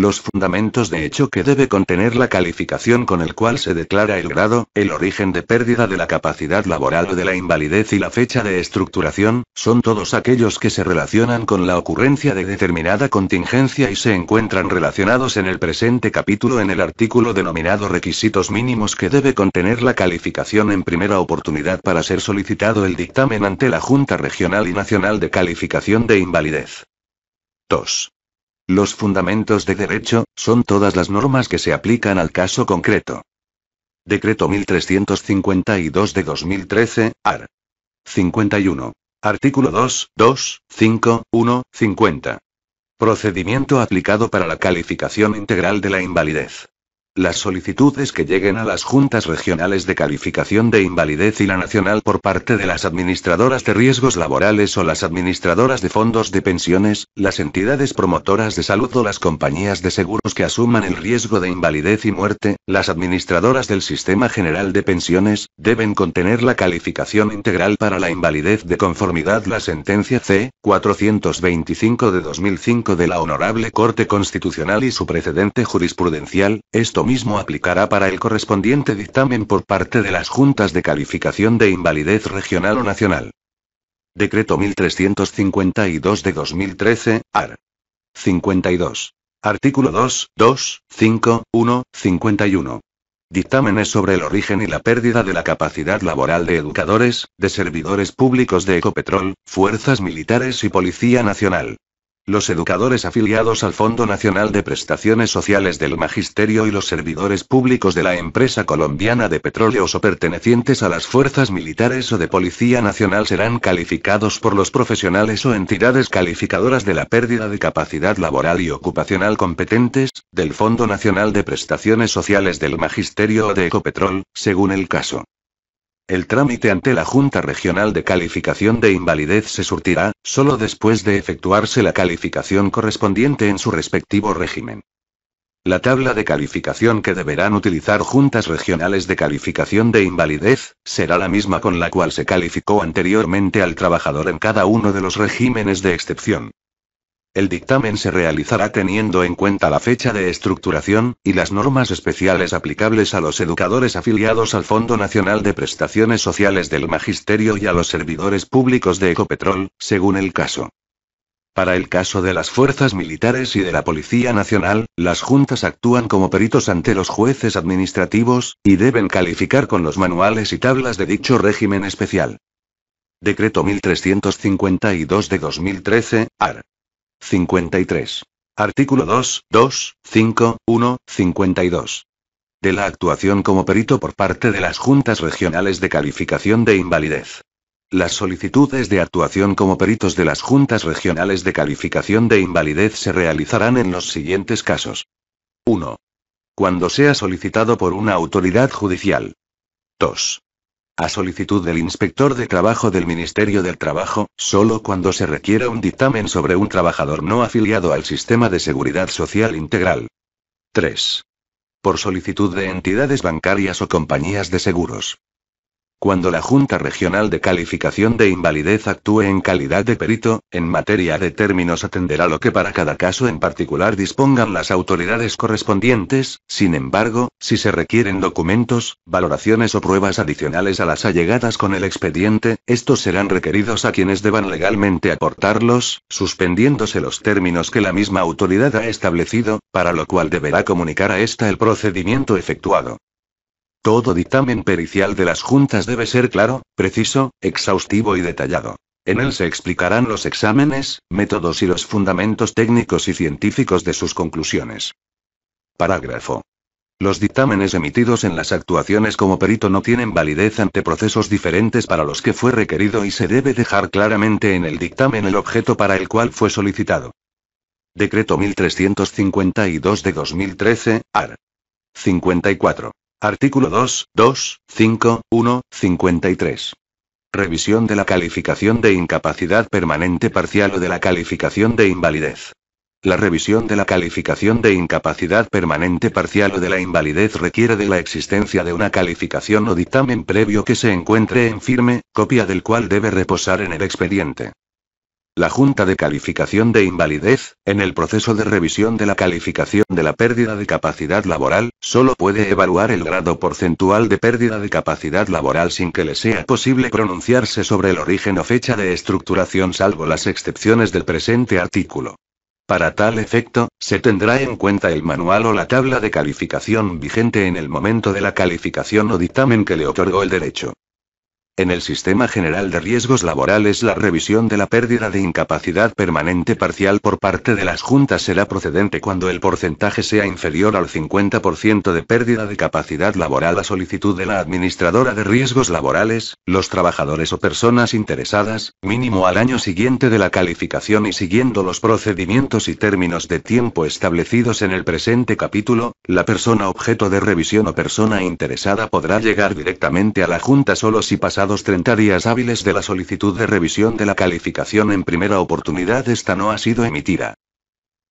Los fundamentos de hecho que debe contener la calificación con el cual se declara el grado, el origen de pérdida de la capacidad laboral o de la invalidez y la fecha de estructuración, son todos aquellos que se relacionan con la ocurrencia de determinada contingencia y se encuentran relacionados en el presente capítulo en el artículo denominado requisitos mínimos que debe contener la calificación en primera oportunidad para ser solicitado el dictamen ante la Junta Regional y Nacional de Calificación de Invalidez. 2. Los fundamentos de derecho, son todas las normas que se aplican al caso concreto. Decreto 1352 de 2013, AR. 51. Artículo 2, 2, 5, 1, 50. Procedimiento aplicado para la calificación integral de la invalidez. Las solicitudes que lleguen a las juntas regionales de calificación de invalidez y la nacional por parte de las administradoras de riesgos laborales o las administradoras de fondos de pensiones, las entidades promotoras de salud o las compañías de seguros que asuman el riesgo de invalidez y muerte, las administradoras del sistema general de pensiones, deben contener la calificación integral para la invalidez de conformidad la sentencia C. 425 de 2005 de la Honorable Corte Constitucional y su precedente jurisprudencial, esto mismo aplicará para el correspondiente dictamen por parte de las juntas de calificación de invalidez regional o nacional. Decreto 1352 de 2013, AR. 52. Artículo 2, 2, 5, 1, 51. Dictámenes sobre el origen y la pérdida de la capacidad laboral de educadores, de servidores públicos de Ecopetrol, fuerzas militares y Policía Nacional. Los educadores afiliados al Fondo Nacional de Prestaciones Sociales del Magisterio y los servidores públicos de la empresa colombiana de petróleos o pertenecientes a las fuerzas militares o de policía nacional serán calificados por los profesionales o entidades calificadoras de la pérdida de capacidad laboral y ocupacional competentes, del Fondo Nacional de Prestaciones Sociales del Magisterio o de Ecopetrol, según el caso. El trámite ante la Junta Regional de Calificación de Invalidez se surtirá, solo después de efectuarse la calificación correspondiente en su respectivo régimen. La tabla de calificación que deberán utilizar juntas regionales de calificación de invalidez, será la misma con la cual se calificó anteriormente al trabajador en cada uno de los regímenes de excepción. El dictamen se realizará teniendo en cuenta la fecha de estructuración, y las normas especiales aplicables a los educadores afiliados al Fondo Nacional de Prestaciones Sociales del Magisterio y a los servidores públicos de Ecopetrol, según el caso. Para el caso de las fuerzas militares y de la Policía Nacional, las juntas actúan como peritos ante los jueces administrativos, y deben calificar con los manuales y tablas de dicho régimen especial. Decreto 1352 de 2013, AR. 53. Artículo 2, 2, 52. De la actuación como perito por parte de las Juntas Regionales de Calificación de Invalidez. Las solicitudes de actuación como peritos de las Juntas Regionales de Calificación de Invalidez se realizarán en los siguientes casos. 1. Cuando sea solicitado por una autoridad judicial. 2 a solicitud del inspector de trabajo del Ministerio del Trabajo, solo cuando se requiera un dictamen sobre un trabajador no afiliado al sistema de seguridad social integral. 3. Por solicitud de entidades bancarias o compañías de seguros. Cuando la Junta Regional de Calificación de Invalidez actúe en calidad de perito, en materia de términos atenderá lo que para cada caso en particular dispongan las autoridades correspondientes, sin embargo, si se requieren documentos, valoraciones o pruebas adicionales a las allegadas con el expediente, estos serán requeridos a quienes deban legalmente aportarlos, suspendiéndose los términos que la misma autoridad ha establecido, para lo cual deberá comunicar a esta el procedimiento efectuado. Todo dictamen pericial de las juntas debe ser claro, preciso, exhaustivo y detallado. En él se explicarán los exámenes, métodos y los fundamentos técnicos y científicos de sus conclusiones. Parágrafo. Los dictámenes emitidos en las actuaciones como perito no tienen validez ante procesos diferentes para los que fue requerido y se debe dejar claramente en el dictamen el objeto para el cual fue solicitado. Decreto 1352 de 2013, AR. 54. Artículo 2, 2, 5, 1, 53. Revisión de la calificación de incapacidad permanente parcial o de la calificación de invalidez. La revisión de la calificación de incapacidad permanente parcial o de la invalidez requiere de la existencia de una calificación o dictamen previo que se encuentre en firme, copia del cual debe reposar en el expediente. La Junta de Calificación de Invalidez, en el proceso de revisión de la calificación de la pérdida de capacidad laboral, solo puede evaluar el grado porcentual de pérdida de capacidad laboral sin que le sea posible pronunciarse sobre el origen o fecha de estructuración salvo las excepciones del presente artículo. Para tal efecto, se tendrá en cuenta el manual o la tabla de calificación vigente en el momento de la calificación o dictamen que le otorgó el derecho. En el Sistema General de Riesgos Laborales la revisión de la pérdida de incapacidad permanente parcial por parte de las juntas será procedente cuando el porcentaje sea inferior al 50% de pérdida de capacidad laboral a solicitud de la administradora de riesgos laborales, los trabajadores o personas interesadas, mínimo al año siguiente de la calificación y siguiendo los procedimientos y términos de tiempo establecidos en el presente capítulo, la persona objeto de revisión o persona interesada podrá llegar directamente a la junta solo si pasado 30 días hábiles de la solicitud de revisión de la calificación en primera oportunidad, esta no ha sido emitida.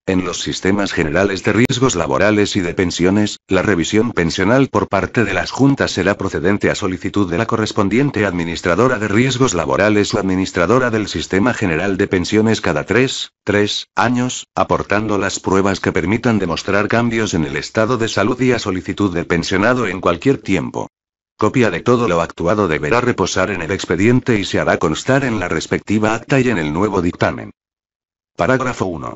En los sistemas generales de riesgos laborales y de pensiones, la revisión pensional por parte de las juntas será procedente a solicitud de la correspondiente administradora de riesgos laborales o administradora del sistema general de pensiones cada tres, 3 años, aportando las pruebas que permitan demostrar cambios en el estado de salud y a solicitud del pensionado en cualquier tiempo. Copia de todo lo actuado deberá reposar en el expediente y se hará constar en la respectiva acta y en el nuevo dictamen. Parágrafo 1.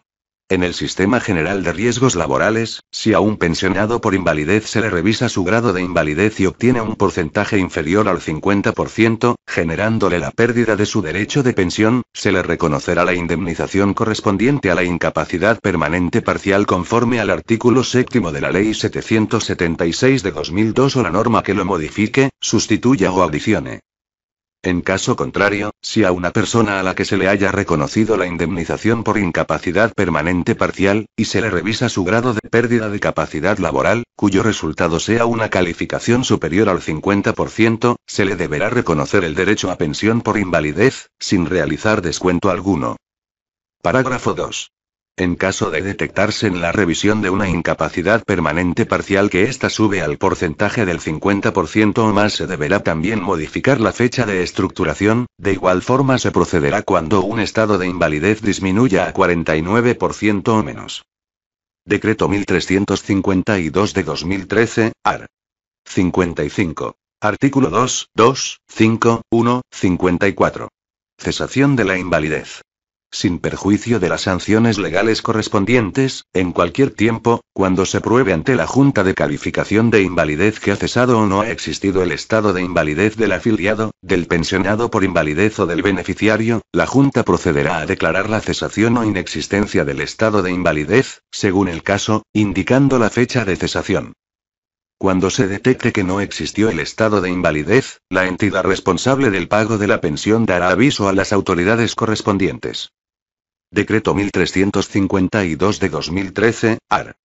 En el sistema general de riesgos laborales, si a un pensionado por invalidez se le revisa su grado de invalidez y obtiene un porcentaje inferior al 50%, generándole la pérdida de su derecho de pensión, se le reconocerá la indemnización correspondiente a la incapacidad permanente parcial conforme al artículo séptimo de la Ley 776 de 2002 o la norma que lo modifique, sustituya o adicione. En caso contrario, si a una persona a la que se le haya reconocido la indemnización por incapacidad permanente parcial, y se le revisa su grado de pérdida de capacidad laboral, cuyo resultado sea una calificación superior al 50%, se le deberá reconocer el derecho a pensión por invalidez, sin realizar descuento alguno. Parágrafo 2. En caso de detectarse en la revisión de una incapacidad permanente parcial que ésta sube al porcentaje del 50% o más, se deberá también modificar la fecha de estructuración, de igual forma se procederá cuando un estado de invalidez disminuya a 49% o menos. Decreto 1352 de 2013, AR. 55. Artículo 2, 2, 5, 1, 54. Cesación de la invalidez sin perjuicio de las sanciones legales correspondientes, en cualquier tiempo, cuando se pruebe ante la Junta de Calificación de Invalidez que ha cesado o no ha existido el estado de invalidez del afiliado, del pensionado por invalidez o del beneficiario, la Junta procederá a declarar la cesación o inexistencia del estado de invalidez, según el caso, indicando la fecha de cesación. Cuando se detecte que no existió el estado de invalidez, la entidad responsable del pago de la pensión dará aviso a las autoridades correspondientes. Decreto 1352 de 2013, AR.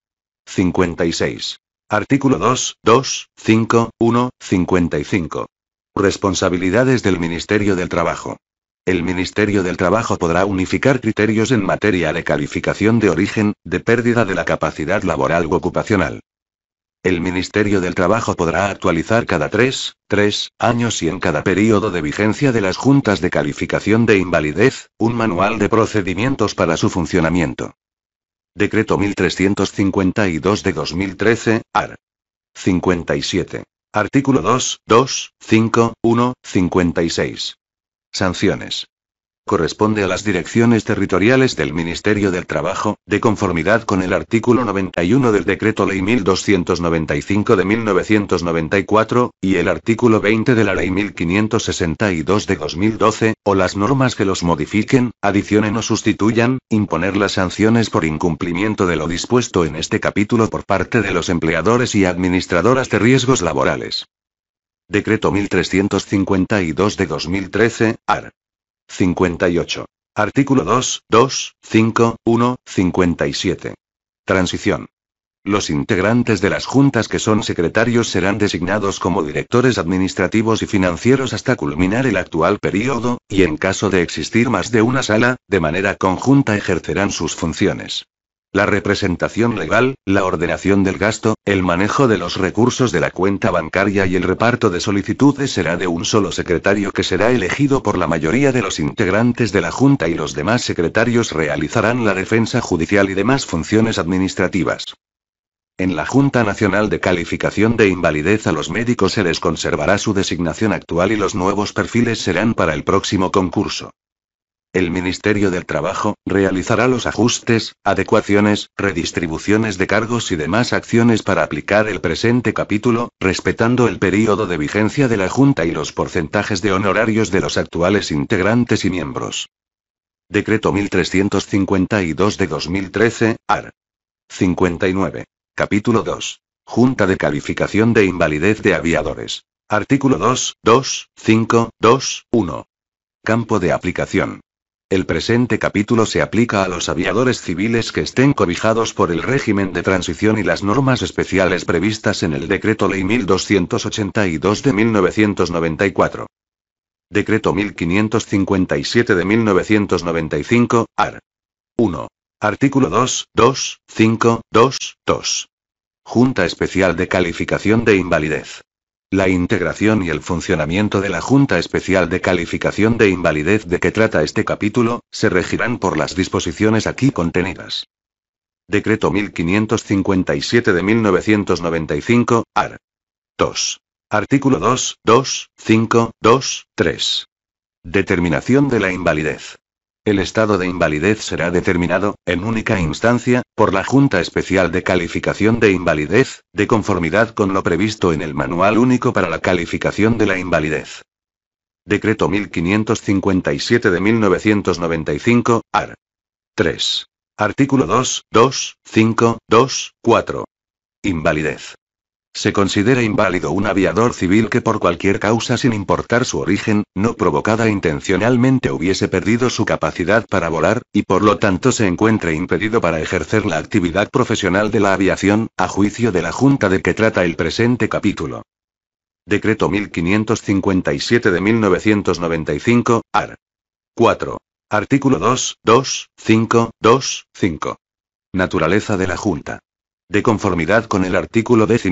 56. Artículo 2, 2, 5, 1, 55. Responsabilidades del Ministerio del Trabajo. El Ministerio del Trabajo podrá unificar criterios en materia de calificación de origen, de pérdida de la capacidad laboral u ocupacional, el Ministerio del Trabajo podrá actualizar cada tres, tres años y en cada periodo de vigencia de las juntas de calificación de invalidez, un manual de procedimientos para su funcionamiento. Decreto 1352 de 2013, AR. 57. Artículo 2, 2, 5, 1, 56. Sanciones corresponde a las direcciones territoriales del Ministerio del Trabajo, de conformidad con el artículo 91 del Decreto Ley 1295 de 1994, y el artículo 20 de la Ley 1562 de 2012, o las normas que los modifiquen, adicionen o sustituyan, imponer las sanciones por incumplimiento de lo dispuesto en este capítulo por parte de los empleadores y administradoras de riesgos laborales. Decreto 1352 de 2013, AR. 58. Artículo 2, 2, 5, 1, 57. Transición. Los integrantes de las juntas que son secretarios serán designados como directores administrativos y financieros hasta culminar el actual período, y en caso de existir más de una sala, de manera conjunta ejercerán sus funciones la representación legal, la ordenación del gasto, el manejo de los recursos de la cuenta bancaria y el reparto de solicitudes será de un solo secretario que será elegido por la mayoría de los integrantes de la Junta y los demás secretarios realizarán la defensa judicial y demás funciones administrativas. En la Junta Nacional de Calificación de Invalidez a los médicos se les conservará su designación actual y los nuevos perfiles serán para el próximo concurso el Ministerio del Trabajo, realizará los ajustes, adecuaciones, redistribuciones de cargos y demás acciones para aplicar el presente capítulo, respetando el período de vigencia de la Junta y los porcentajes de honorarios de los actuales integrantes y miembros. Decreto 1352 de 2013, AR. 59. Capítulo 2. Junta de Calificación de Invalidez de Aviadores. Artículo 2, 5, 2, 1. Campo de aplicación. El presente capítulo se aplica a los aviadores civiles que estén cobijados por el régimen de transición y las normas especiales previstas en el Decreto Ley 1282 de 1994. Decreto 1557 de 1995, AR. 1. Artículo 2, 2, 5, 2, 2. Junta Especial de Calificación de Invalidez. La integración y el funcionamiento de la Junta Especial de Calificación de Invalidez de que trata este capítulo, se regirán por las disposiciones aquí contenidas. Decreto 1557 de 1995, AR. 2. Artículo 2, 2, 5, 2, 3. Determinación de la invalidez. El estado de invalidez será determinado, en única instancia, por la Junta Especial de Calificación de Invalidez, de conformidad con lo previsto en el Manual Único para la Calificación de la Invalidez. Decreto 1557 de 1995, AR. 3. Artículo 2, 2, 5, 2, 4. Invalidez. Se considera inválido un aviador civil que por cualquier causa sin importar su origen, no provocada intencionalmente hubiese perdido su capacidad para volar, y por lo tanto se encuentre impedido para ejercer la actividad profesional de la aviación, a juicio de la Junta de que trata el presente capítulo. Decreto 1557 de 1995, AR. 4. Artículo 2, 2, 5, 2, 5. Naturaleza de la Junta. De conformidad con el artículo 12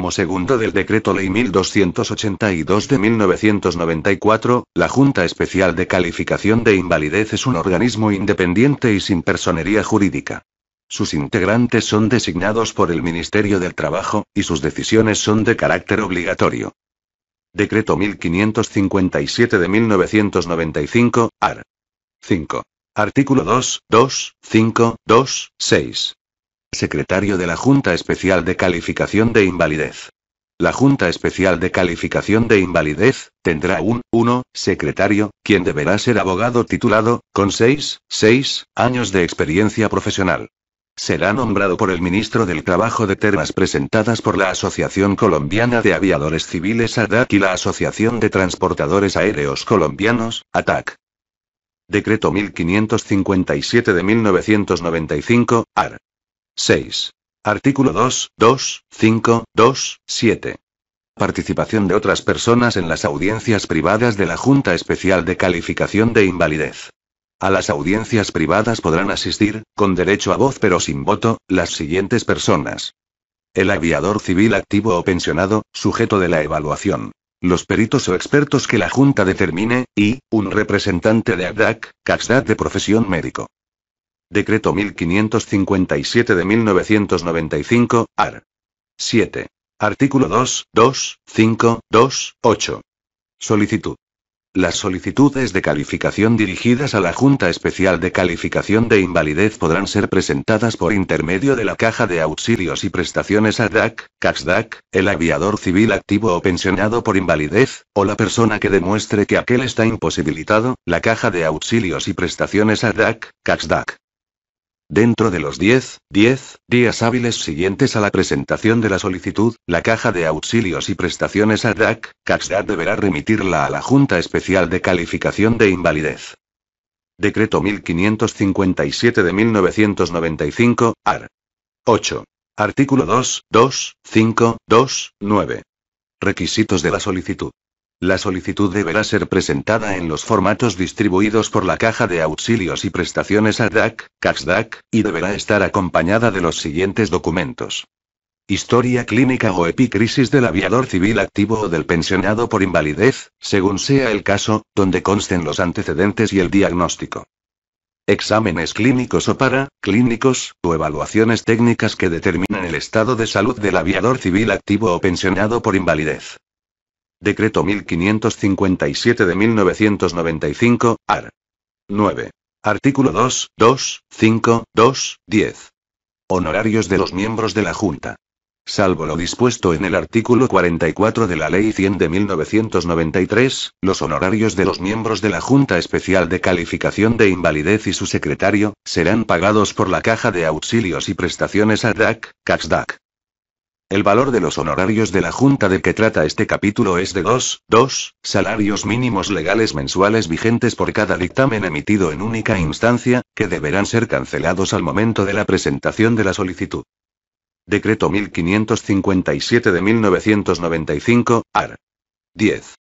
del Decreto Ley 1282 de 1994, la Junta Especial de Calificación de Invalidez es un organismo independiente y sin personería jurídica. Sus integrantes son designados por el Ministerio del Trabajo, y sus decisiones son de carácter obligatorio. Decreto 1557 de 1995, AR. 5. Artículo 2, 2, 5, 2, 6 secretario de la Junta Especial de Calificación de Invalidez. La Junta Especial de Calificación de Invalidez tendrá un 1 secretario, quien deberá ser abogado titulado, con 6, 6 años de experiencia profesional. Será nombrado por el ministro del Trabajo de termas presentadas por la Asociación Colombiana de Aviadores Civiles ADAC y la Asociación de Transportadores Aéreos Colombianos, ATAC. Decreto 1557 de 1995, AR. 6. Artículo 2, 2, 5, 2, 7. Participación de otras personas en las audiencias privadas de la Junta Especial de Calificación de Invalidez. A las audiencias privadas podrán asistir, con derecho a voz pero sin voto, las siguientes personas. El aviador civil activo o pensionado, sujeto de la evaluación. Los peritos o expertos que la Junta determine, y, un representante de ADAC, CACSDAT de profesión médico. Decreto 1557 de 1995, AR. 7. Artículo 2, 2, 5, 2, 8. Solicitud. Las solicitudes de calificación dirigidas a la Junta Especial de Calificación de Invalidez podrán ser presentadas por intermedio de la Caja de Auxilios y Prestaciones ADAC, CAXDAC, el aviador civil activo o pensionado por invalidez, o la persona que demuestre que aquel está imposibilitado, la Caja de Auxilios y Prestaciones ADAC, CAXDAC. Dentro de los 10, 10 días hábiles siguientes a la presentación de la solicitud, la Caja de Auxilios y Prestaciones ADAC, CAXDAT deberá remitirla a la Junta Especial de Calificación de Invalidez. Decreto 1557 de 1995, AR. 8. Artículo 2, 2, 5, 2, 9. Requisitos de la solicitud. La solicitud deberá ser presentada en los formatos distribuidos por la Caja de Auxilios y Prestaciones ADAC, CAXDAC, y deberá estar acompañada de los siguientes documentos. Historia clínica o epicrisis del aviador civil activo o del pensionado por invalidez, según sea el caso, donde consten los antecedentes y el diagnóstico. Exámenes clínicos o para, clínicos, o evaluaciones técnicas que determinan el estado de salud del aviador civil activo o pensionado por invalidez. Decreto 1557 de 1995, AR. 9. Artículo 2, 2, 5, 2, 10. Honorarios de los miembros de la Junta. Salvo lo dispuesto en el artículo 44 de la Ley 100 de 1993, los honorarios de los miembros de la Junta Especial de Calificación de Invalidez y su secretario, serán pagados por la Caja de Auxilios y Prestaciones ADAC, CAXDAC. El valor de los honorarios de la Junta de que trata este capítulo es de 2,2 salarios mínimos legales mensuales vigentes por cada dictamen emitido en única instancia, que deberán ser cancelados al momento de la presentación de la solicitud. Decreto 1557 de 1995, AR. 10.